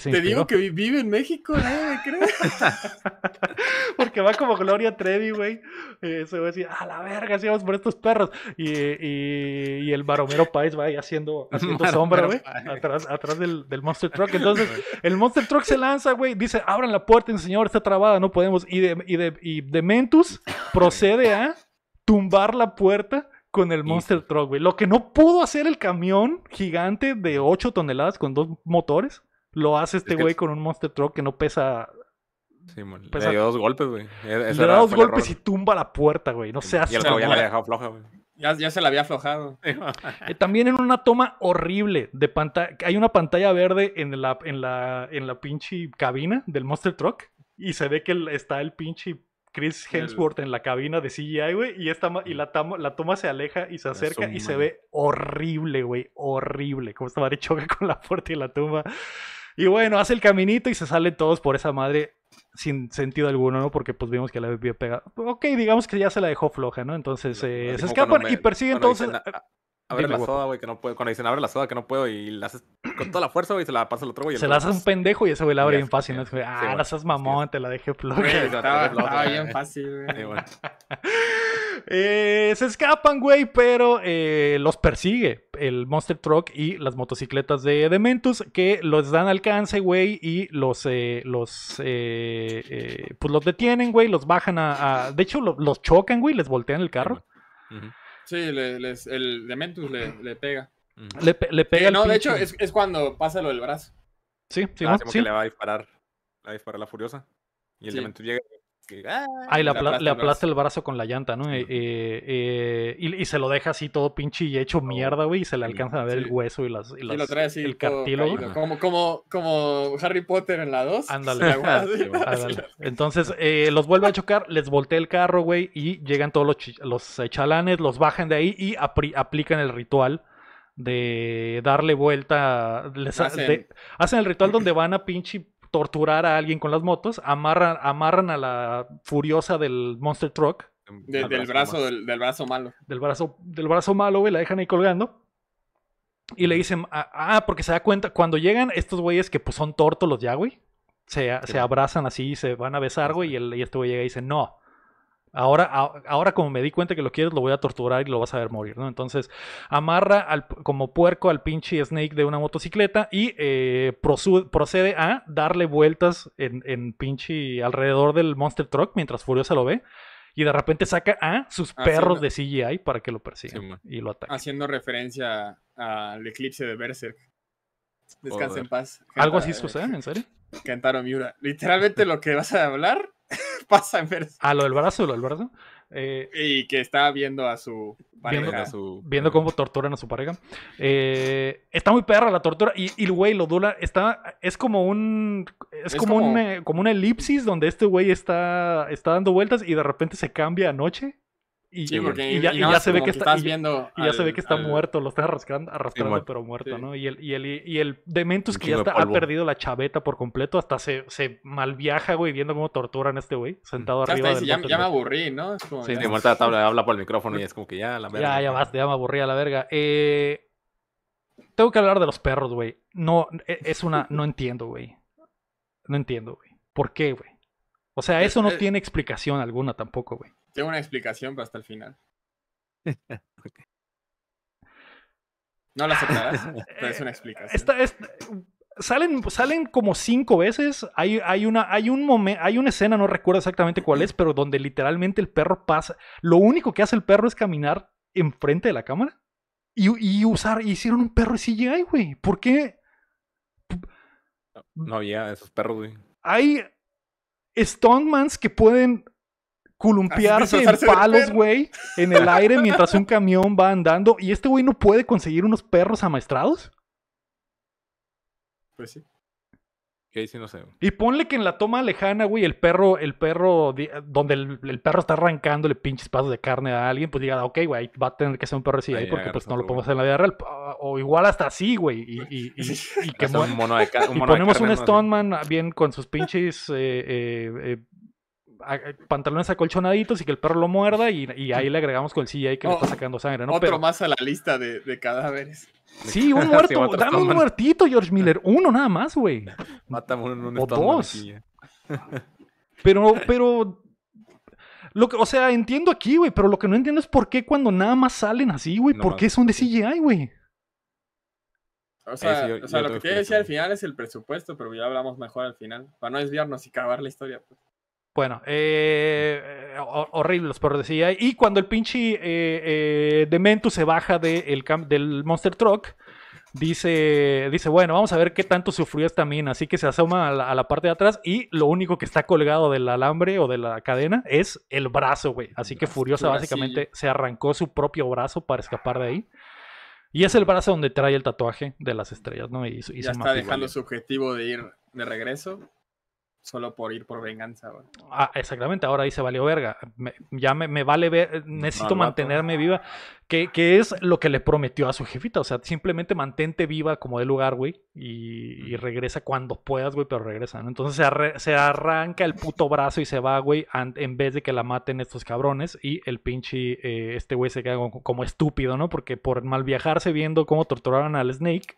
Te digo que vive en México, ¿eh? *laughs* Porque va como Gloria Trevi, güey. Eh, se va a decir, a la verga, si vamos por estos perros. Y, el Baromero país va ahí haciendo, *laughs* sombra, güey. Atrás, del, Monster Truck. Entonces, *laughs* el Monster Truck se lanza, güey. Dice, abran la puerta, señor, está trabada, no podemos. Y de, procede a tumbar la puerta con el Monster Truck, güey. Lo que no pudo hacer el camión gigante de 8 toneladas con dos motores. Lo hace este güey con un Monster Truck que no pesa. Sí, Le dio dos golpes, güey. E-, Le da dos golpes y tumba la puerta, güey. No seas. Y el ya la había dejado floja, güey. Ya, se la había aflojado. *laughs* Eh, también en una toma horrible de pantalla. Hay una pantalla verde en la, en la, en la pinche cabina del Monster Truck. Y se ve que está el pinche Chris Hemsworth en la cabina de CGI, güey. Y, esta, y la, la toma se aleja y se acerca y se ve horrible, güey. Horrible. Como estaba de *laughs* choque con la puerta y la tumba. Y bueno, hace el caminito y se salen todos por esa madre sin sentido alguno, ¿no? Porque pues vimos que la había pega. Ok, digamos que ya se la dejó floja, ¿no? Entonces eh, se escapan y persiguen entonces... Abre la soda, güey, que no puedo. Cuando dicen abre la soda, que no puedo. Y la haces con toda la fuerza, güey, se la pasa al otro, güey. Se la hace un pendejo y ese güey la abre bien fácil. ¿no? Ah, la haces mamón, te la dejé floja. *laughs* Estaba bien fácil, güey. Eh, se escapan, güey, pero eh, los persigue el Monster Truck y las motocicletas de Dementus que los dan alcance, güey, y los, eh, los, eh, pues los detienen, güey, los bajan a, De hecho, los chocan, güey, les voltean el carro. Ajá. Sí, le, les, el Dementus le, le pega. Le, le pega. Sí, no, de hecho, es, es, cuando pasa lo del brazo. Sí, sí, ah, sí. que le va a disparar. Le va a disparar la furiosa. Y el sí. Dementus llega Ah, ah, le, aplasta, el, brazo. con la llanta, ¿no? Eh, eh, y, se lo deja así todo pinche y hecho mierda, güey, y se le alcanza a ver el hueso y, las, y, el Como, como, como Harry Potter en la 2. Ándale. *laughs* Entonces, eh, los vuelve a chocar, les voltea el carro, güey, y llegan todos los, chalanes, los bajan de ahí y aplican el ritual de darle vuelta. Les hacen el ritual donde *laughs* van a pinche torturar a alguien con las motos, amarran, amarran a la furiosa del Monster Truck. del, brazo, del, brazo malo. Del brazo, del brazo malo, güey, la dejan ahí colgando. Y le dicen, ah, ah porque se da cuenta, cuando llegan estos güeyes que pues, son tórtolos ya, güey, se, se abrazan así, se van a besar, güey, y, el, y este güey llega y dice, no, Ahora, ahora como me di cuenta que lo quieres, lo voy a torturar y lo vas a ver morir, ¿no? Entonces, amarra al, como puerco al pinche Snake de una motocicleta y eh, procede a darle vueltas en, pinche alrededor del Monster Truck mientras Furiosa lo ve. Y de repente saca a sus perros de CGI para que lo persigan y lo ataquen. Haciendo referencia al eclipse de Berserk. Descansa en paz. Algo así sucede, eh, ¿en serio? Cantaron Miura. Literalmente lo que vas a hablar *laughs* pasa en verso. Ah, lo del brazo, lo del brazo. Eh, y que está viendo a su pareja. Viendo, a cómo torturan a su pareja. Eh, está muy perra la tortura. Y, el güey lo dura. Está, es como un. Es, como, un eh, como una elipsis donde este güey está, está dando vueltas y de repente se cambia a y, ya, se ve que está, ya se ve que está muerto, lo estás arrastrando, pero muerto, ¿no? Y el, y el, y Dementus que ya ha perdido la chaveta por completo, hasta se, se malviaja, güey, viendo cómo torturan a este güey, sentado arriba ya, me aburrí, ¿no? sí, de muerta tabla habla por el micrófono y es como que ya la verga. Ya, ya vas ya me aburrí a la verga. Eh, tengo que hablar de los perros, güey. No, e, es una, *laughs* no entiendo, güey. No entiendo, güey. ¿Por qué, güey? O sea, eh, eso no eh, tiene explicación alguna tampoco, güey. Tengo una explicación para hasta el final. *laughs* No la aceptarás, *laughs* pero es una explicación. salen, salen como cinco veces. Hay, hay, una, hay, un hay una escena, no recuerdo exactamente cuál es, pero donde literalmente el perro pasa. Lo único que hace el perro es caminar enfrente de la cámara. Y, usar, y hicieron un perro CGI, güey. ¿Por qué? No, había esos perros, güey. Hay Stonemans que pueden culumpiarse en palos, güey, en el aire mientras un camión va andando. ¿Y este güey no puede conseguir unos perros amaestrados? Pues sí. ¿Qué sí no sé. Y ponle que en la toma lejana, güey, el perro, el perro, donde el, perro está arrancándole pinches pasos de carne a alguien, pues diga, ok, güey, va a tener que ser un perro así ahí, porque pues no lo podemos hacer en la vida real. O igual hasta así, güey. Y, *laughs* que un mono ponemos un Stoneman bien con sus pinches eh, eh, eh, eh, pantalones acolchonaditos y que el perro lo muerda y, ahí le agregamos con el CGI que le oh, está sacando sangre, ¿no? Otro más a la lista de, cadáveres. Sí, un *laughs* muerto. dame un muertito, George Miller. Uno nada más, güey. Mátame uno O dos. *laughs* Pero, pero. Lo o sea, entiendo aquí, güey, pero lo que no entiendo es por qué cuando nada más salen así, güey, por qué son de CGI, güey. O sea, lo que quiero decir al final es el presupuesto, pero ya hablamos mejor al final, para no desviarnos y acabar la historia. Pues. Bueno, eh, eh horribles por decía. Y cuando el pinche eh, eh se baja del Monster Truck, dice, dice, bueno, vamos a ver qué tanto sufrió esta mina. Así que se asoma a la, parte de atrás y lo único que está colgado del alambre o de la cadena es el brazo, güey. Así que Furiosa básicamente se arrancó su propio brazo para escapar de ahí. Y es el brazo donde trae el tatuaje de las estrellas, ¿no? Y, y ya está dejando su objetivo de ir de regreso solo por ir por venganza. Güey. Ah, exactamente, ahora ahí se valió verga. ya me, vale ver, eh, necesito mantenerme viva. Que, es lo que le prometió a su jefita. O sea, simplemente mantente viva como de lugar, güey. Y, regresa cuando puedas, güey, pero regresa, ¿no? Entonces se, arranca el puto brazo y se va, güey, en vez de que la maten estos cabrones. Y el pinche, eh, este güey se queda como, estúpido, ¿no? Porque por mal viajarse viendo cómo torturaron al Snake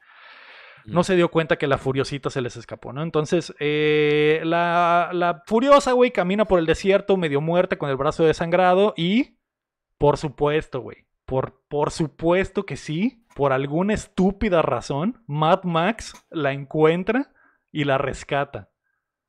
no se dio cuenta que la furiosita se les escapó, ¿no? Entonces, eh, la, la, furiosa, güey, camina por el desierto medio muerta con el brazo desangrado y, por supuesto, güey, por, por supuesto que sí, por alguna estúpida razón, Mad Max la encuentra y la rescata.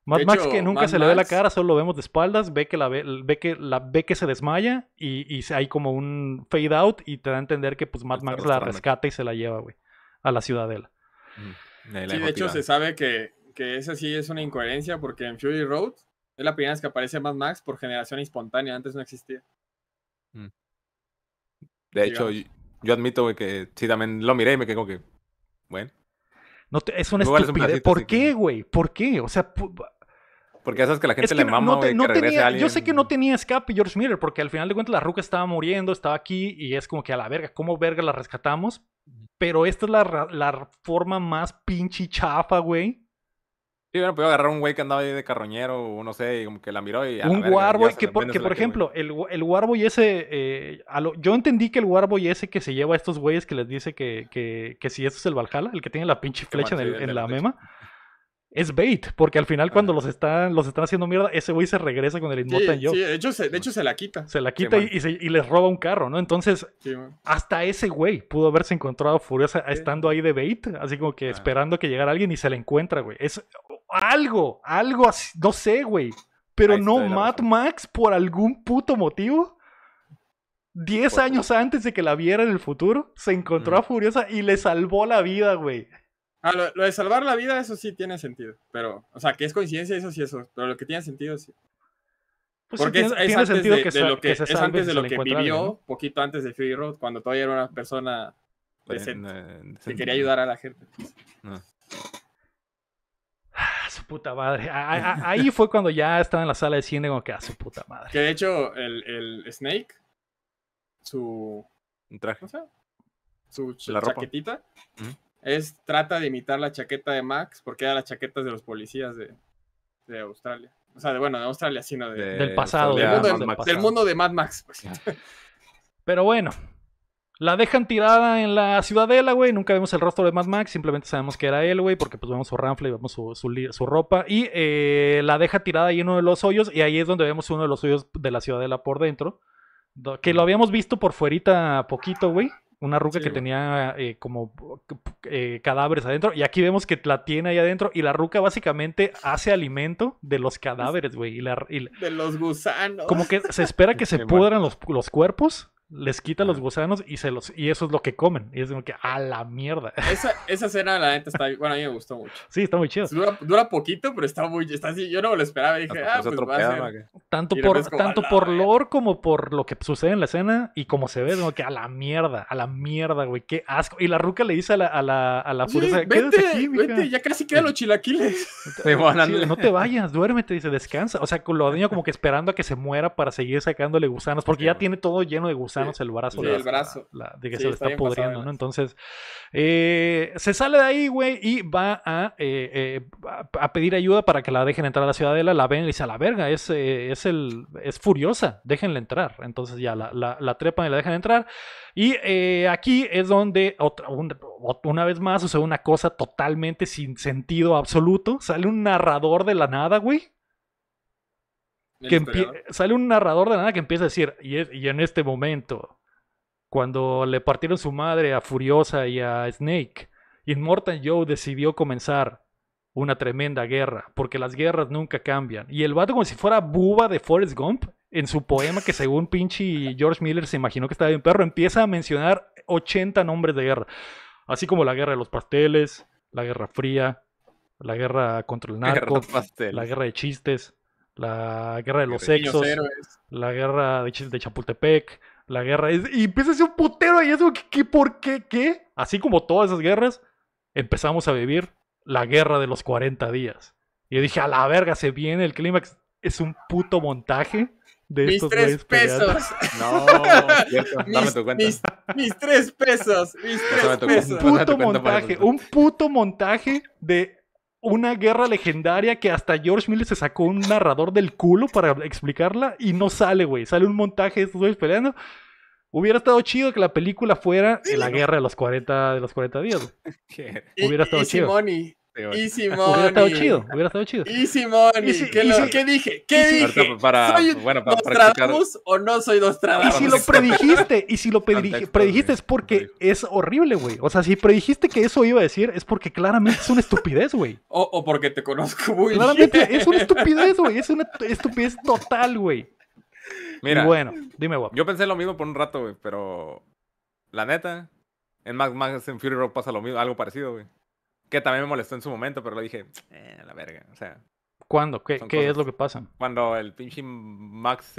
Mad Max que nunca se le ve la cara, solo lo vemos de espaldas, ve que la ve, que la ve que se desmaya y, y hay como un fade out y te da a entender que pues Mad Max la rescata y se la lleva, güey, a la ciudadela. Sí, de hecho se sabe que, que sí es una incoherencia porque en Fury Road es la primera vez que aparece Mad Max por generación espontánea, antes no existía. Mm. De hecho, yo admito que sí también lo miré y me quedo que, bueno. No es una estupidez. ¿Por qué, güey? ¿Por qué? O sea, porque esas que la gente le mama, no, Yo sé que no tenía escape George Miller, porque al final de cuentas la ruca estaba muriendo, estaba aquí y es como que a la verga, ¿cómo verga la rescatamos? Pero esta es la, forma más pinche chafa, güey. Sí, bueno, podía agarrar un güey que andaba ahí de carroñero o no sé, y como que la miró y... un Warboy, que, por, por ejemplo, el, Warboy ese... Eh, yo entendí que el Warboy ese que se lleva a estos güeyes que les dice que, si esto es el Valhalla, el que tiene la pinche flecha en, la mema es bait, porque al final cuando ah. los están, los haciendo mierda, ese güey se regresa con el yo sí, sí, de hecho, se, la quita. Se la quita y, les roba un carro, ¿no? Entonces, hasta ese güey pudo haberse encontrado furiosa estando ahí de bait, así como que ah. esperando que llegara alguien y se la encuentra, güey. Es algo, algo así, no sé, güey. Pero no Mad Max por algún puto motivo. Diez años antes de que la viera en el futuro, se encontró mm. a Furiosa y le salvó la vida, güey. Ah, lo, de salvar la vida, eso sí tiene sentido. Pero, o sea, que es coincidencia, eso sí, eso. Pero lo que tiene sentido, sí. Pues Porque es, tiene, sentido de, que lo que, antes de lo que vivió, poquito antes de Fury Road, cuando todavía era una persona decente, que eh, quería ayudar a la gente. Ah, su puta madre. ahí fue cuando ya estaba en la sala de cine como que a ah, su puta madre. Que de hecho el, Snake, su... traje. Su chaquetita es trata de imitar la chaqueta de Max, porque era las chaquetas de los policías de, Australia. O sea, de, bueno, de Australia, sino del pasado. Del mundo, de Mad Max. Pues. Pero bueno, la dejan tirada en la ciudadela, güey. Nunca vemos el rostro de Mad Max, simplemente sabemos que era él, güey, porque pues vemos su ranfla y vemos su, ropa. Y eh, la deja tirada ahí en uno de los hoyos, y ahí es donde vemos uno de los hoyos de la ciudadela por dentro. Que lo habíamos visto por fuerita poquito, güey. Una ruca que tenía eh, como eh, cadáveres adentro. Y aquí vemos que la tiene ahí adentro. Y la ruca básicamente hace alimento de los cadáveres, güey. De los gusanos. Como que se espera que se *laughs* pudran los, los cuerpos les quita los gusanos y se los y eso es lo que comen. Y es como que a la mierda. *laughs* Esa, esa escena la neta está bueno, a mí me gustó mucho. Sí, está muy chido. Dura, poquito, pero está muy está así, yo no lo esperaba, dije, ah, pues va a tanto por tanto por lore como por lo que sucede en la escena y como se ve, como que a la mierda, a la mierda, güey, qué asco. Y la ruca le dice a la a la a la furiosa, vete, vete, ya casi quedan los chilaquiles. *laughs* no te *laughs* vayas, duérmete, dice, descansa. O sea, con lo como que esperando a que se muera para seguir sacándole gusanos, porque ya tiene todo lleno de gusanos el brazo. de que se le está, pudriendo, ¿no? Entonces, eh, se sale de ahí, güey, y va eh, eh, a, pedir ayuda para que la dejen entrar a la ciudadela. La ven y dice, a la verga, es, es, el, es furiosa, déjenla entrar. Entonces ya la, la, trepan y la dejan entrar. Y aquí es donde otra, una vez más o una cosa totalmente sin sentido absoluto. Sale un narrador de la nada, güey que sale un narrador de nada que empieza a decir, y, en este momento, cuando le partieron su madre a Furiosa y a Snake, y Immortal Joe decidió comenzar una tremenda guerra, porque las guerras nunca cambian. Y el vato como si fuera buba de Forrest Gump, en su poema que según *laughs* pinche George Miller se imaginó que estaba bien perro, empieza a mencionar 80 nombres de guerra, así como la guerra de los pasteles, la guerra fría, la guerra contra el narco, la guerra de chistes la guerra de los sexos, la guerra de, de, Chapultepec, la guerra. y empieza a ser un putero y yo digo, ¿qué? ¿Por ¿qué, por qué, qué? Así como todas esas guerras, empezamos a vivir la guerra de los 40 días. Y yo dije, a la verga, se viene el clímax, es un puto montaje. De mis estos tres pesos. No, *laughs* mis, cuenta. Mis, tres pesos. Mis tres pesos. Un puto montaje. Un puto montaje de una guerra legendaria que hasta George Miller se sacó un narrador del culo para explicarla y no sale, güey. Sale un montaje de estos güeyes peleando. Hubiera estado chido que la película fuera en la guerra de los 40, de los 40 días. *laughs* Hubiera estado chido. Y *laughs* Simón. Hubiera estado chido, hubiera estado chido. Y Simón, ¿Qué, si, ¿qué, dije? ¿Qué dije? Pues, para, ¿Soy pues, bueno, para o no soy Nostradamus? Y si lo predijiste, y si lo predijiste, predijiste es porque es horrible, güey. O sea, si predijiste que eso iba a decir, es porque claramente es una estupidez, güey. O, o, porque te conozco muy bien. Claramente es una estupidez, güey. Es una *laughs* estupidez total, güey. Mira. Y bueno, dime, guapo. Yo pensé lo mismo por un rato, güey, pero. La neta, en Max Max en Fury Road pasa lo mismo, algo parecido, güey. Que también me molestó en su momento, pero lo dije, eh, la verga. O sea. ¿Cuándo? ¿Qué, es lo que pasa? Cuando el pinche Max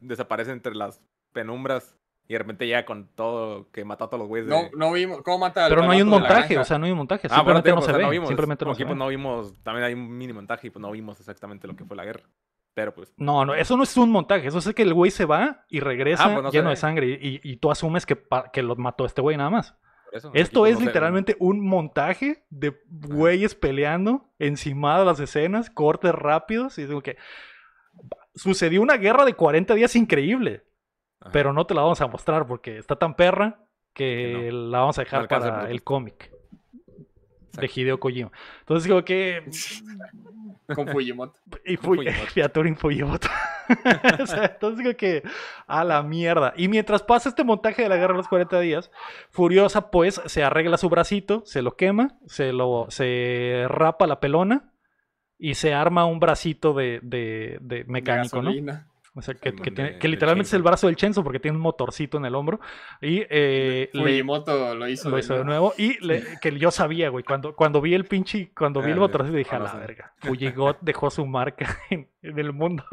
desaparece entre las penumbras y de repente ya con todo, que mató a todos los güeyes. No, no vimos cómo mata Pero no hay un montaje, o sea, no hay un montaje. Ah, simplemente no, se ve. vimos, simplemente no vimos, también hay un mini montaje y pues no vimos exactamente lo que fue la guerra. Pero pues. No, no, eso no es un montaje. Eso es que el güey se va y regresa ah, pues lleno de sangre y, tú asumes que, que lo mató este güey nada más. Esto es literalmente un montaje de bueyes ah. peleando, encima de las escenas, cortes rápidos y digo que sucedió una guerra de 40 días increíble, pero no te la vamos a mostrar porque está tan perra que, la vamos a dejar para el cómic de Hideo Kojima. Entonces digo que... *laughs* Con Fujimoto. Y *laughs* Fujimoto. *laughs* Fujimoto. entonces digo que a la mierda. Y mientras pasa este montaje de la guerra de los 40 días, Furiosa pues se arregla su bracito, se lo quema, se lo se rapa la pelona y se arma un bracito de, de, de mecánico, ¿no? O sea, que, literalmente es el brazo del Chenzo porque tiene un motorcito en el hombro. Y eh, lo hizo, de, nuevo. Y que yo sabía, güey, cuando, cuando vi el pinche, cuando vi el ah, motorcito dije, a la verga, Fujigot dejó su marca *laughs* en, el mundo.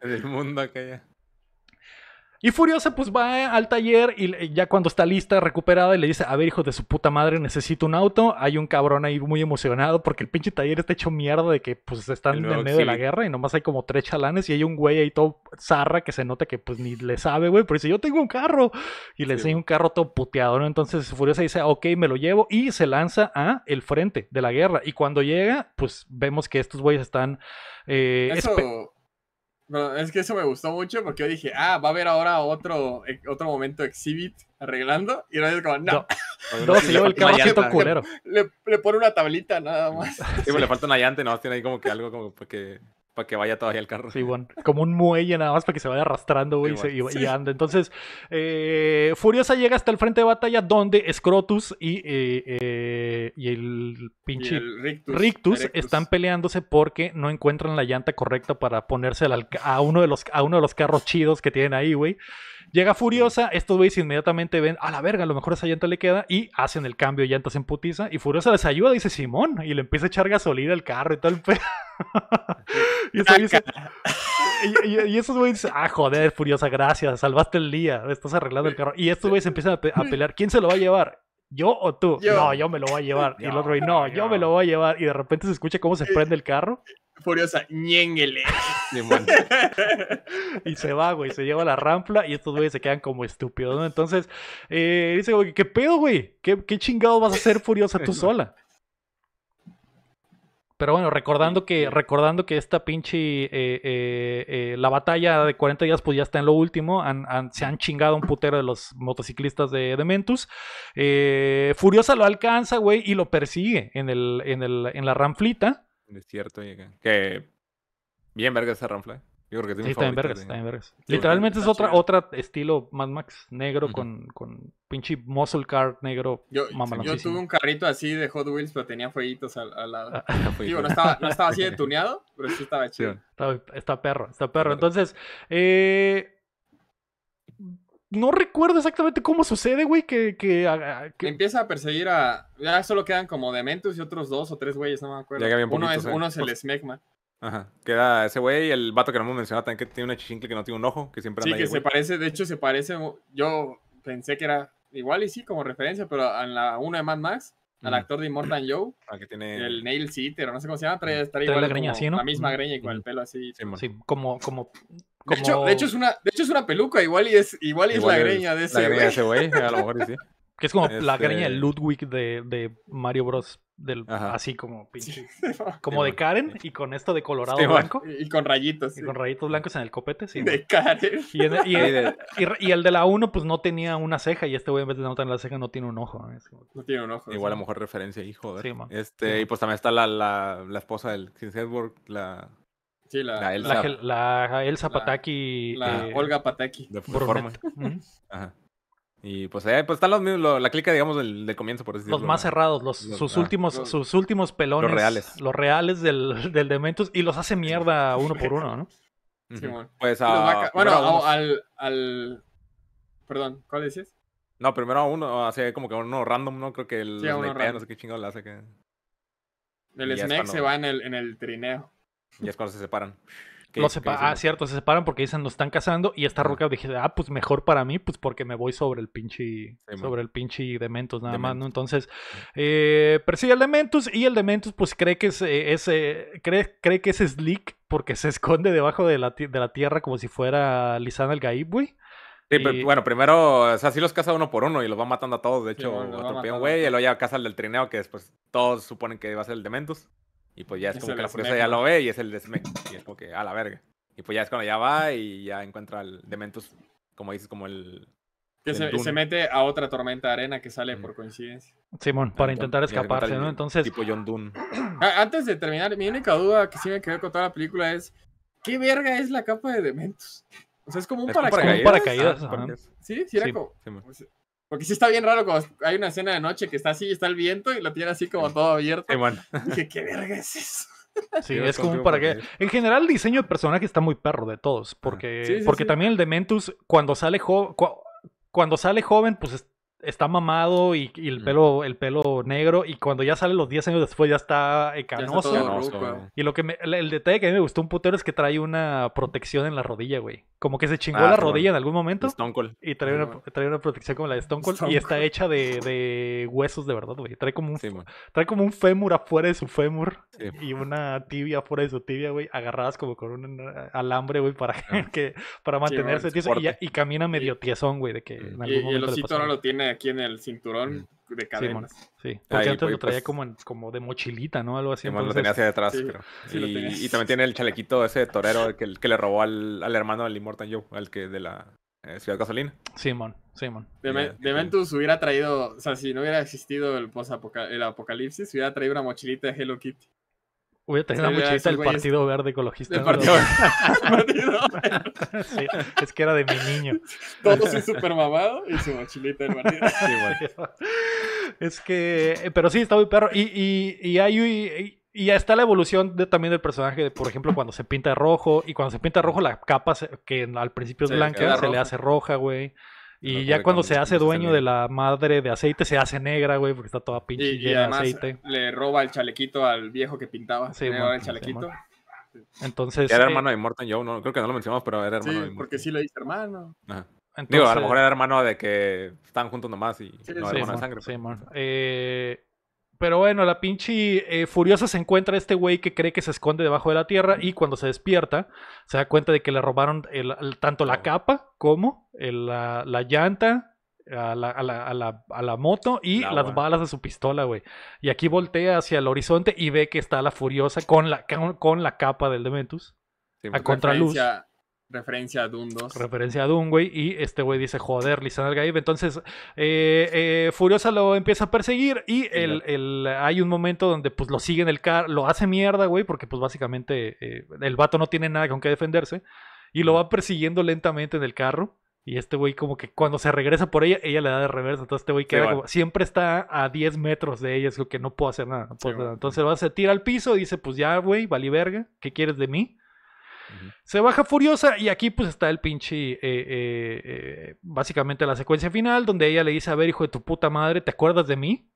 En el mundo aquella. Y Furiosa pues va eh, al taller y eh, ya cuando está lista, recuperada, y le dice, a ver hijo de su puta madre, necesito un auto. Hay un cabrón ahí muy emocionado porque el pinche taller está hecho mierda de que pues están en medio de la guerra y nomás hay como tres chalanes y hay un güey ahí todo zarra que se nota que pues ni le sabe, güey, pero dice, yo tengo un carro. Y le un carro todo puteado, ¿no? Entonces Furiosa dice, ok, me lo llevo y se lanza a el frente de la guerra. Y cuando llega, pues vemos que estos güeyes están... Eh, es que eso me gustó mucho porque yo dije, ah, va a haber ahora otro, otro momento exhibit arreglando. Y luego es como, no. No, se lleva el caballito culero. Le, pone una tablita nada más. Sí, pues le falta una llante, no tiene ahí como que algo como que para que vaya todavía el carro. Sí, bueno, como un muelle nada más para que se vaya arrastrando, güey, y, anda. Entonces, eh, Furiosa llega hasta el frente de batalla donde Scrotus y, eh, eh, y el pinche Rictus, están peleándose porque no encuentran la llanta correcta para ponerse a, uno de los, a uno de los carros chidos que tienen ahí, güey. Llega Furiosa, estos güeyes inmediatamente ven, a la verga, a lo mejor esa llanta le queda y hacen el cambio llantas en putiza. Y Furiosa les ayuda, dice Simón, y le empieza a echar gasolina al carro y tal, *laughs* y, esos güeyes dicen, ah, joder, Furiosa, gracias, salvaste el día, estás arreglando el carro. Y estos güeyes empiezan a, pelear, ¿quién se lo va a llevar? ¿Yo o tú? No, yo me lo voy a llevar. y el otro, no, yo me lo voy a llevar. Y de repente se escucha cómo se eh, prende el carro. Eh, furiosa, ñénguele. *laughs* y se va, güey, se lleva la rampla y estos güeyes se quedan como estúpidos, Entonces, eh, dice, güey, ¿qué pedo, güey? ¿Qué, chingado vas a hacer furiosa tú *laughs* sola? Pero bueno, recordando que, este recordando que esta pinche, eh, eh, eh, la batalla de 40 días pues ya está en lo último, se han chingado un putero de los motociclistas de Dementus. Furiosa lo alcanza, güey, y lo persigue en, el, en, el, en la ramflita Es cierto, que bien verga esa ranfla está en vergas, Literalmente es ah, otra, estilo Mad Max negro con, con pinche muscle car negro. Yo, yo tuve un carrito así de Hot Wheels, pero tenía fueguitos al, al lado. Ah, *laughs* no estaba, no estaba así de *laughs* tuneado, pero sí estaba chido. está, perro, está perro. Entonces, eh, no recuerdo exactamente cómo sucede, güey, que, que, Empieza a perseguir a... Ya solo quedan como Dementus y otros dos o tres güeyes, no me acuerdo. Uno, es, eh. uno, es, el pues Smegma. Ajá. Queda ese güey y el vato que no hemos mencionado también que tiene una chichincle que no tiene un ojo, que siempre anda Sí, que se parece, de hecho se parece, yo pensé que era igual y sí, como referencia, pero en la una de Mad Max, al actor de Immortal *clears throat* Joe, al ah, que tiene... el Nail Sitter, no sé cómo se llama, trae la, la misma greña y con el pelo así. Sí, como, como... De, hecho, es una, de hecho es una peluca, igual y es, igual y es la greña de ese güey. La greña ese güey, a lo mejor sí. *laughs* es como la cariña este de Ludwig de, Mario Bros. Del, así como pinche. *laughs* Como de Karen y con esto de colorado blanco. Y con rayitos. Y con rayitos blancos en el copete, sí. De Karen. Y, el, de la 1, pues no tenía una ceja. Y este güey, en vez de no tener la ceja, no tiene un ojo. No tiene un ojo. Igual a lo mejor referencia, hijo. Sí, Este, Y pues también está la, esposa del Chris Hedberg, la. Sí, la, Elsa, la, Elsa Pataki. La, eh, Olga Pataki. De Ajá. Y pues, ahí pues están los mismos, la clica, digamos, del, comienzo, por decirlo. Los más cerrados, los, sus, últimos, sus últimos pelones. Los reales. Los reales del, del Dementus y los hace mierda *laughs* uno por uno, ¿no? Pues, sí, bueno. Pues a, bueno, al, al. Perdón, ¿cuál decías? No, primero a uno, hace como que a uno random, ¿no? Creo que el Snake, no sé qué chingado le hace que. El Snake se va en el, en el trineo. Y es cuando se separan ah, cierto, se separan porque dicen, nos están casando. Y esta roca dije, ah, pues mejor para mí, pues porque me voy sobre el pinche, sobre el pinche Dementos nada más, ¿no? Entonces, eh, pero persigue el Dementus, y el Dementus, pues cree que es, eh, eh, cree, cree que es Slick porque se *laughs* esconde debajo de la, de la tierra como si fuera Lizana el Gaib, güey. Sí, pero, bueno, primero, o sea, sí los caza uno por uno y los va matando a todos. De hecho, sí, atropella güey y luego ya caza el del trineo, que después todos suponen que va a ser el Dementus. Y pues ya es, como que la furiosa ya lo ve y es el desme. Y es como que, a la verga. Y pues ya es cuando ya va y ya encuentra al Dementus, como dices, como el. Que se, mete a otra tormenta de arena que sale por coincidencia. Simón, para intentar escaparse, ¿no? Entonces. Tipo John Dune. Ah, antes de terminar, mi única duda que sí me quedó con toda la película es: ¿qué verga es la capa de Dementus? O sea, es como un paracaídas. Ah, un ¿Sí? sí, era como. Porque sí está bien raro cuando hay una escena de noche que está así, y está el viento y lo tiene así como todo abierto. Sí, verga es eso? *laughs* Sí, es como para que... En general, el diseño de personaje está muy perro de todos. Porque, porque también el de cuando sale, cuando sale joven, pues está mamado y, el, mm. pelo, el pelo negro. Y cuando ya sale los 10 años después, ya está eh, canoso. y lo que me, el, detalle que a mí me gustó un putero es que trae una protección en la rodilla, güey. Como que se chingó ah, la rodilla en algún momento. Stone Cold. Y trae, una, trae una, protección como la de Stone Cold. y está hecha de, de, huesos de verdad, güey. Trae como un, trae como un fémur afuera de su fémur. y una tibia afuera de su tibia, güey. Agarradas como con un eh, alambre, güey, para, ah. *laughs* que, para mantenerse Y, y, camina medio tiesón, güey. De que mm. y el osito lo tiene aquí en el cinturón de cadenas. Sí, porque lo traía pues como, como de mochilita, ¿no? Algo así. Lo tenía hacia detrás, y, también tiene el chalequito ese torero que, le robó al, hermano del Immortal Joe, al que de la ciudad eh, Ciudad Gasolina. Simón, Simón. De hubiera traído, o sea, si no hubiera existido el, el apocalipsis, hubiera traído una mochilita de Hello Kitty. Uy, te Partido Verde Ecologista. el Partido *laughs* *laughs* sí, es que era de mi niño. Todo su super mamado y su mochilita del Partido *laughs* Es que, eh, pero sí, está muy perro. Y, y, hay... Y, ya está la evolución también del personaje, de, por ejemplo, cuando se pinta de rojo, y cuando se pinta rojo la capa que al principio es blanca se le hace roja, güey. Y ya cuando se hace dueño de la madre de aceite, se hace negra, güey, porque está toda pinche y, llena de aceite. Le roba el chalequito al viejo que pintaba. Sí, le roba el chalequito. Entonces. Era eh, hermano de Morton Joe, no, creo que no lo mencionamos, pero era hermano sí, porque sí le dice hermano. Ajá. Digo, a lo mejor era hermano de que están juntos nomás y no sí, sangre. Sí, pues. Eh, pero bueno, la pinche eh, furiosa se encuentra este güey que cree que se esconde debajo de la tierra y cuando se despierta se da cuenta de que le robaron tanto la capa como la, llanta. A la, moto y las balas de su pistola, güey. Y aquí voltea hacia el horizonte y ve que está la furiosa con la, con, la capa del Dementus. a contraluz. Referencia a Doom 2. Referencia a Doom, güey. Y este güey dice, joder, Lizana Gaib. Entonces, eh, eh, Furiosa lo empieza a perseguir y el, el, hay un momento donde pues lo sigue en el carro, lo hace mierda, güey, porque pues básicamente eh, el vato no tiene nada con que defenderse. Y lo va persiguiendo lentamente en el carro. Y este güey como que cuando se regresa por ella, ella le da de reversa. Entonces este güey queda como... Siempre está a 10 metros de ella, es lo que no puedo hacer nada. Entonces va, se tira al piso y dice, pues ya, güey, vali verga, ¿qué quieres de mí? Se baja furiosa y aquí pues está el pinche, eh, eh, eh, básicamente la secuencia final donde ella le dice, a ver hijo de tu puta madre, ¿te acuerdas de mí?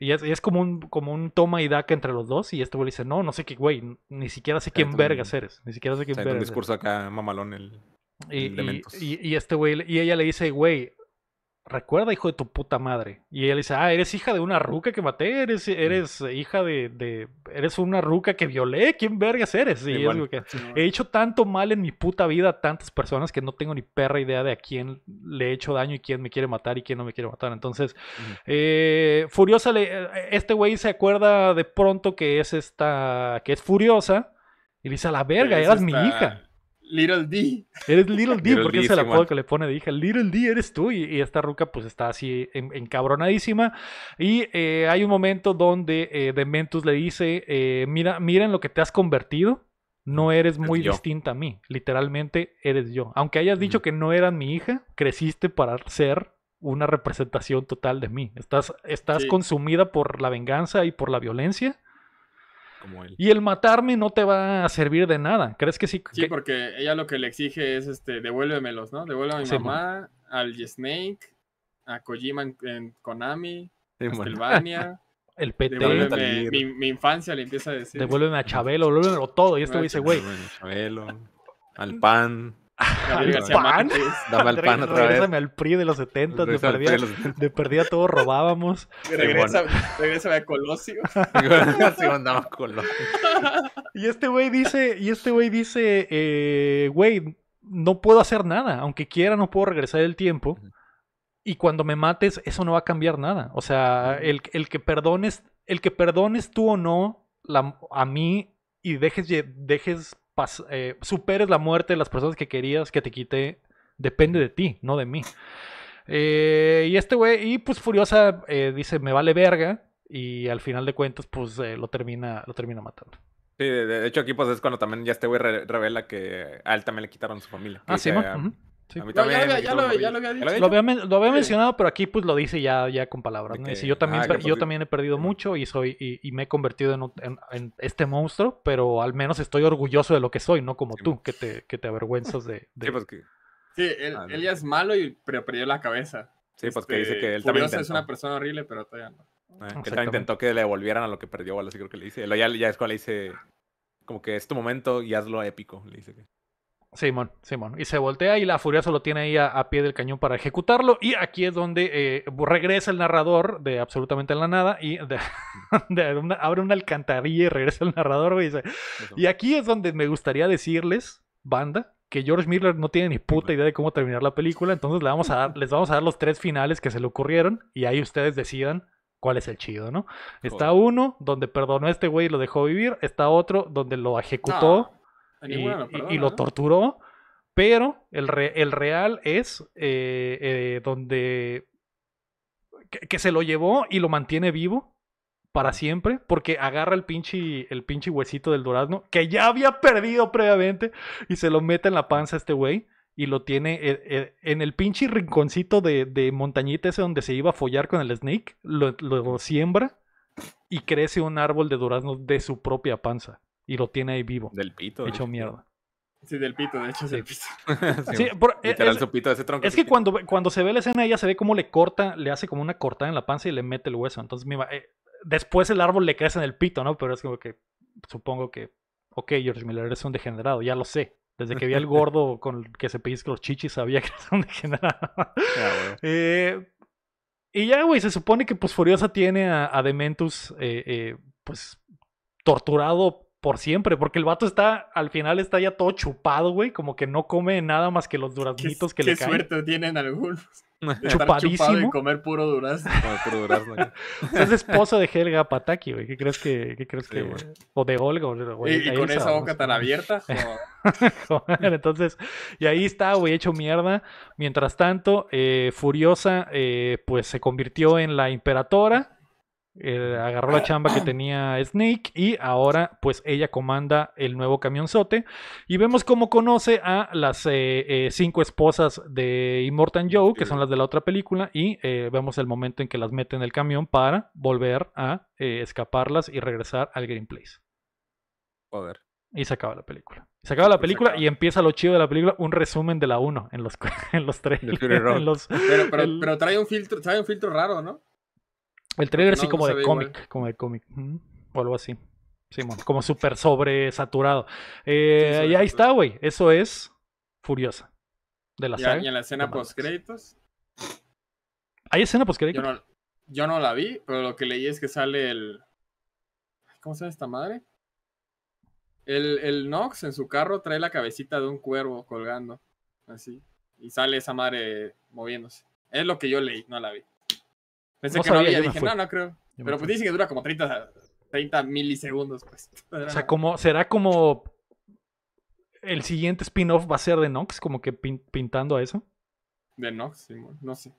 Y es, como, un, como un toma y daca entre los dos. Y este güey dice: No, no sé qué, güey. Ni siquiera sé quién verga eres. Ni siquiera sé quién vergas. discurso acá mamalón el, y, y, este güey, y ella le dice, güey, recuerda, hijo de tu puta madre. Y él dice, ah, eres hija de una ruca que maté, eres, eres eh, hija de, eres una ruca que violé, ¿quién vergas eres? Y he hecho tanto mal en mi puta vida a tantas personas que no tengo ni perra idea de a quién le he hecho daño y quién me quiere matar y quién no me quiere matar. Entonces, eh, Furiosa, le, eh, este güey se acuerda de pronto que es esta, que es Furiosa. Y le dice, a la verga, eras mi hija. Little D. Eres Little D, porque es el que le pone de hija. Little D eres tú. Y, esta ruca, pues está así encabronadísima. Y eh, hay un momento donde eh, Dementus le dice: eh, Mira, mira en lo que te has convertido. No eres muy distinta a mí. Literalmente eres yo. Aunque hayas dicho que no eras mi hija, creciste para ser una representación total de mí. Estás, estás consumida por la venganza y por la violencia y el matarme no te va a servir de nada. ¿Crees que sí? Sí, porque ella lo que le exige es, este, devuélvemelos, ¿no? Devuélveme a mi mamá, al Snake, a Kojima en, Konami, a Castlevania. *laughs* el PT. mi, infancia, le empieza a decir. Devuélveme a Chabelo, devuélvemelo todo. Y esto dice, güey. Chabelo, Al pan. Dame al pan al PRI de los 70, de perdida, de todo robábamos. *laughs* Regrésame, a Colosio. *laughs* Colosio. Y este güey dice, y este güey dice, eh, güey, no puedo hacer nada, aunque quiera no puedo regresar el tiempo. Y cuando me mates, eso no va a cambiar nada. O sea, el, el que perdones, el que perdones tú o no la, a mí y dejes, dejes eh, superes la muerte de las personas que querías que te quite, depende de ti, no de mí. Eh, y este güey, y pues Furiosa eh, dice, me vale verga, y al final de cuentas, pues lo, termina, lo termina matando. Sí, de, hecho aquí pues es cuando también ya este güey revela que a él también le quitaron su familia. así ah, sí, ah, a mí también. lo había mencionado, pero aquí pues lo dice ya, ya con palabras. ¿no? yo también, ah, yo pues, también he perdido mucho y soy y, me he convertido en, en, este monstruo, pero al menos estoy orgulloso de lo que soy, no como tú, pues. que te, que te avergüenzas de... Sí, pues, sí, él, ah, ya es malo, y, pero perdió la cabeza. Sí, pues que dice este, que él también... es una persona horrible, pero todavía no. Ah, que intentó que le devolvieran a lo que perdió, o algo así creo que le dice. Ya, ya es cual le dice como que es tu momento y hazlo épico, le dice que... Simón, Simón. Y se voltea y la furia lo tiene ahí a, pie del cañón para ejecutarlo. Y aquí es donde eh, regresa el narrador de absolutamente la nada y *laughs* abre una alcantarilla y regresa el narrador. Y, aquí es donde me gustaría decirles, banda, que George Miller no tiene ni puta idea de cómo terminar la película. Entonces le vamos a dar, *laughs* les vamos a dar los tres finales que se le ocurrieron y ahí ustedes decidan cuál es el chido, ¿no? Está uno donde perdonó a este güey y lo dejó vivir. Está otro donde lo ejecutó y, lo torturó, pero el, el real es eh, eh, donde que, se lo llevó y lo mantiene vivo para siempre, porque agarra el pinche, el pinche huesito del durazno, que ya había perdido previamente, y se lo mete en la panza este güey y lo tiene eh, en el pinche rinconcito de, de, montañita ese donde se iba a follar con el snake, lo, lo, siembra y crece un árbol de duraznos de su propia panza y lo tiene ahí vivo. Del pito. Hecho mierda. Sí, del pito, de hecho, sí. del pito. es, que cuando, cuando se ve la escena, ella se ve cómo le corta, le hace como una cortada en la panza y le mete el hueso. Entonces, mira... Eh, después el árbol le crece en el pito, ¿no? Pero es como que supongo que, ok, George Miller es un degenerado, ya lo sé. Desde que vi al gordo *laughs* con el que se pellizca los chichis, sabía que era un degenerado. Ah, *laughs* eh, y ya, güey, se supone que pues Furiosa tiene a, Dementus, eh, pues, torturado por siempre, porque el vato está, al final está ya todo chupado, güey, como que no come nada más que los duraznitos que le caen. Qué suerte tienen algunos. *laughs* Chupadísimo. Estar y comer puro durazno. puro durazno. *laughs* es esposo de Helga Pataki, güey. ¿Qué crees que.? Qué crees que güey. o de Olga, güey. Y, con esa boca tan abierta. *laughs* Joder, entonces, y ahí está, güey, hecho mierda. Mientras tanto, eh, Furiosa, eh, pues se convirtió en la imperatora agarró la chamba que tenía Snake y ahora pues ella comanda el nuevo camionzote y vemos cómo conoce a las eh, eh, cinco esposas de Immortal Joe que son las de la otra película y eh, vemos el momento en que las mete en el camión para volver a escaparlas y regresar al Green Place. Joder. Y se acaba la película. Se acaba la película y empieza lo chido de la película, un resumen de la 1 en los, *laughs* en los trailers. pero, pero, trae, un filtro, trae un filtro raro, ¿no? El trailer así como, de cómic, como de cómic, o algo así. como súper sobresaturado. y eh, ahí está, güey. Eso es Furiosa. De la ¿Y en la escena post-créditos? ¿Hay escena post-créditos? Yo no, la vi, pero lo que leí es que sale el... ¿Cómo se llama esta madre? El, el Nox en su carro trae la cabecita de un cuervo colgando. Así. Y sale esa madre moviéndose. Es lo que yo leí, no la vi. Pensé que no había, dije, no, no creo. Pero pues dice que dura como 30, 30 milisegundos, pues. O sea, como, será como el siguiente spin-off va a ser de Nox, como que pintando a eso. De Nox, sí, no sé.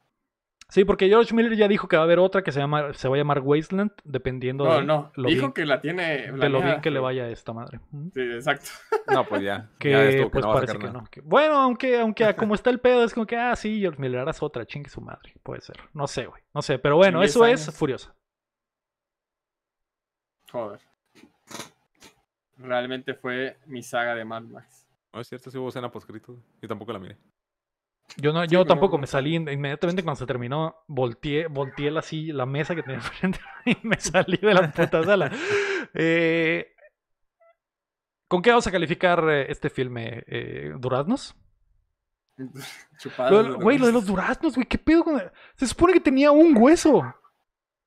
Sí, porque George Miller ya dijo que va a haber otra que se, llama, se va a llamar Wasteland, dependiendo no, de. No, lo dijo bien, que la tiene. De lo bien que le vaya a esta madre. Sí, exacto. No, pues ya. Que pues parece que no. bueno, aunque, aunque ah, como está el pedo, es como que, ah, sí, George Miller harás otra, chingue su madre. Puede ser. No sé, güey. No sé, pero bueno, eso es Furiosa. Joder. Realmente fue mi saga de Mad Max. No es cierto, si hubo escena poscrito. y tampoco la miré. Yo, no, yo tampoco me salí inmediatamente cuando se terminó, volteé, la, la mesa que tenía *laughs* frente y me salí de la puta sala. *laughs* Eh, ¿Con qué vamos a calificar eh, este filme? Eh, ¿Duraznos? Chupado. Güey, lo, de los duraznos, güey, ¿qué pedo Se supone que tenía un hueso.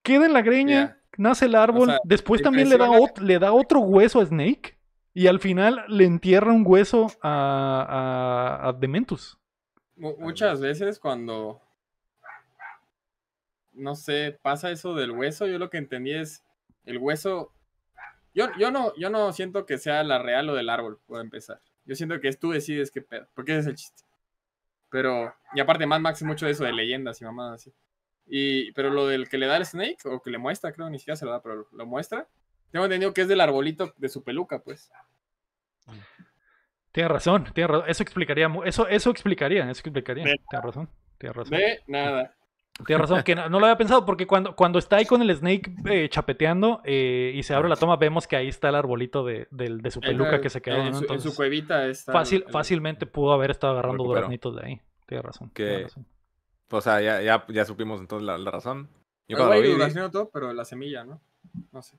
Queda en la greña, nace el árbol, después también le da, le da otro hueso a Snake y al final le entierra un hueso a, a, a Dementus. Muchas veces cuando, no sé, pasa eso del hueso, yo lo que entendí es, el hueso, yo, yo, no, yo no siento que sea la real o del árbol, por empezar. Yo siento que es tú decides qué pedo, porque es el chiste. Pero, y aparte, Mad Max es mucho de eso, de leyendas y mamadas así. Y, pero lo del que le da el Snake, o que le muestra, creo, ni siquiera se lo da, pero lo muestra. Tengo entendido que es del arbolito de su peluca, pues. Ah. Tiene razón, tiene razón. Eso explicaría, eso, eso explicaría, eso explicaría. tiene razón, tiene razón. De nada. Tiene razón, que no, lo había pensado, porque cuando, cuando está ahí con el Snake eh, chapeteando eh, y se abre la toma, vemos que ahí está el arbolito de, su peluca que se quedó. En, su, cuevita Fácil, fácilmente pudo haber estado agarrando duraznitos de ahí. tiene razón. O sea, ya, ya, ya supimos entonces la, razón. Yo cuando lo vi, todo, pero la semilla, ¿no? No sé.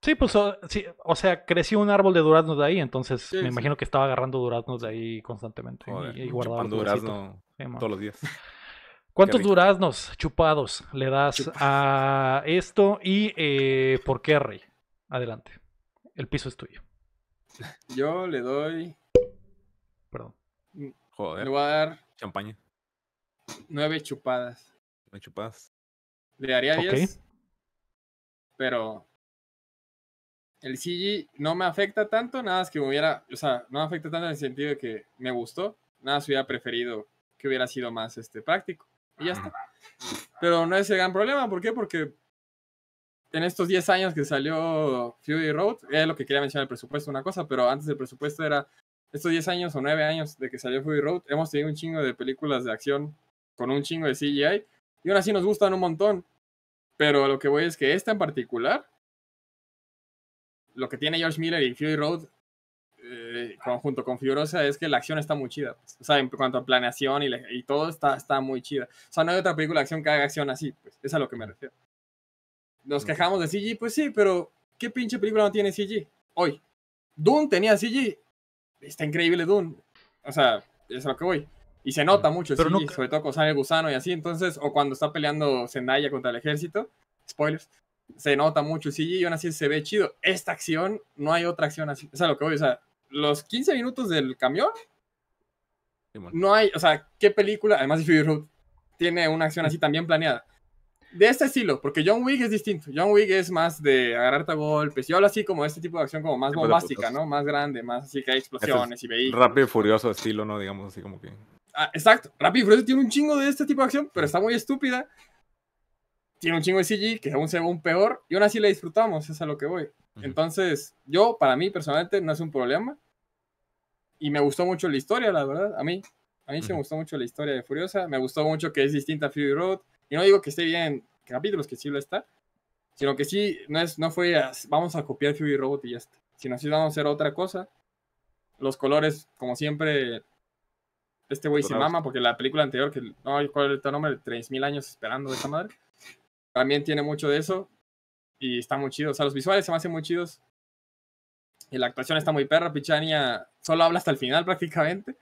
Sí, pues sí, o sea, creció un árbol de duraznos de ahí, entonces me imagino que estaba agarrando duraznos de ahí constantemente y, guardaba durazno todos los días. *laughs* ¿Cuántos duraznos chupados le das a esto y eh, por qué, Rey? Adelante. El piso es tuyo. Yo le doy. Perdón. Joder. Le voy a dar. Champaña. Nueve chupadas. Nueve chupadas. Le daría diez. Pero el CG no me afecta tanto, nada es que me hubiera, o sea, no me afecta tanto en el sentido de que me gustó, nada se hubiera preferido que hubiera sido más este, práctico. Y ya está. Pero no es el gran problema, ¿por qué? Porque en estos 10 años que salió Fury Road, es lo que quería mencionar el presupuesto, una cosa, pero antes del presupuesto era estos 10 años o 9 años de que salió Fury Road, hemos tenido un chingo de películas de acción con un chingo de CGI y aún así nos gustan un montón. Pero lo que voy es que esta en particular lo que tiene George Miller y Fury Road conjunto eh, con Furiosa es que la acción está muy chida. Pues. O sea, en cuanto a planeación y, todo está, muy chida. O sea, no hay otra película de acción que haga acción así, pues. Es a lo que me refiero. Nos quejamos de CG, pues sí, pero ¿qué pinche película no tiene CG? Hoy. Dune tenía CG. Está increíble Dune. O sea, es a lo que voy. Y se nota mucho CG, sobre todo con Gusano y así. Entonces, o cuando está peleando Zendaya contra el ejército. Spoilers se nota mucho el CG y aún así se ve chido. Esta acción, no hay otra acción así. O sea, lo que voy, o sea, los 15 minutos del camión, no hay, o sea, ¿qué película, además de Fury Road, tiene una acción así también planeada? De este estilo, porque John Wick es distinto. John Wick es más de agarrarte a golpes. Yo hablo así como de este tipo de acción como más bombástica, ¿no? Más grande, más así que hay explosiones y veí Rápido y furioso estilo, ¿no? Digamos así como que... Ah, exacto. Rápido y furioso tiene un chingo de este tipo de acción, pero está muy estúpida tiene un chingo de CG, que es ve un peor, y aún así le disfrutamos, es a lo que voy. Entonces, yo, para mí personalmente, no es un problema. Y me gustó mucho la historia, la verdad, a mí. A mí se me gustó mucho la historia de Furiosa, me gustó mucho que es distinta a Fury Road. Y no digo que esté bien capítulos, que sí lo está, sino que sí, no, es, no fue vamos a copiar Fury Robot y ya está, sino sí vamos a hacer otra cosa. Los colores, como siempre, este güey se mama porque la película anterior, que no, ¿cuál es el nombre? 3.000 años esperando de esa madre también tiene mucho de eso y está muy chido. O sea, los visuales se me hacen muy chidos. Y la actuación está muy perra. Pichania ah, solo habla hasta el final *laughs* prácticamente.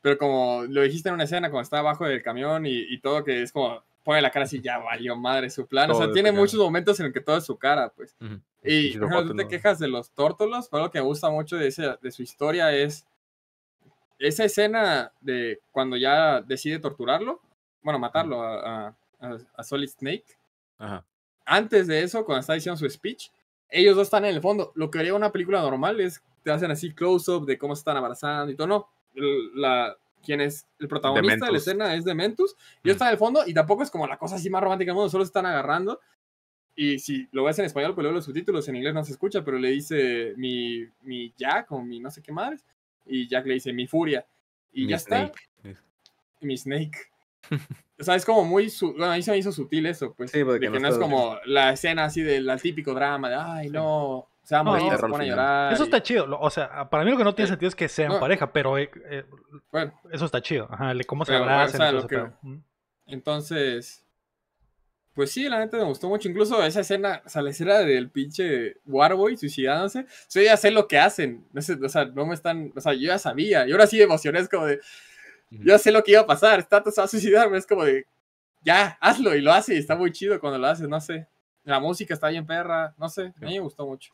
Pero como lo dijiste en una escena, cuando está abajo del camión y, todo, que es como pone la cara así, ya valió madre su plan. o sea, tiene muchos momentos en el que todo es su cara, pues. Y, tú te quejas de los tórtolos, pero lo que me gusta mucho de, de su historia es esa escena de cuando ya decide torturarlo, bueno, matarlo a, a Solid Snake antes de eso, cuando está diciendo su speech, ellos dos están en el fondo. Lo que haría una película normal es te hacen así close-up de cómo se están abrazando y todo. No, la, quien es el protagonista de la escena es Dementus. Y está en el fondo y tampoco es como la cosa así más romántica del mundo, solo se están agarrando. Y si lo ves en español, pues luego los subtítulos, en inglés no se escucha, pero le dice mi, mi Jack o mi no sé qué madres. Y Jack le dice mi furia. Y ya está. Mi Snake. *laughs* O sea, es como muy. Bueno, a mí se me hizo sutil eso, pues. Sí, porque de que no, es como la escena así del típico drama de, ay, no, se va a morir, se pone a llorar. Eso está chido. O sea, para mí lo que no tiene sentido es que sean pareja, pero eh, eh, bueno. eso está chido. Ajá, cómo se abrazan. entonces, pues sí, la neta me gustó mucho. Incluso esa escena, o sea, la escena del pinche Warboy suicidándose. Yo ya sé lo que hacen. o sea, no me están. O sea, yo ya sabía. Y ahora sí me como de yo sé lo que iba a pasar, está va a suicidarme, es como de, ya, hazlo y lo hace, está muy chido cuando lo hace, no sé. La música está bien perra, no sé, a mí me gustó mucho.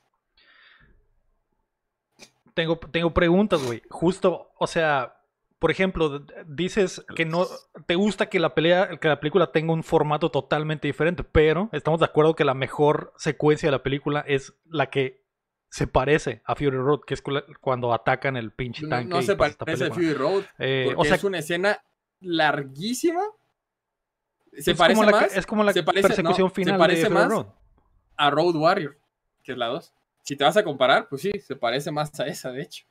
Tengo, tengo preguntas, güey. Justo, o sea, por ejemplo, dices que no te gusta que la pelea, que la película tenga un formato totalmente diferente, pero estamos de acuerdo que la mejor secuencia de la película es la que se parece a Fury Road, que es cuando atacan el pinche tanque. No, se parece a Fury Road. Eh, o sea, es una escena larguísima. Se parece más. es como la parece, persecución final se parece más a Road Warrior, que es la 2. Si te vas a comparar, pues sí, se parece más a esa, de hecho.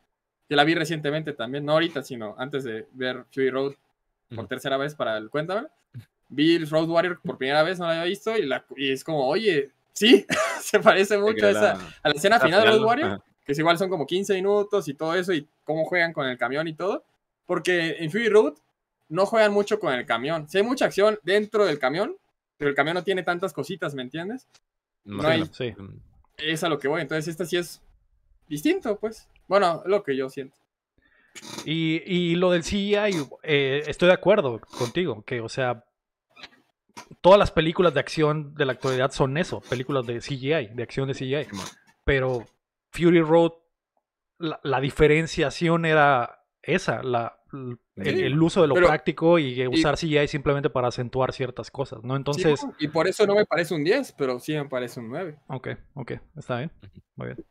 Yo la vi recientemente también, no ahorita, sino antes de ver Fury Road por tercera vez para el Cuéntame. Vi Road Warrior por primera vez, no la había visto, y, la, y es como, oye, Sí, *laughs* se parece mucho a, la escena final, de los Warriors, que es igual son como 15 minutos y todo eso, y cómo juegan con el camión y todo. Porque en Fury Road no juegan mucho con el camión. Sí hay mucha acción dentro del camión, pero el camión no tiene tantas cositas, ¿me entiendes? No, hay... Sí. Es a lo que voy. Entonces, esta sí es distinto, pues. Bueno, lo que yo siento. Y, y lo del CGI, eh, estoy de acuerdo contigo, que, o sea, todas las películas de acción de la actualidad son eso, películas de CGI, de acción de CGI. Pero Fury Road, la, la diferenciación era esa, la, el, uso de lo práctico y eh, usar CGI simplemente para acentuar ciertas cosas, ¿no? Entonces... y por eso no me parece un 10, pero sí me parece un 9. Ok, ok, está bien, muy bien.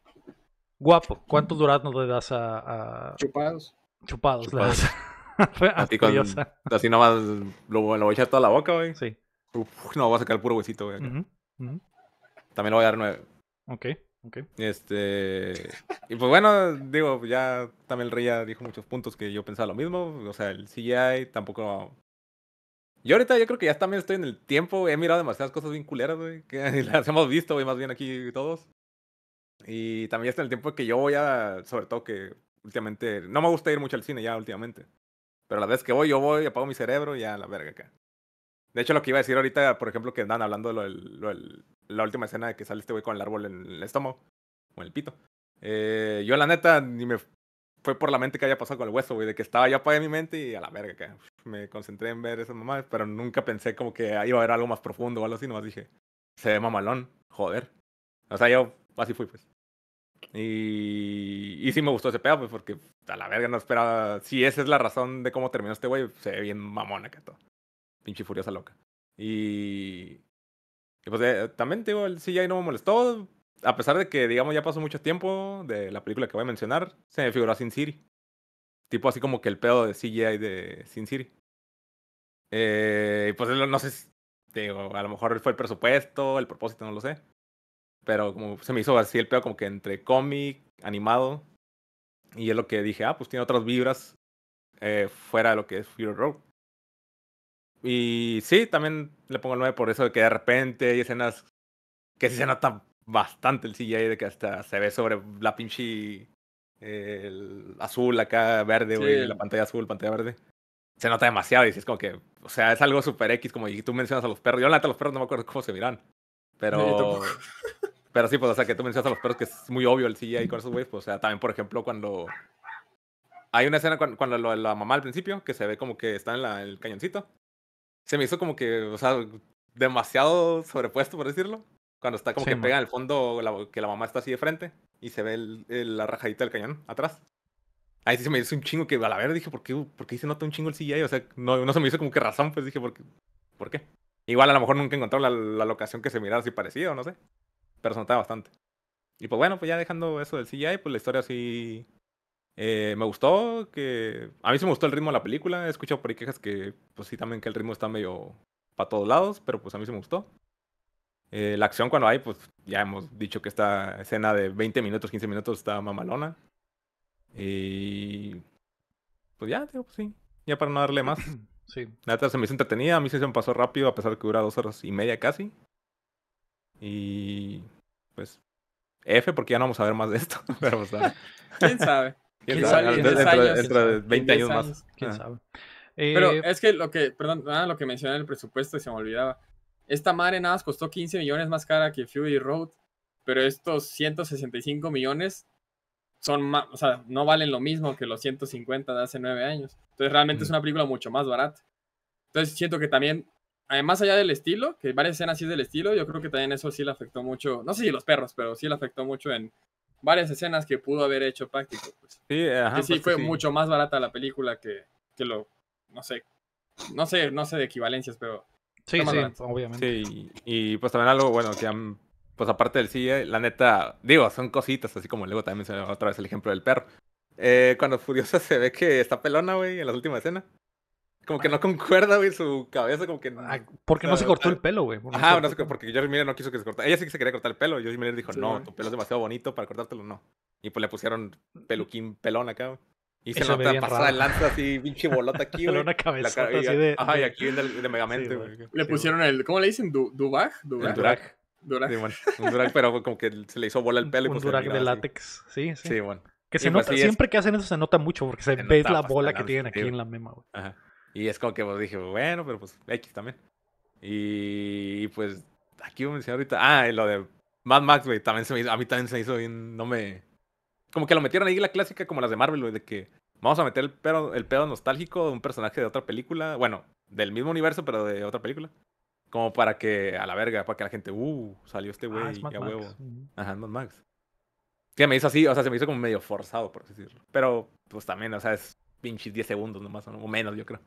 Guapo, ¿cuántos duraznos le das a...? Chupados. Chupados. le das. *laughs* así, nomás lo, lo, voy a echar toda la boca, güey. Sí. Uf, no, voy a sacar puro huesito, güey. También lo voy a dar nueve. Ok, ok. Este. Y pues bueno, digo, ya también el Rey ya dijo muchos puntos que yo pensaba lo mismo. O sea, el CGI tampoco. Yo ahorita yo creo que ya también estoy en el tiempo, He mirado demasiadas cosas bien culeras, güey. Que *laughs* las hemos visto, güey, más bien aquí todos. Y también ya está en el tiempo que yo voy a. Sobre todo que últimamente. No me gusta ir mucho al cine ya últimamente. Pero la vez que voy, yo voy, apago mi cerebro y ya la verga acá. De hecho, lo que iba a decir ahorita, por ejemplo, que andan hablando de la última escena de que sale este güey con el árbol en el estómago o en el pito. Eh, yo, la neta, ni me fue por la mente que había pasado con el hueso, güey, de que estaba ya para mi mente y a la verga, que me concentré en ver esas nomás. pero nunca pensé como que iba a haber algo más profundo o algo así, nomás dije, se ve mamalón, joder. O sea, yo así fui, pues. Y, sí me gustó ese pedo, pues, porque a la verga no esperaba. Si esa es la razón de cómo terminó este güey, se ve bien mamón acá todo pinche furiosa loca. Y, pues eh, también, digo, el CGI no me molestó. A pesar de que, digamos, ya pasó mucho tiempo de la película que voy a mencionar, se me figuró Sin City. Tipo así como que el pedo de CGI de Sin City. Eh, pues no sé, si, digo, a lo mejor fue el presupuesto, el propósito, no lo sé. Pero como se me hizo así el pedo como que entre cómic, animado. Y es lo que dije, ah, pues tiene otras vibras eh, fuera de lo que es Fury Road. Y sí, también le pongo el 9 por eso de que de repente hay escenas que sí se nota bastante el CGI, de que hasta se ve sobre la pinche azul acá, verde, güey, la pantalla azul, pantalla verde. Se nota demasiado y es como que, o sea, es algo super X, como y tú mencionas a los perros. Yo, la neta, los perros no me acuerdo cómo se miran, pero. Sí, pero sí, pues, o sea, que tú mencionas a los perros que es muy obvio el CGI con esos güeyes, pues, o sea, también, por ejemplo, cuando. Hay una escena cuando, la, mamá al principio, que se ve como que está en, la, en el cañoncito se me hizo como que, o sea, demasiado sobrepuesto, por decirlo. Cuando está como que pega en el fondo, que la mamá está así de frente y se ve la rajadita del cañón atrás. Ahí sí se me hizo un chingo que a la ver dije, ¿por qué, se nota un chingo el CGI? O sea, no, se me hizo como que razón, pues dije, ¿por qué? Igual a lo mejor nunca encontró la, la locación que se mirara así parecido, no sé. Pero se notaba bastante. Y pues bueno, pues ya dejando eso del CGI, pues la historia sí eh, me gustó, que a mí se me gustó el ritmo de la película. He escuchado por ahí quejas que, pues sí, también que el ritmo está medio para todos lados, pero pues a mí se me gustó. Eh, la acción cuando hay, pues ya hemos dicho que esta escena de 20 minutos, 15 minutos está mamalona. Y pues ya, digo pues sí. Ya para no darle más. *clears throat* Sí. verdad se me hizo entretenida, a mí se me pasó rápido, a pesar de que dura dos horas y media casi. Y pues F porque ya no vamos a ver más de esto. *laughs* Pero, pues, ¿Quién sabe? ¿Quién, Dentro, de 20 años, más. ¿Quién ah. Pero eh, es que lo que, perdón, nada, lo que mencioné en el presupuesto y se me olvidaba. Esta madre nada más costó 15 millones más cara que Fury Road, pero estos 165 millones son más, o sea, no valen lo mismo que los 150 de hace 9 años. Entonces realmente es mm. una película mucho más barata. Entonces siento que también, además allá del estilo, que varias escenas sí es del estilo, yo creo que también eso sí le afectó mucho, no sé si los perros, pero sí le afectó mucho en varias escenas que pudo haber hecho práctico. Pues. Sí, sí, pues fue mucho más barata la película que, lo, no sé, no sé, no sé de equivalencias, pero... Sí, sí, obviamente. Sí, y, pues también algo bueno que han, pues aparte del cine, la neta, digo, son cositas, así como luego también ve otra vez el ejemplo del perro. Eh, cuando Furiosa *laughs* se ve que está pelona, güey, en la última escena. Como que no concuerda, güey, su cabeza, como que. No, porque no se ah, cortó ah. el pelo, güey. ajá, no porque Jerry Miren no quiso que se cortara. Ella sí que se quería cortar el pelo. Y Jerry Miller dijo, no, tu pelo es demasiado bonito para cortártelo, no. Y pues le pusieron peluquín pelón acá, güey. Y se nota pasada de lanza así, pinche bolota *laughs* aquí, güey. una cabeza así de. Ajá, y aquí de, de Megamente, güey. le pusieron el. ¿Cómo le dicen? ¿Dubag? ¿Dubaj? Durag. Durag. Sí, bueno. Un durag, pero como que se le hizo bola el pelo. Un y pues durag de látex. Sí, sí. Sí, bueno. Que se pues nota, siempre que hacen eso se nota mucho porque se, ve la bola que tienen aquí en la meme güey. Ajá. Y es como que vos pues, dije, bueno, pero pues X también. Y, pues aquí voy a mencionar ahorita. Ah, lo de Mad Max, güey, también se me hizo, a mí también se me hizo bien, no me... Como que lo metieron ahí la clásica como las de Marvel, güey, de que vamos a meter el pedo, el pedo nostálgico de un personaje de otra película, bueno, del mismo universo, pero de otra película. Como para que, a la verga, para que la gente, uh, salió este ah, güey, ah, huevo. Ajá, Mad Max. Que me hizo así, o sea, se me hizo como medio forzado, por decirlo. Pero, pues también, o sea, es pinches 10 segundos nomás, o menos, yo creo.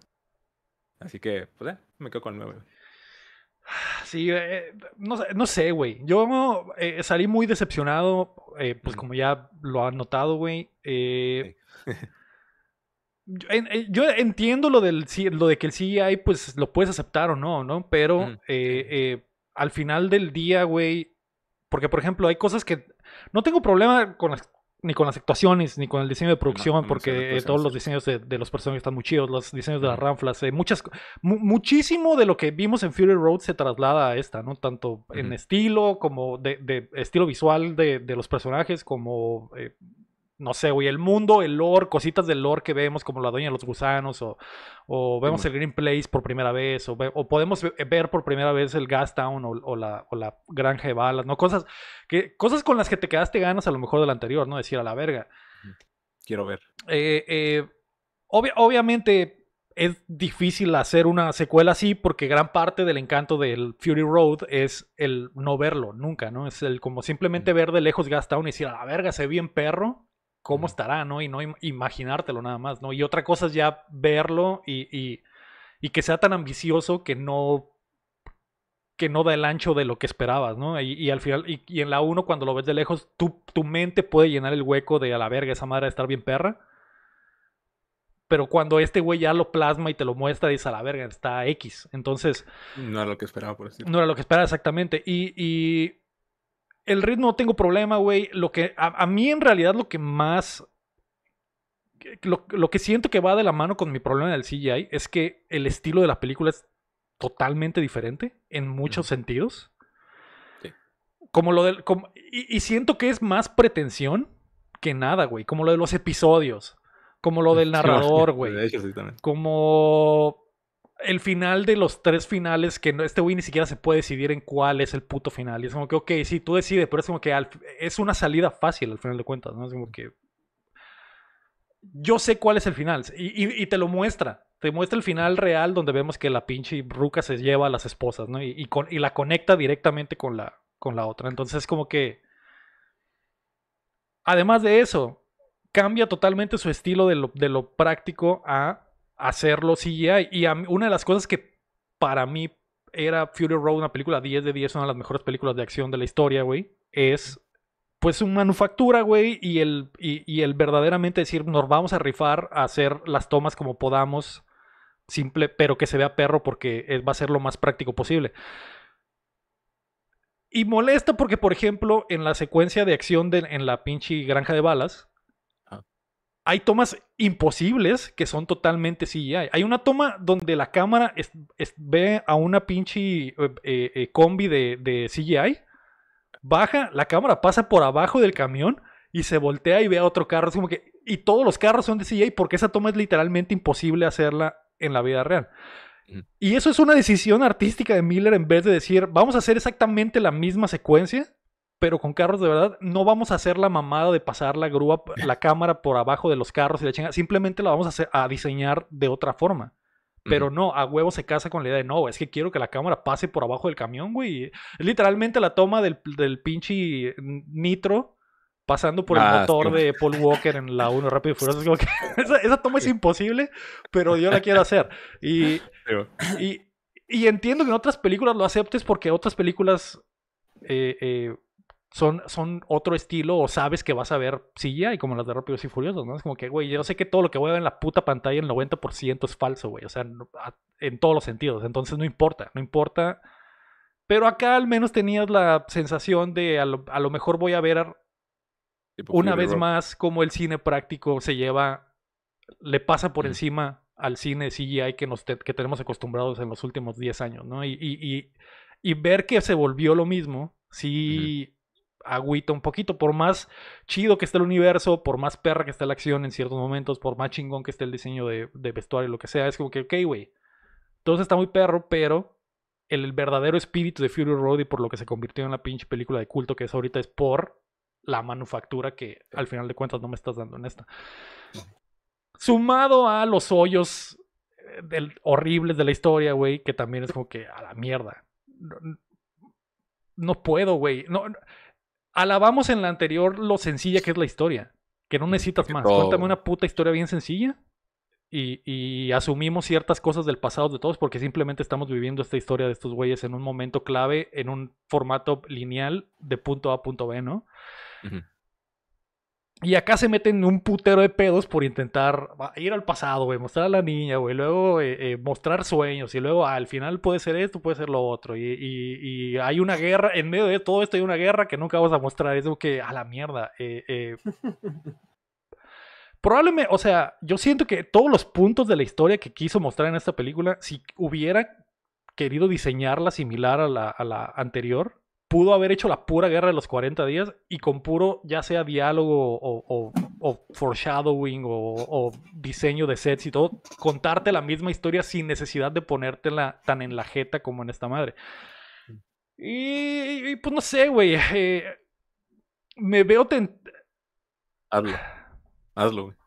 Así que, pues, eh, me quedo con 9. Ah, sí, eh, no, no, sé, güey. Yo eh, salí muy decepcionado, eh, pues como ya lo han notado, güey. yo, entiendo lo, del, lo de que el CGI, pues lo puedes aceptar o no, ¿no? Pero al final del día, güey, porque por ejemplo hay cosas que... No tengo problema con las ni con las actuaciones, ni con el diseño de producción, porque todos los diseños de, los personajes están muy chidos, los diseños de las ranflas, eh, muchas, muchísimo de lo que vimos en Fury Road se traslada a esta, ¿no? Tanto en estilo, como de, estilo visual de, los personajes, como eh, no sé, güey, el mundo, el lore, cositas del lore que vemos, como la doña de los gusanos, o, vemos el Green Place por primera vez, o, podemos ver por primera vez el Gas Town o, la, o la granja de balas, ¿no? Cosas, que, cosas con las que te quedaste ganas a lo mejor del anterior, ¿no? Decir a la verga. Quiero ver. Eh, eh, obviamente es difícil hacer una secuela así porque gran parte del encanto del Fury Road es el no verlo nunca, ¿no? Es el como simplemente ver de lejos Gastown y decir, a la verga, se ve bien perro cómo estará, ¿no? Y no imaginártelo nada más, ¿no? Y otra cosa es ya verlo y, que sea tan ambicioso que no que no da el ancho de lo que esperabas, ¿no? Y, al final, y, en la 1, cuando lo ves de lejos, tu, mente puede llenar el hueco de a la verga, esa madre de estar bien perra. Pero cuando este güey ya lo plasma y te lo muestra, dices a la verga, está X. Entonces. No era lo que esperaba, por decirlo. No era lo que esperaba, exactamente. y el ritmo no tengo problema, güey. Lo que a, mí en realidad lo que más lo, que siento que va de la mano con mi problema del CGI es que el estilo de la película es totalmente diferente en muchos sentidos. Sí. Como lo del y, siento que es más pretensión que nada, güey, como lo de los episodios, como lo del narrador, güey. Como el final de los tres finales que no, este güey ni siquiera se puede decidir en cuál es el puto final. Y es como que, ok, sí, tú decides, pero es como que es una salida fácil al final de cuentas, ¿no? Es como que. Yo sé cuál es el final. Y, te lo muestra. Te muestra el final real donde vemos que la pinche ruca se lleva a las esposas, ¿no? Y, con, la conecta directamente con la, con la otra. Entonces es como que. Además de eso, cambia totalmente su estilo de lo práctico a hacerlo CGI. Y una de las cosas que para mí era Fury Road, una película 10 de 10, una de las mejores películas de acción de la historia, güey, es pues un manufactura, güey, y el, y, el verdaderamente decir, nos vamos a rifar a hacer las tomas como podamos, simple, pero que se vea perro porque eh, va a ser lo más práctico posible. Y molesta porque, por ejemplo, en la secuencia de acción en la pinche granja de balas, hay tomas imposibles que son totalmente CGI. Hay una toma donde la cámara ve a una pinche eh, eh, eh, combi de, CGI, baja, la cámara pasa por abajo del camión y se voltea y ve a otro carro. como que, y todos los carros son de CGI porque esa toma es literalmente imposible hacerla en la vida real. Y eso es una decisión artística de Miller en vez de decir, vamos a hacer exactamente la misma secuencia, pero con carros de verdad no vamos a hacer la mamada de pasar la grúa, *laughs* la cámara por abajo de los carros y la chinga Simplemente la vamos a, diseñar de otra forma. Pero no, a huevo se casa con la idea de no, es que quiero que la cámara pase por abajo del camión, güey. Literalmente la toma del, del pinche nitro pasando por el ah, motor de Paul Walker en la 1 Rápido y *laughs* Furioso. *laughs* esa, toma es imposible, pero yo la quiero hacer. Y, y, entiendo que en otras películas lo aceptes porque otras películas eh, eh, son, son otro estilo o sabes que vas a ver CGI y como las de Rápidos y Furiosos, ¿no? Es como que, güey, yo sé que todo lo que voy a ver en la puta pantalla, el 90% es falso, güey, o sea, en todos los sentidos, entonces no importa, no importa. Pero acá al menos tenías la sensación de a lo, mejor voy a ver una vez más cómo el cine práctico se lleva, le pasa por mm. encima al cine CGI que, nos que tenemos acostumbrados en los últimos 10 años, ¿no? Y, y, ver que se volvió lo mismo, sí agüita un poquito, por más chido que esté el universo, por más perra que esté la acción en ciertos momentos, por más chingón que esté el diseño de, vestuario y lo que sea, es como que, ok, güey, entonces está muy perro, pero el, verdadero espíritu de Fury Road y por lo que se convirtió en la pinche película de culto que es ahorita es por la manufactura que al final de cuentas no me estás dando en esta. Sumado a los hoyos eh, del, horribles de la historia, güey, que también es como que a la mierda. No, puedo, güey. no, alabamos en la anterior lo sencilla que es la historia, que no necesitas más. Cuéntame una puta historia bien sencilla y, asumimos ciertas cosas del pasado de todos porque simplemente estamos viviendo esta historia de estos güeyes en un momento clave, en un formato lineal de punto A a punto B, ¿no? Y acá se meten un putero de pedos por intentar ir al pasado, güey, mostrar a la niña, güey, luego eh, eh, mostrar sueños y luego al final puede ser esto, puede ser lo otro. Y, hay una guerra, en medio de todo esto hay una guerra que nunca vamos a mostrar, es como que a la mierda. Eh, *laughs* probablemente, o sea, yo siento que todos los puntos de la historia que quiso mostrar en esta película, si hubiera querido diseñarla similar a la anterior, pudo haber hecho la pura guerra de los 40 días y con puro, ya sea diálogo o, foreshadowing o, diseño de sets y todo, contarte la misma historia sin necesidad de ponértela tan en la jeta como en esta madre. Y, pues no sé, güey. Eh, me veo tentado. Hazlo. Hazlo, güey.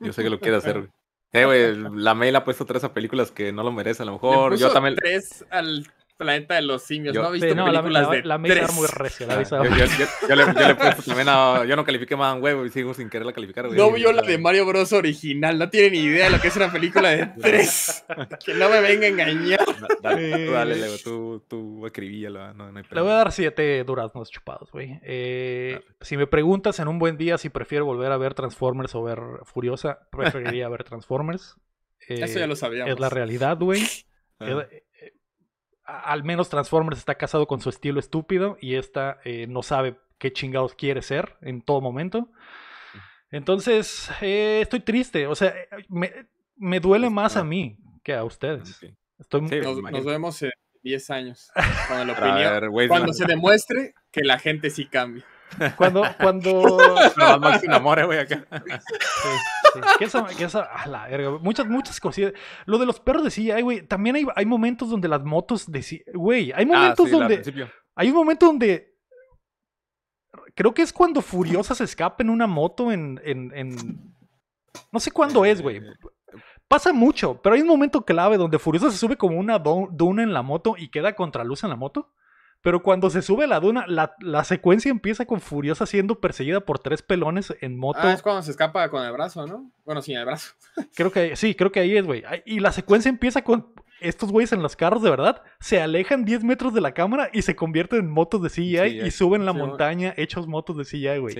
Yo sé que lo quiere hacer, güey. *laughs* Eh, güey, la mail ha puesto tres a películas que no lo merece a lo mejor. yo también. Tres al planeta de los simios. no he visto películas la, de la, mesa muy recio, la ah, Yo, yo, le, *laughs* a, Yo no califiqué Web y sigo sin querer la calificar, güey. No vio la de Mario Bros. original. No tiene ni idea de lo que es una película de *laughs* tres. que no me venga a engañar. Dale, dale tú, tú la No, no le voy a dar siete duraznos chupados, güey. Eh, si me preguntas en un buen día si prefiero volver a ver Transformers o ver Furiosa, preferiría ver Transformers. *laughs* Eso ya lo eh, sabíamos. Es la realidad, güey. Ah al menos Transformers está casado con su estilo estúpido y esta eh, no sabe qué chingados quiere ser en todo momento. Entonces, eh, estoy triste. O sea, eh, me, duele más a mí que a ustedes. nos, vemos en 10 años. cuando *laughs* se demuestre que la gente sí cambia. Cuando, cuando. No, *laughs* enamore, acá. Muchas, muchas Lo de los perros decía, güey, también hay, momentos donde las motos decían, güey, hay ah, momentos donde... Hay un momento donde... Creo que es cuando Furiosa se escapa en una moto en... No sé cuándo es, güey. Eh, Pasa mucho, pero hay un momento clave donde Furiosa se sube como una duna en la moto y queda contraluz en la moto. Pero cuando se sube a la duna, la, secuencia empieza con Furiosa siendo perseguida por tres pelones en moto. Ah, es cuando se escapa con el brazo, ¿no? Bueno, sin el brazo. *laughs* creo que sí, creo que ahí es, güey. Y la secuencia empieza con estos güeyes en los carros, de verdad, se alejan 10 metros de la cámara y se convierten en motos de CGI, y suben la montaña hechos motos de CGI, güey.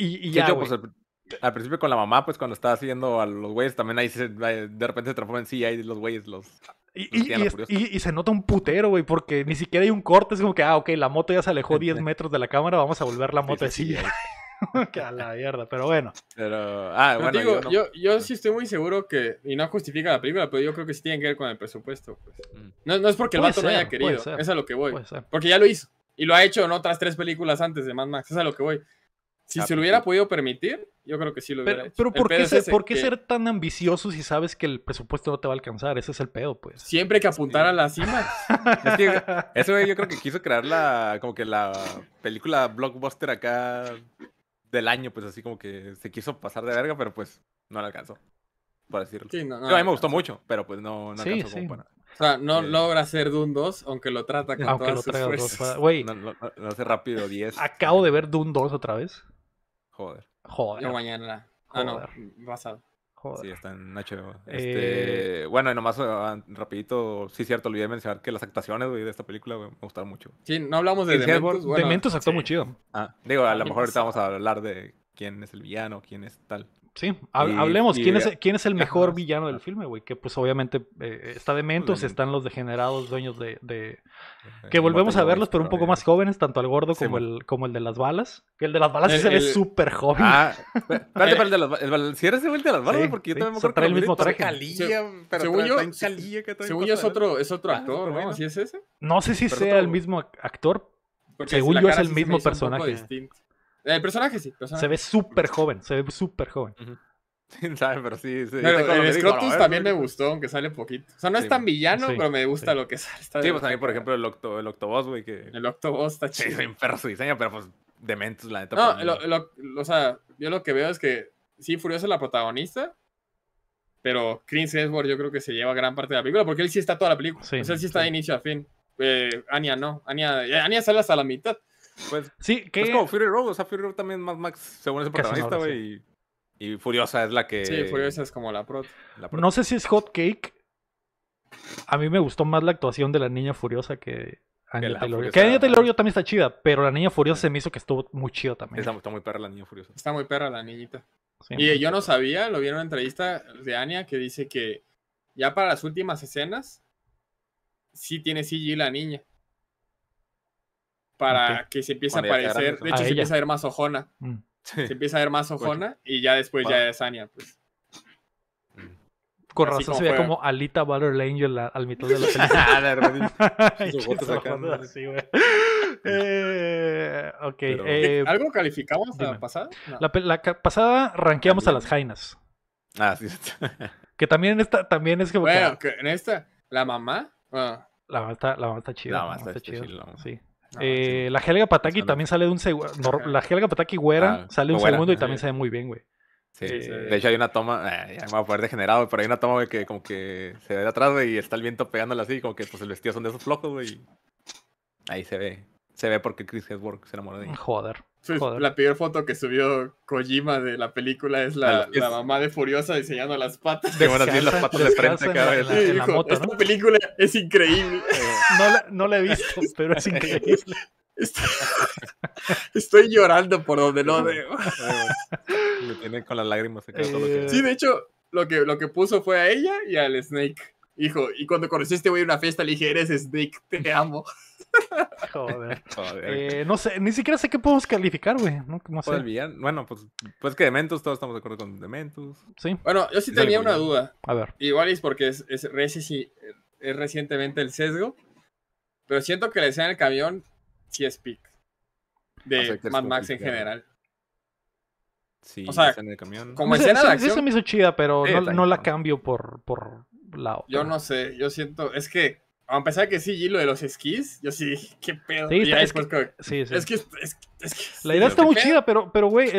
Y, y, ya, pues, al, principio con la mamá, pues cuando estaba haciendo a los güeyes, también ahí de repente se transforma en CGI los güeyes, los... Y, se nota un putero, güey, porque ni siquiera hay un corte. Es como que, ah, ok, la moto ya se alejó 10 metros de la cámara, vamos a volver la moto así. que *laughs* a la mierda, pero bueno. Pero, ah, bueno, yo, ah. sí estoy muy seguro que, y no justifica la película, pero yo creo que sí tiene que ver con el presupuesto. Pues. Mm. No, es porque el vato no haya querido, es a lo que voy. Porque ya lo hizo. Y lo ha hecho en otras tres películas antes de Mad Max, es a lo que voy. Si ah, se lo hubiera podido permitir, yo creo que sí lo hubiera pero, ¿por qué, ser, tan ambicioso si sabes que el presupuesto no te va a alcanzar? Ese es el pedo, pues. Siempre hay que apuntar a la cima. es que, eso yo creo que *laughs* quiso crear la, como que la película blockbuster acá del año, pues así como que se quiso pasar de verga, pero pues no la alcanzó, por decirlo. a mí me gustó mucho, pero pues no, no alcanzó como para... O sea, no logra hacer Dune 2, aunque lo trata con aunque todas lo sus fuerzas. no, hace rápido 10. *laughs* Acabo de ver Dune 2 otra vez. Joder. Joder. No, mañana. Ah, no, pasado. Joder. Sí, está en HBO. Eh, este, Bueno, y nomás ah, rapidito, sí cierto, olvidé mencionar que las actuaciones, de esta película, me gustaron mucho. Sí, no hablamos de de Dementos. Dementos actuó muy chido. Ah, digo, a lo mejor ahorita vamos a hablar de quién es el villano, quién es tal. Sí, hablemos. ¿Quién, es, el mejor villano del ah. filme, güey? Que pues obviamente eh, está está mentos, están los degenerados dueños de... Eh, que volvemos a verlos, pero un poco más jóvenes, tanto al gordo como, el, como el de las balas. Que el de las balas el, eh, se ve súper joven. Ah, *laughs* espérate, el de las balas. Si eres el de las balas, porque yo también me acuerdo trae el mismo traje. Calilla, pero según yo, calilla según yo es otro, es otro ah, actor, ¿no? ¿Sí es ese? No sé si sea el mismo actor. según yo es el mismo personaje. El personaje sí. Se ve súper joven, se ve súper joven. *laughs* pero sí. sí el, Scrotus también me gustó, aunque sale poquito. O sea, no es tan villano, pero me gusta lo que sale. sí, pues a mí, por ejemplo, el, octo, el Octobos, güey. Que... El Octobos está chido. Sí, un perro su diseño, pero pues dementos, la neta. No, o sea, yo lo que veo es que sí, Furiosa es la protagonista, pero Chris Hemsworth yo creo que se lleva gran parte de la película, porque él sí está toda la película. o sea, él sí está de inicio a fin. Eh, Anya no. Anya eh, sale hasta la mitad. Pues, sí, que... Es como Fury Road, o sea, Fury Road también es más Max, según ese protagonista, güey. Y, y, Furiosa es la que... Sí, Furiosa es como la Prot. No sé si es Hot Cake. A mí me gustó más la actuación de la niña Furiosa que Anya Taylor. Que Anya Taylor también está chida, pero la niña Furiosa se me hizo que estuvo muy chido también. Está, muy perra la niña Furiosa. Está muy perra la niñita. y yo no sabía, lo vi en una entrevista de Anya que dice que ya para las últimas escenas sí tiene CG la niña para que se empiece a aparecer. De hecho, se empieza a ver más ojona. Mm. Se empieza a ver más ojona y ya después ya es Anya, pues. Con razón se veía como Alita Battle Angel al mitad de la *laughs* película. ah, *laughs* sí, güey. *laughs* Eh, ok. Eh, ¿Algo calificamos dime. la pasada? La, pasada ranqueamos a las Jainas. Ah, sí. que también en esta también es que... bueno, que... en esta, la mamá. Ah. La mamá está, la chida. La mamá está chida. Sí. Ah, eh, la Helga Pataki también sale de un segundo. La Helga Pataki güera ah, sale de un segundo y también se ve muy bien, güey. Sí, eh, de hecho hay una toma, eh, me voy a poner degenerado, pero hay una toma, güey, que como que se ve de atrás, güey, y está el viento pegándola así, como que pues el vestido son de esos flojos, güey. Ahí se ve se ve porque Chris Hemsworth se enamoró de ella. Joder. La peor foto que subió Kojima de la película es la, la mamá de Furiosa diseñando las patas. De bueno, las patas de frente cada vez. Esta película es increíble. *laughs* No la, no he visto, *laughs* pero es increíble. Estoy, llorando por donde lo veo. Me tiene con las lágrimas. Sí, eh. de hecho, lo que, lo que puso fue a ella y al Snake. Hijo, y cuando conociste voy a una fiesta le dije, eres Snake, te amo. *laughs* Joder. *laughs* Eh, no sé, ni siquiera sé qué podemos calificar, güey. No, sé. Bueno, pues, pues que Dementus, todos estamos de acuerdo con Dementus Sí. Bueno, yo sí tenía una duda. A ver. Igual es porque es, es recientemente el sesgo. Pero siento que la escena el camión sí es peak. De Mad Max en general. Sí, o sea, camión. Como escena de acción. Sí me hizo chida, pero no, la cambio por, por la otra. Yo no sé, yo siento. Es que a de que sí, lo de los esquís, yo sí, qué pedo. Sí, es, que, Es, que, La idea está muy chida, pero, pero güey,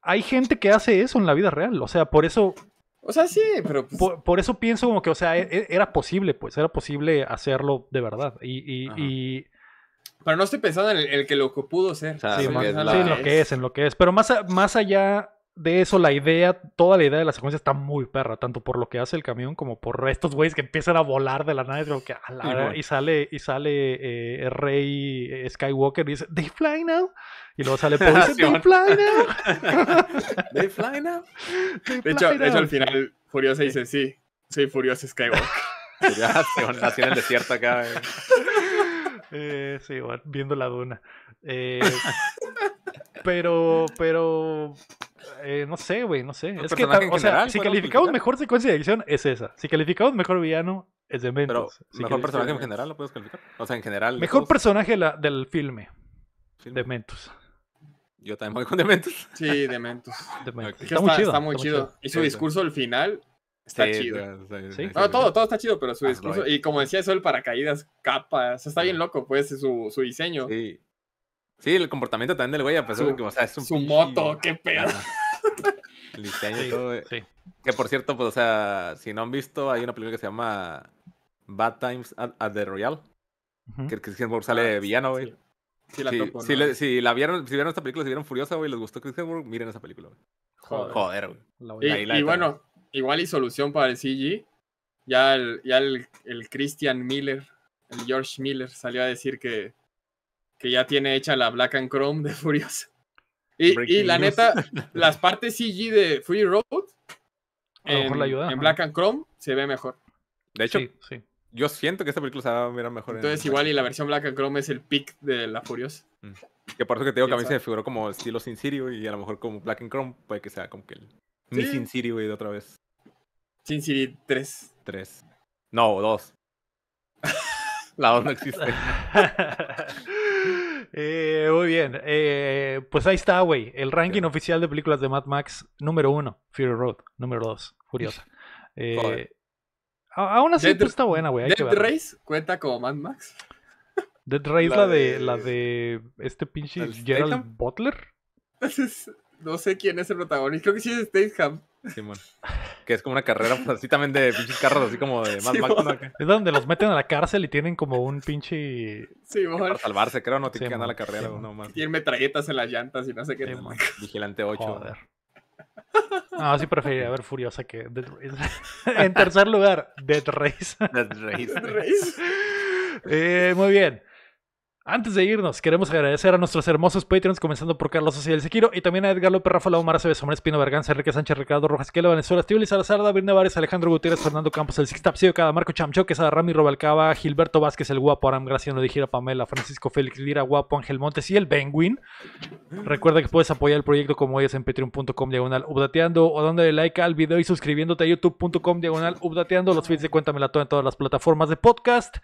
hay gente que hace eso en la vida real, o sea, por eso... O sea, sí, pero... Pues por, eso pienso como que, o sea, e, e, era posible, pues, era posible hacerlo de verdad. Y... y, y... Pero no estoy pensando en el, que lo pudo ser. sí, en, lo que es, en lo que es. Pero más, más allá de eso, la idea, toda la idea de la secuencia está muy perra, tanto por lo que hace el camión como por estos güeyes que empiezan a volar de la nave, que a la, y sale, y sale eh, Rey eh, Skywalker y dice, ¿They fly now? Y luego sale Poe dice, *laughs* ¿They fly now? *laughs* ¿They fly now? *laughs* de, hecho, al final Furiosa dice, sí, soy Furiosa Skywalker. Furiosa, nació en el desierto acá. Eh, sí, bueno, viendo la duna. pero, pero eh, no sé, güey, no sé. Pues es que, o sea, si calificamos pues, mejor secuencia de edición, es esa. Si calificamos mejor villano, es de Pero, ¿mejor personaje en general lo puedes calificar? O sea, en general. Mejor personaje del filme. Dementus. Yo también voy con Dementus. Sí, Dementus. *laughs* Está, muy chido, está, muy chido. Y su discurso al final está chido. todo, todo está chido, pero su ah, discurso. Y como decía, eso el paracaídas, capas, está bien loco, pues, su, su diseño. Sí. Sí, el comportamiento también del güey, a pesar o sea, es un. Su moto, qué pedo. *laughs* El diseño y todo, eh. Que por cierto, pues, o sea, si no han visto, hay una película que se llama Bad Times at, the Royal. Que, Christian Borg sale ah, villano, güey. Sí. la si, la vieron, si vieron esta película, si vieron Furiosa, güey, les gustó Christian Borg, miren esa película, güey. Joder, güey. Y, bueno, igual y solución para el CG. Ya el, ya el Christian Miller, el George Miller, salió a decir que que ya tiene hecha la Black and Chrome de *laughs* Furiosa. Y, la neta, *laughs* las partes CG de Free Road en, Black and Chrome se ve mejor. De hecho, yo siento que esta película se va a mirar mejor. Entonces, igual, y la versión Black and Chrome es el pick de la Furiosa. Mm. Que por eso que te digo que a mí se me figuró como estilo Sin Sirio y a lo mejor como Black and Chrome puede que sea como que el. Mi Sin City, güey, de otra vez. Sin City 3. 3. No, 2. *laughs* la 2 no existe. Eh, muy bien. Eh, pues ahí está, güey. El ranking oficial de películas de Mad Max, número uno, Fury Road, número dos, Furiosa. Eh, aún así, pues, está buena, güey. Dead Race cuenta como Mad Max. Dead Race, la, de, la de este pinche Gerald Butler. *laughs* No sé quién es el protagonista. Creo que sí es Statham. Sí, *laughs* que es como una carrera, pues, así también de pinches carros, así como de más Es donde los meten a la cárcel y tienen como un pinche. Sí, para salvarse, creo, no tiene que ganar la carrera metralletas en las llantas y no sé qué. Vigilante 8. No, sí preferiría ver Furiosa que Dead Race. *laughs* en tercer lugar, Dead Race. Dead Race. Eh, muy bien. Antes de irnos, queremos agradecer a nuestros hermosos Patreons, comenzando por Carlos Socia del Sequiro y también a Edgar López, Rafa Omar Aceves, Omar Espino Berganza, Enrique Sánchez, Ricardo Rojas, Kelo Venezuela, Tío Salazar, David Nevares, Alejandro Gutiérrez, Fernando Campos, el Sido Cada Marco Chamcho, Quesada Rami Robalcaba, Gilberto Vázquez, el Guapo, Aram Graciano lo Pamela, Francisco Félix Lira, Guapo, Ángel Montes y el Benguin. Recuerda que puedes apoyar el proyecto como ellos en patreon.com diagonal updateando o dándole like al video y suscribiéndote a youtube.com diagonal updateando los feeds de Cuéntamela Todo en todas las plataformas de podcast.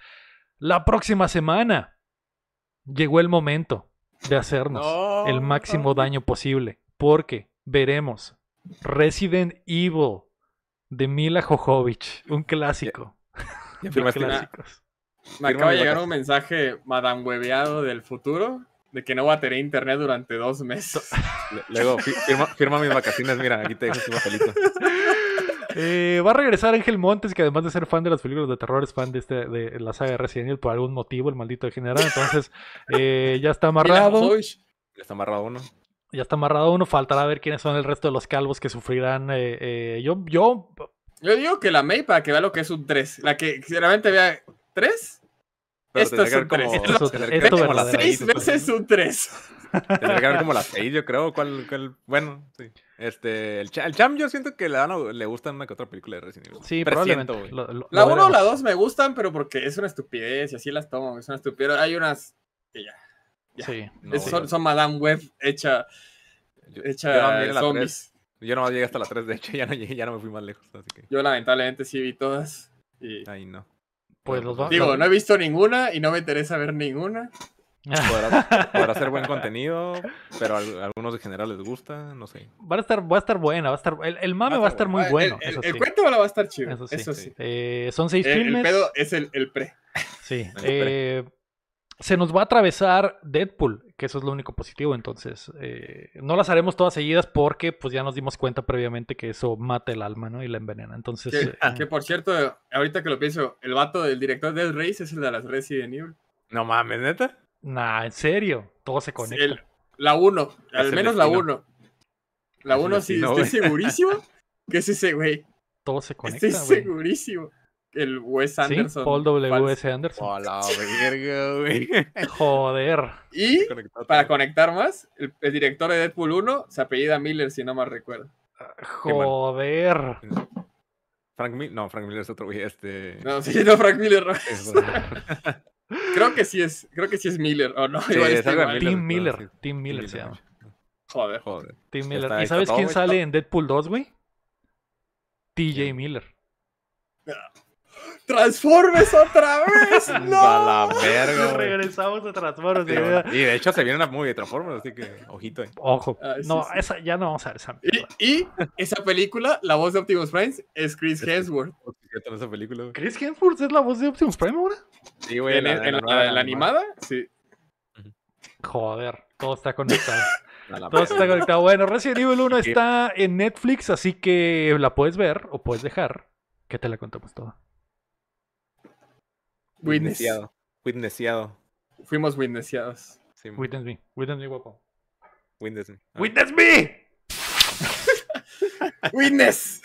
La próxima semana llegó el momento de hacernos el máximo daño posible, porque veremos Resident Evil de Mila Jojovich, un clásico. *laughs* Me acaba de llegar un mensaje madame hueveado del futuro de que no bateré internet durante dos meses. *laughs* Luego, firma, mis vacaciones, mira, aquí te dejo su papelito. *laughs* Eh, va a regresar Ángel Montes, que además de ser fan de las películas de terror, es fan de, este, la saga de Resident Evil por algún motivo, el maldito general. Entonces, eh, ya está amarrado. Ya está amarrado uno. Ya está amarrado uno. Faltará ver quiénes son el resto de los calvos que sufrirán. Eh, yo, yo. Yo digo que la May para que vea lo que es un 3. La que sinceramente vea 3. Esto es un 3. Esto, esto 6 veces un 3. Tendría que como la 6, pues. yo creo. ¿Cuál, Bueno, sí. Este, el, Cham, el yo siento que le, dan, le gustan una que otra película de Resident Evil. Sí, precisamente. probablemente. la 1 o la 2 me gustan, pero porque es una estupidez y así las tomo. Es una estupidez. Hay unas que ya. Sí, son, son, Madame Web hecha, hecha zombies yo no zombies. Yo nomás llegué hasta la 3, de hecho, *laughs* ya no ya no me fui más lejos. Yo lamentablemente sí vi todas. Y... Ay, no. Pues los Digo, no he visto ninguna y no me interesa ver ninguna. Podrá, hacer *laughs* ser buen contenido, pero a, algunos de general les gusta, no sé. Va a estar, va a estar buena, va a estar, el, mame va a estar, muy bueno. El, el, va a estar chido. Eh, son seis filmes. El pedo es el, pre. Sí. Eh, se nos va a atravesar Deadpool, que eso es lo único positivo. Entonces, eh, no las haremos todas seguidas porque pues ya nos dimos cuenta previamente que eso mata el alma, ¿no? Y la envenena. Entonces. Que, por cierto, ahorita que lo pienso, el vato del director de Race es el de las de nivel. No mames, neta. Nah, en serio, todo se conecta. la 1, al menos la 1. La 1 sí, estoy *laughs* segurísimo que es ese güey. Todo se conecta. Estoy segurísimo. El Wes Anderson. Paul W.S. Anderson. Hola, verga, güey. *laughs* Joder. Y para conectar más, el, director de Deadpool 1 se apellida Miller, si no mal recuerdo. Joder. Frank Miller, no, Frank Miller es otro güey, este... No, sí, no, Frank Miller. *laughs* Creo que sí es, creo que sí es Miller, o no. Sí, es Tim Miller, Tim Miller, Tim Miller se llama. Joder, joder. Tim Miller. ¿Y sabes quién sale en Deadpool 2, güey? TJ Miller. Ah. Transformes otra vez. *laughs* No. A la verga. *laughs* regresamos a Transformers. de verdad. Y de hecho se viene una movie de Transformers, así que ojito. Eh. Ojo. Ah, no, esa ya no vamos a ver esa. Y, y, esa película, la voz de Optimus Prime es Chris Hemsworth. Esa película, Chris Hemsworth es la voz de Optimus Prime ahora. Sí, güey. En, la, animada, sí. Joder, todo está conectado. *laughs* Todo está conectado. Bueno, Resident Evil 1 está en Netflix, así que la puedes ver o puedes dejar que te la contamos toda. Witness. Witnessiado. Fuimos witnessiados. witness me. Witness me, guapo. Witness me. Witness me. *laughs* witness.